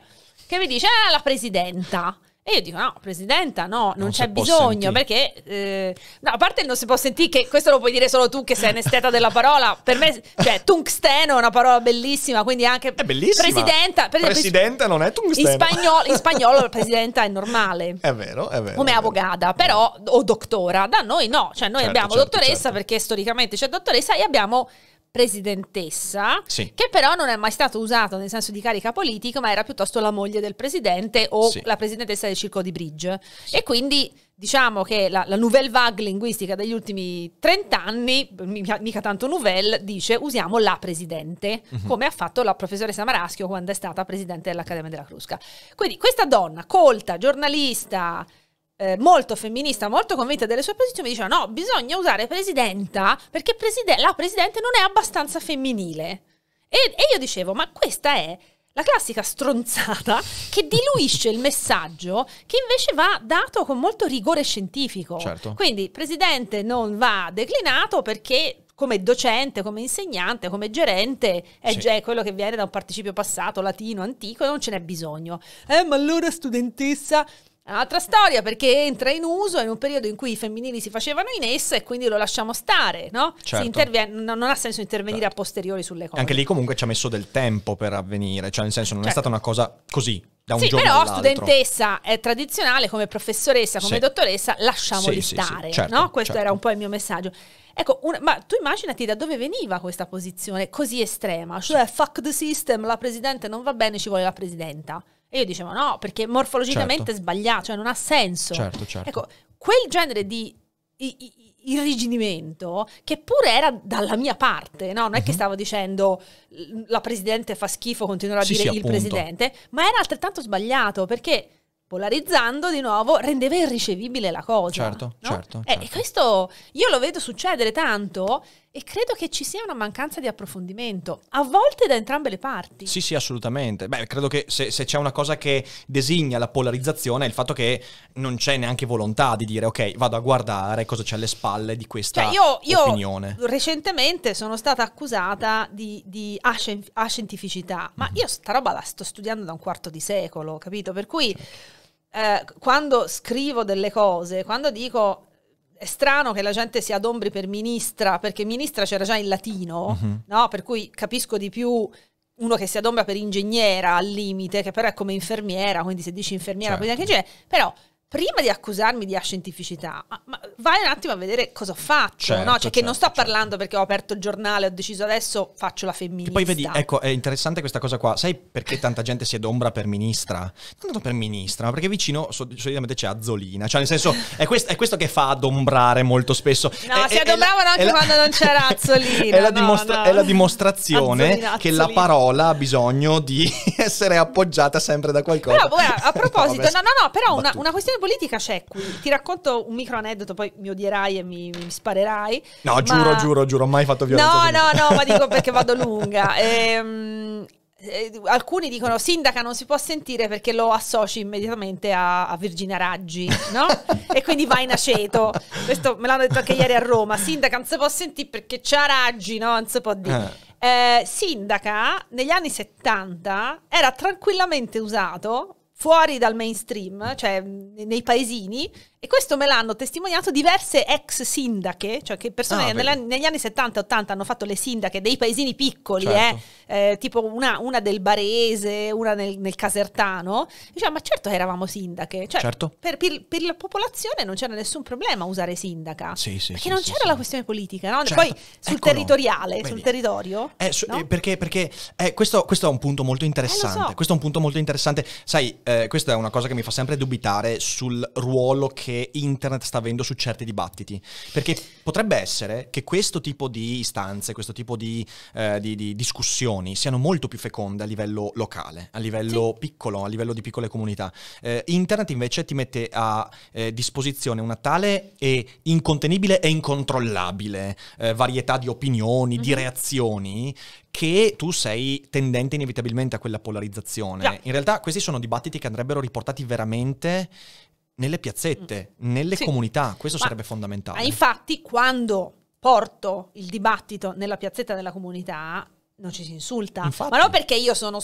Speaker 2: che mi dice, ah, la presidenta. E io dico, no, Presidenta, no, non, non c'è bisogno, perché... Eh, no, a parte il non si può sentire, che questo lo puoi dire solo tu che sei anesteta della parola. Per me, cioè, tungsteno è una parola bellissima, quindi anche... È
Speaker 1: bellissima. Presidenta. Per presidenta non è tungsteno. In
Speaker 2: spagnolo, in spagnolo Presidenta è normale.
Speaker 1: È vero, è vero. Come
Speaker 2: avvocata, però, o dottora. Da noi no, cioè noi certo, abbiamo certo, dottoressa certo. perché storicamente c'è dottoressa e abbiamo presidentessa, sì. che però non è mai stato usato nel senso di carica politica, ma era piuttosto la moglie del presidente o sì. la presidentessa del circo di Bridge. Sì. E quindi diciamo che la, la, nouvelle vague linguistica degli ultimi 30 anni, mica, tanto nouvelle, dice usiamo la presidente, uh-huh. come ha fatto la professoressa Maraschio quando è stata presidente dell'Accademia della Crusca. Quindi questa donna, colta, giornalista, eh, molto femminista, molto convinta delle sue posizioni, mi diceva no, bisogna usare presidenta perché preside- la presidente non è abbastanza femminile. E, e io dicevo, ma questa è la classica stronzata che diluisce il messaggio che invece va dato con molto rigore scientifico. Certo. Quindi presidente non va declinato perché come docente, come insegnante, come gerente, è sì. già quello che viene da un participio passato, latino, antico, e non ce n'è bisogno. Eh, ma allora studentessa, un'altra storia perché entra in uso in un periodo in cui i femminili si facevano in essa e quindi lo lasciamo stare, no? Certo. Interviene, non, non, ha senso intervenire certo. a posteriori sulle cose. Anche lì
Speaker 1: comunque ci ha messo del tempo per avvenire, cioè nel senso non certo. è stata una cosa così. Da un sì, giorno però studentessa
Speaker 2: è tradizionale come professoressa, come sì. dottoressa, lasciamoli sì, stare, sì, certo, no? Questo certo. era un po' il mio messaggio. Ecco, un, ma tu immaginati da dove veniva questa posizione così estrema, cioè fuck the system, la presidente non va bene, ci vuole la presidenta. E io dicevo no, perché morfologicamente certo. sbagliato, cioè non ha senso. Certo, certo. Ecco, quel genere di irrigidimento che pure era dalla mia parte, no? non è uh-huh. che mhm. stavo dicendo la presidente fa schifo, continuerà a sì, dire sì, il presidente, ma era altrettanto sbagliato perché polarizzando di nuovo rendeva irricevibile la cosa. Certo, no? certo, eh, certo. E questo io lo vedo succedere tanto e credo che ci sia una mancanza di approfondimento, a volte da entrambe le parti.
Speaker 1: Sì, sì, assolutamente. Beh, credo che se, se, c'è una cosa che designa la polarizzazione è il fatto che non c'è neanche volontà di dire ok, vado a guardare cosa c'è alle spalle di questa cioè, io, io
Speaker 2: recentemente sono stata accusata di, di ascientificità, ma mm-hmm. io sta roba la sto studiando da un quarto di secolo, capito? Per cui... Certo. Eh, quando scrivo delle cose, quando dico è strano che la gente si adombri per ministra, perché ministra c'era già in latino, uh mhm. -huh. no? Per cui capisco di più uno che si adombra per ingegnera al limite, che però è come infermiera, quindi se dici infermiera certo. puoi anche che però prima di accusarmi di ascientificità, ma, ma vai un attimo a vedere cosa faccio, certo, no? Cioè certo, che non certo, sto certo. parlando perché ho aperto il giornale, ho deciso adesso faccio la femminista. Che poi vedi,
Speaker 1: ecco, è interessante questa cosa qua. Sai perché tanta gente si adombra per ministra? Non per ministra, ma perché vicino solitamente c'è Azzolina. Cioè, nel senso, è, quest- è questo che fa adombrare molto spesso. No, è, si è, adombravano anche la, quando non c'era Azzolina. È la, dimostra- no, È la dimostrazione Azzolina, Azzolina. che la parola ha bisogno di essere appoggiata sempre da qualcosa. Però, eh, a proposito, no, no,
Speaker 2: no, però una, una questione politica c'è qui. Ti racconto un micro aneddoto, poi mi odierai e mi, mi sparerai. No, ma... giuro, giuro,
Speaker 1: giuro, ho mai fatto violenza. No, no, no,
Speaker 2: ma dico perché vado lunga. Ehm, eh, alcuni dicono sindaca non si può sentire perché lo associ immediatamente a, a Virginia Raggi, no? e quindi va in aceto. Questo me l'hanno detto anche ieri a Roma. Sindaca non si può sentire perché c'ha Raggi, no? Non si può dire. Eh. Eh, sindaca negli anni 70 era tranquillamente usato fuori dal mainstream, cioè mhmm, nei paesini, e questo me l'hanno testimoniato diverse ex sindache, cioè che persone ah, negli, negli anni 70 e 80 hanno fatto le sindache dei paesini piccoli, eh. certo. eh, eh, tipo una, una, del Barese, una nel, nel Casertano. Diciamo, ma certo eravamo sindache. Cioè, certo. Per, per, per, la popolazione non c'era nessun problema usare sindaca. Sì, sì, perché sì, non c'era la questione politica, no? certo. Poi sul Eccolo. territoriale, Vedi. sul territorio. Eh, su, no?
Speaker 1: Perché, perché eh, questo, questo, è un punto molto eh, interessante. So. Questo è un punto molto interessante. Sai, questa è una cosa che mi fa sempre dubitare sul ruolo che che internet sta avendo su certi dibattiti. Perché potrebbe essere che questo tipo di istanze, questo tipo di, eh, di, di discussioni siano molto più feconde a livello locale, a livello sì. piccolo, a livello di piccole comunità. Eh, internet invece ti mette a eh, disposizione una tale e incontenibile e incontrollabile eh, varietà di opinioni, mm-hmm. di mhm. reazioni che tu sei tendente inevitabilmente a quella polarizzazione. Yeah. In realtà questi sono dibattiti che andrebbero riportati veramente nelle piazzette, mm. nelle sì. comunità, questo Ma, sarebbe fondamentale. Ma
Speaker 2: Infatti quando porto il dibattito nella piazzetta della comunità non ci si insulta, infatti. ma non perché io sono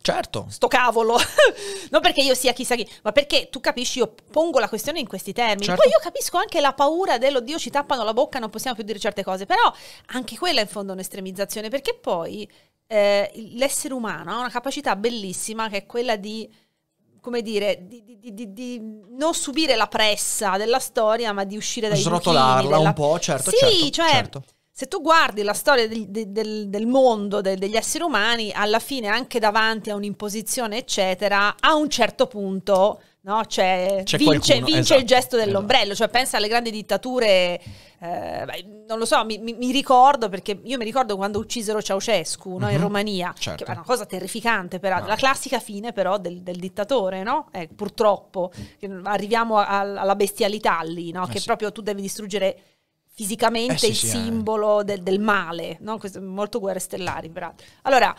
Speaker 2: Certo. Sto cavolo. non perché io sia chissà chi, ma perché tu capisci, io pongo la questione in questi termini. Certo. Poi io capisco anche la paura dell'oddio ci tappano la bocca, non possiamo più dire certe cose, però anche quella in fondo è un'estremizzazione, perché poi eh, l'essere umano ha una capacità bellissima che è quella di come dire, di, di, di, di, non subire la pressa della storia, ma di uscire dai Srotolarla della... un po',
Speaker 1: certo, sì, certo, cioè,
Speaker 2: certo. Se tu guardi la storia del, del, del mondo, del, degli esseri umani, alla fine anche davanti a un'imposizione, eccetera, a un certo punto No, cioè, vince, qualcuno, vince esatto, il gesto dell'ombrello, esatto. cioè pensa alle grandi dittature, eh, non lo so, mi, mi, ricordo perché io mi ricordo quando uccisero Ceausescu no, mm -hmm. in mhm. Romania, certo. che è una cosa terrificante peraltro, no. la classica fine però del, del dittatore, no? Eh, purtroppo arriviamo a, alla bestialità lì, no? eh che sì. proprio tu devi distruggere fisicamente eh sì, il sì, eh. simbolo del, del, male, no? Questo, molto guerre stellari peraltro. Allora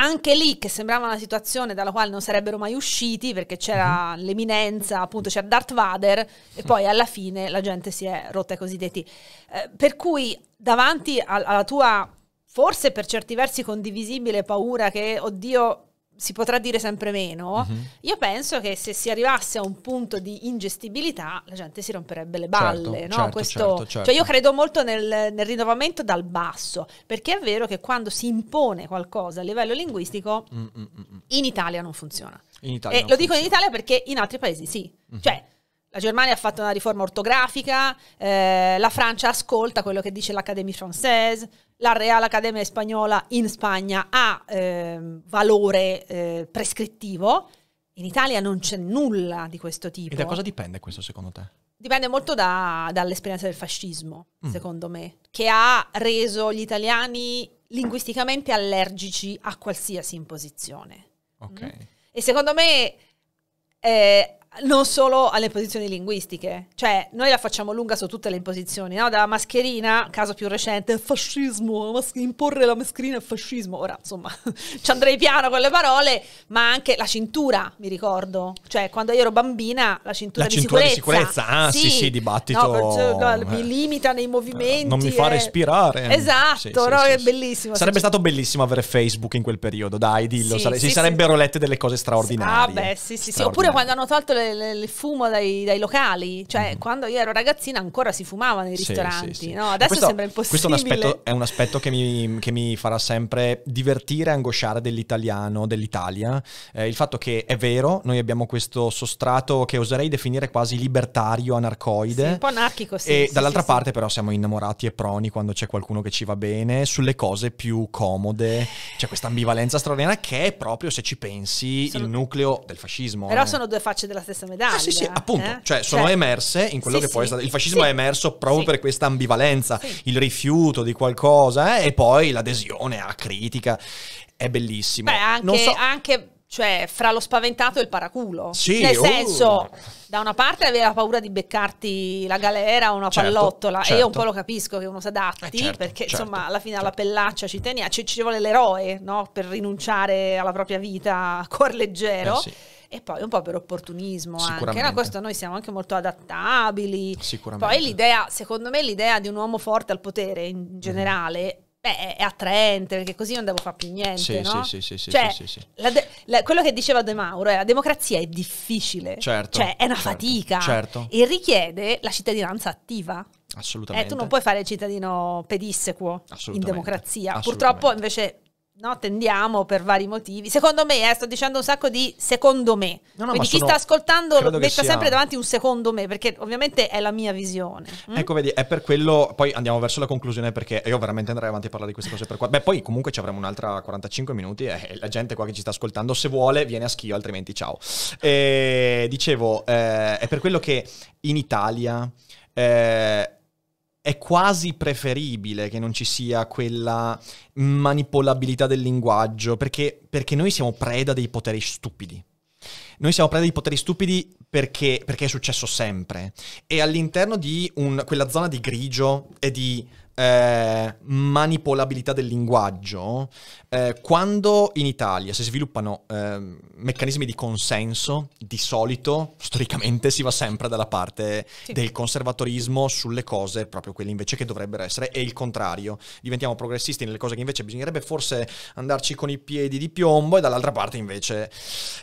Speaker 2: anche lì che sembrava una situazione dalla quale non sarebbero mai usciti perché c'era uh-huh. l'eminenza, appunto c'era Darth Vader e poi alla fine la gente si è rotta ai cosiddetti. Eh, per cui davanti a- alla tua forse per certi versi condivisibile paura che oddio si potrà dire sempre meno, mm-hmm. io penso che se si arrivasse a un punto di ingestibilità la gente si romperebbe le balle. Certo, no? certo, Questo, certo, certo. cioè io credo molto nel, nel, rinnovamento dal basso, perché è vero che quando si impone qualcosa a livello linguistico Mm-mm-mm. in Italia non funziona. In Italia e lo funziona. dico in Italia perché in altri paesi sì. Mm-hmm. Cioè, la Germania ha fatto una riforma ortografica, eh, la Francia ascolta quello che dice l'Académie Française, la Real Accademia Spagnola in Spagna ha eh, valore eh, prescrittivo, in Italia non c'è nulla di questo tipo. E da cosa
Speaker 1: dipende questo secondo te?
Speaker 2: Dipende molto da, dall'esperienza del fascismo, mm. secondo me, che ha reso gli italiani linguisticamente allergici a qualsiasi imposizione. Ok. Mm? E secondo me eh, non solo alle imposizioni linguistiche, cioè noi la facciamo lunga su tutte le imposizioni, no? dalla mascherina, caso più recente, fascismo, mas- imporre la mascherina è fascismo, ora insomma ci andrei piano con le parole, ma anche la cintura, mi ricordo, cioè quando io ero bambina la cintura, la di, cintura sicurezza. di sicurezza, ah sì, sì, sì dibattito, no, per, no, eh. mi limita nei eh, movimenti, non mi fa e... Eh.
Speaker 1: respirare, esatto, sì, no, è
Speaker 2: bellissimo. Sarebbe stato
Speaker 1: bellissimo avere Facebook in quel periodo, dai dillo, Sare- si sarebbero lette delle cose straordinarie. ah beh sì sì sì, oppure
Speaker 2: quando hanno tolto le il fumo dai, dai locali, cioè mm. quando io ero ragazzina ancora si fumava nei ristoranti, sì, sì, sì. No, adesso questo, sembra impossibile. Questo è un aspetto,
Speaker 1: è un aspetto che, mi, che, mi, farà sempre divertire e angosciare dell'italiano, dell'Italia, eh, il fatto che è vero, noi abbiamo questo sostrato che oserei definire quasi libertario, anarcoide. un po'
Speaker 2: anarchico, sì. E dall'altra parte
Speaker 1: però siamo innamorati e proni quando c'è qualcuno che ci va bene, sulle cose più comode, c'è questa ambivalenza straordinaria che è proprio, se ci pensi, sono... il nucleo del fascismo. Però eh. sono
Speaker 2: due facce della stessa eh, medaglia. Ah, sì, sì, appunto. Eh? Cioè, sono cioè, emerse in quello sì, che poi è stato.
Speaker 1: Il fascismo è emerso proprio per questa ambivalenza, il rifiuto di qualcosa eh, e poi l'adesione a critica. È bellissimo. Beh,
Speaker 2: anche, non so... anche cioè fra lo spaventato e il paraculo. Sì, Nel uh. senso, uh. da una parte aveva paura di beccarti la galera o una certo, pallottola, certo. e io un certo. po' lo capisco che uno si adatti, eh, certo, perché certo, insomma alla fine alla certo. pellaccia ci tenia, ci, ci vuole l'eroe no? per rinunciare alla propria vita a cuor leggero. Eh, sì e poi un po' per opportunismo anche. No, questo noi siamo anche molto adattabili. Sicuramente. Poi l'idea, secondo me l'idea di un uomo forte al potere in mm-hmm. generale mm. Beh, è attraente perché così non devo fare più niente. Sì, no? sì, sì, sì, cioè, sì, sì, sì. La de- la, quello che diceva De Mauro è la democrazia è difficile, certo, cioè è una certo, fatica certo. e richiede la cittadinanza attiva.
Speaker 1: Assolutamente. Eh, tu non puoi
Speaker 2: fare il cittadino pedissequo in democrazia. Purtroppo invece no, tendiamo per vari motivi. Secondo me, eh, sto dicendo un sacco di secondo me. No, no, Quindi chi sono, sta ascoltando metta sia... sempre davanti un secondo me, perché ovviamente è la mia visione. Mm? Ecco,
Speaker 1: vedi, è per quello. Poi andiamo verso la conclusione, perché io veramente andrei avanti a parlare di queste cose per qua. Beh, poi comunque ci avremo un'altra 45 minuti e la gente qua che ci sta ascoltando, se vuole, viene a schio, altrimenti ciao. E, eh, dicevo, eh, è per quello che in Italia... Eh, è quasi preferibile che non ci sia quella manipolabilità del linguaggio, perché, perché noi siamo preda dei poteri stupidi. Noi siamo preda dei poteri stupidi perché, perché è successo sempre. E all'interno di un, quella zona di grigio e di eh, manipolabilità del linguaggio, eh, quando in Italia si sviluppano eh, meccanismi di consenso, di solito, storicamente, si va sempre dalla parte sì. del conservatorismo sulle cose, proprio quelle invece che dovrebbero essere, e il contrario. Diventiamo progressisti nelle cose che invece bisognerebbe forse andarci con i piedi di piombo e dall'altra parte invece.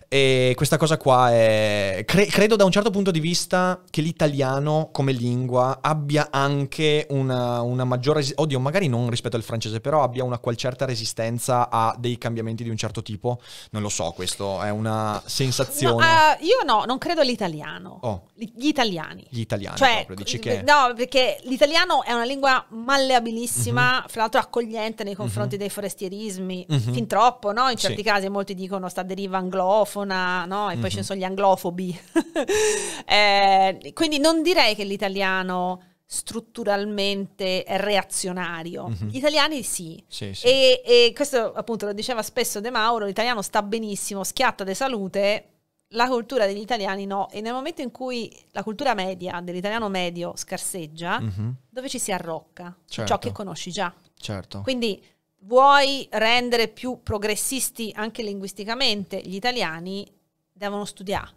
Speaker 1: E questa cosa qua è... Cre- credo da un certo punto di vista che l'italiano come lingua abbia anche una, una maggiore maggior resistenza, oddio, magari non rispetto al francese, però abbia una qual certa resistenza a dei cambiamenti di un certo tipo? Non lo so, questo è una sensazione. No,
Speaker 2: uh, io no, non credo all'italiano. Oh. Gli italiani.
Speaker 1: Gli italiani, cioè, proprio, dici che... No,
Speaker 2: perché l'italiano è una lingua malleabilissima, uh-huh. fra l'altro accogliente nei confronti uh-huh. dei forestierismi, uh-huh. fin troppo, no? In certi sì. casi molti dicono sta deriva anglofona, no? E poi ci sono gli anglofobi. eh, quindi non direi che l'italiano strutturalmente reazionario. Mm-hmm. Gli italiani sì. sì, sì. E, e, questo appunto lo diceva spesso De Mauro, l'italiano sta benissimo, schiatta di salute, la cultura degli italiani no. E nel momento in cui la cultura media dell'italiano medio scarseggia, mm-hmm. dove ci si arrocca? Certo. Ciò che conosci già. Certo. Quindi vuoi rendere più progressisti anche linguisticamente gli italiani, devono studiare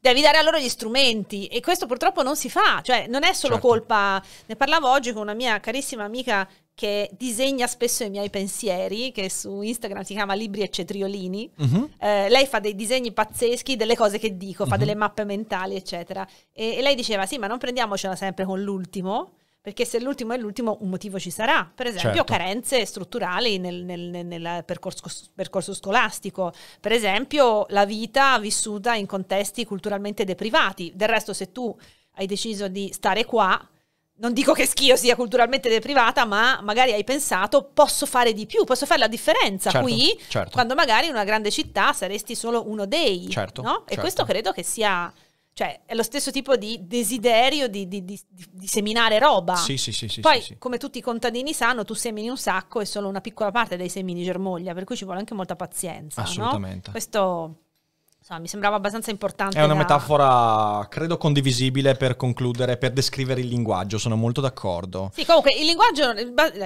Speaker 2: devi dare a loro gli strumenti e questo purtroppo non si fa, cioè non è solo certo. colpa, ne parlavo oggi con una mia carissima amica che disegna spesso i miei pensieri, che su Instagram si chiama Libri e Cetriolini, uh-huh. eh, lei fa dei disegni pazzeschi delle cose che dico, fa uh-huh. delle mappe mentali eccetera e, e lei diceva sì ma non prendiamocela sempre con l'ultimo, perché se l'ultimo è l'ultimo, un motivo ci sarà. Per esempio, certo. carenze strutturali nel, nel, nel percorso, percorso, scolastico. Per esempio, la vita vissuta in contesti culturalmente deprivati. Del resto, se tu hai deciso di stare qua, non dico che schio sia culturalmente deprivata, ma magari hai pensato posso fare di più, posso fare la differenza certo, qui, certo. quando magari in una grande città saresti solo uno dei. Certo, no? E questo certo. credo che sia cioè, è lo stesso tipo di desiderio di, di, di, di seminare roba. Sì, sì, sì. sì Poi, sì, sì. come tutti i contadini sanno, tu semini un sacco e solo una piccola parte dei semini germoglia, per cui ci vuole anche molta pazienza. Assolutamente. No? Questo insomma, mi sembrava abbastanza importante. È una da...
Speaker 1: metafora, credo, condivisibile per concludere, per descrivere il linguaggio, sono molto d'accordo. Sì,
Speaker 2: comunque, il linguaggio,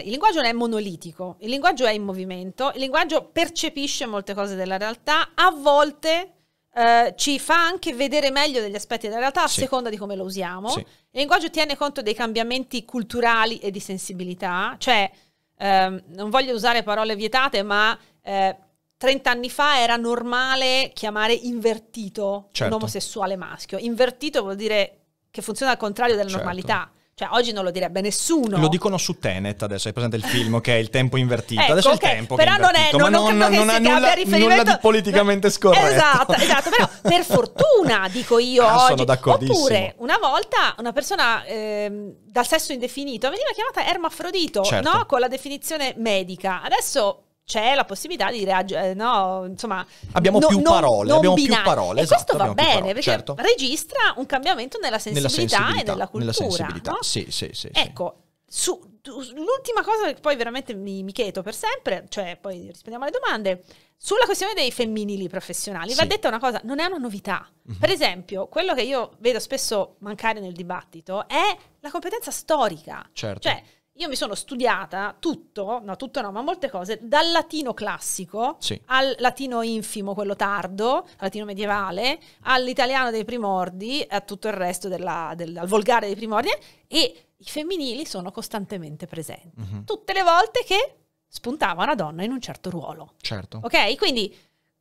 Speaker 2: il linguaggio non è monolitico, il linguaggio è in movimento, il linguaggio percepisce molte cose della realtà, a volte eh, ci fa anche vedere meglio degli aspetti della realtà sì. a seconda di come lo usiamo. Sì. Il linguaggio tiene conto dei cambiamenti culturali e di sensibilità, cioè ehm, non voglio usare parole vietate, ma eh, 30 anni fa era normale chiamare invertito certo. un omosessuale maschio. Invertito vuol dire che funziona al contrario della certo. normalità. Cioè, oggi non lo direbbe nessuno. Lo
Speaker 1: dicono su Tenet adesso, hai presente il film, che è Il tempo invertito. ecco, adesso okay. è il tempo però non è, non, ma non, non, non ha nulla, nulla, di politicamente scorretto. Esatto, esatto,
Speaker 2: però per fortuna, dico io ah, oggi. Oppure, una volta, una persona eh, dal sesso indefinito veniva chiamata ermafrodito, certo. no? Con la definizione medica. Adesso c'è la possibilità di reagire, eh, no, insomma...
Speaker 1: Abbiamo no, più parole, non abbiamo binare. più parole, e esatto, questo va bene, perché certo.
Speaker 2: registra un cambiamento nella sensibilità, nella sensibilità e nella cultura. Nella sensibilità, no?
Speaker 1: sì, sì, sì.
Speaker 2: Ecco, su, l'ultima cosa che poi veramente mi, mi chiedo per sempre, cioè poi rispondiamo alle domande, sulla questione dei femminili professionali, sì. va detta una cosa, non è una novità. Mm-hmm. Per esempio, quello che io vedo spesso mancare nel dibattito è la competenza storica. Certo. Cioè, io mi sono studiata tutto, no tutto no, ma molte cose, dal latino classico sì. al latino infimo, quello tardo, al latino medievale, all'italiano dei primordi, a tutto il resto della, del, al volgare dei primordi e i femminili sono costantemente presenti. Mm-hmm. Tutte le volte che spuntava una donna in un certo ruolo. Certo. Ok? Quindi,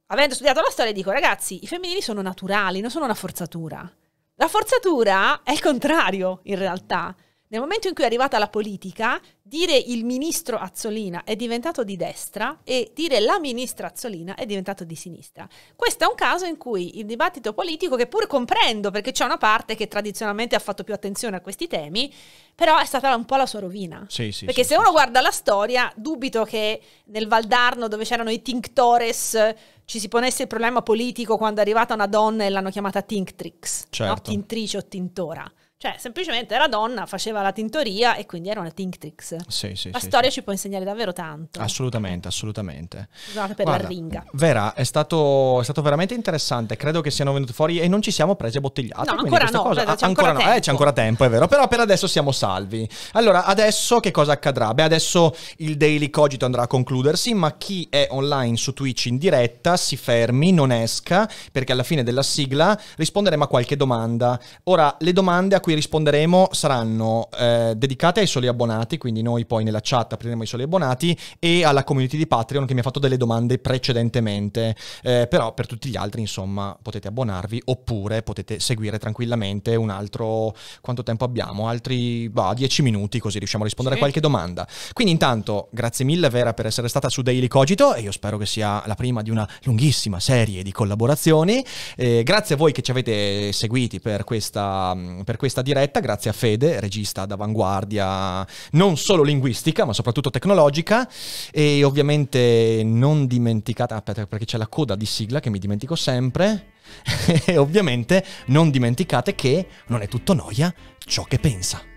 Speaker 2: avendo studiato la storia, dico, ragazzi, i femminili sono naturali, non sono una forzatura. La forzatura è il contrario, in realtà. Nel momento in cui è arrivata la politica, dire il ministro Azzolina è diventato di destra e dire la ministra Azzolina è diventato di sinistra. Questo è un caso in cui il dibattito politico, che pur comprendo perché c'è una parte che tradizionalmente ha fatto più attenzione a questi temi, però è stata un po' la sua rovina.
Speaker 1: Sì, sì, perché sì, se uno
Speaker 2: guarda la storia, dubito che nel Valdarno dove c'erano i Tinctores ci si ponesse il problema politico quando è arrivata una donna e l'hanno chiamata Tinctrix, certo. no? Tintrice o Tintora. Cioè, semplicemente era donna, faceva la tintoria e quindi era una Tinctrix.
Speaker 1: Sì, sì. La sì, storia sì.
Speaker 2: ci può insegnare davvero tanto.
Speaker 1: Assolutamente, assolutamente.
Speaker 2: Scusate per Guarda, la ringa.
Speaker 1: Vera, è stato, è stato, veramente interessante. Credo che siano venuti fuori e non ci siamo presi a bottigliate. No, ancora no. Cosa, credo, c'è ancora, ancora no. Eh, c'è ancora tempo, è vero. Però per adesso siamo salvi. Allora, adesso che cosa accadrà? Beh, adesso il Daily Cogito andrà a concludersi, ma chi è online su Twitch in diretta si fermi, non esca, perché alla fine della sigla risponderemo a qualche domanda. Ora, le domande a cui cui risponderemo saranno eh, dedicate ai soli abbonati, quindi noi poi nella chat apriremo i soli abbonati e alla community di Patreon che mi ha fatto delle domande precedentemente, eh, però per tutti gli altri insomma potete abbonarvi oppure potete seguire tranquillamente un altro, quanto tempo abbiamo? Altri 10 minuti così riusciamo a rispondere sì. a qualche domanda. Quindi intanto grazie mille Vera per essere stata su Daily Cogito e io spero che sia la prima di una lunghissima serie di collaborazioni. Eh, grazie a voi che ci avete seguiti per questa, per questa questa diretta grazie a Fede, regista d'avanguardia non solo linguistica ma soprattutto tecnologica e ovviamente non dimenticate, aspetta ah, perché c'è la coda di sigla che mi dimentico sempre e ovviamente non dimenticate che non è tutto noia ciò che pensa.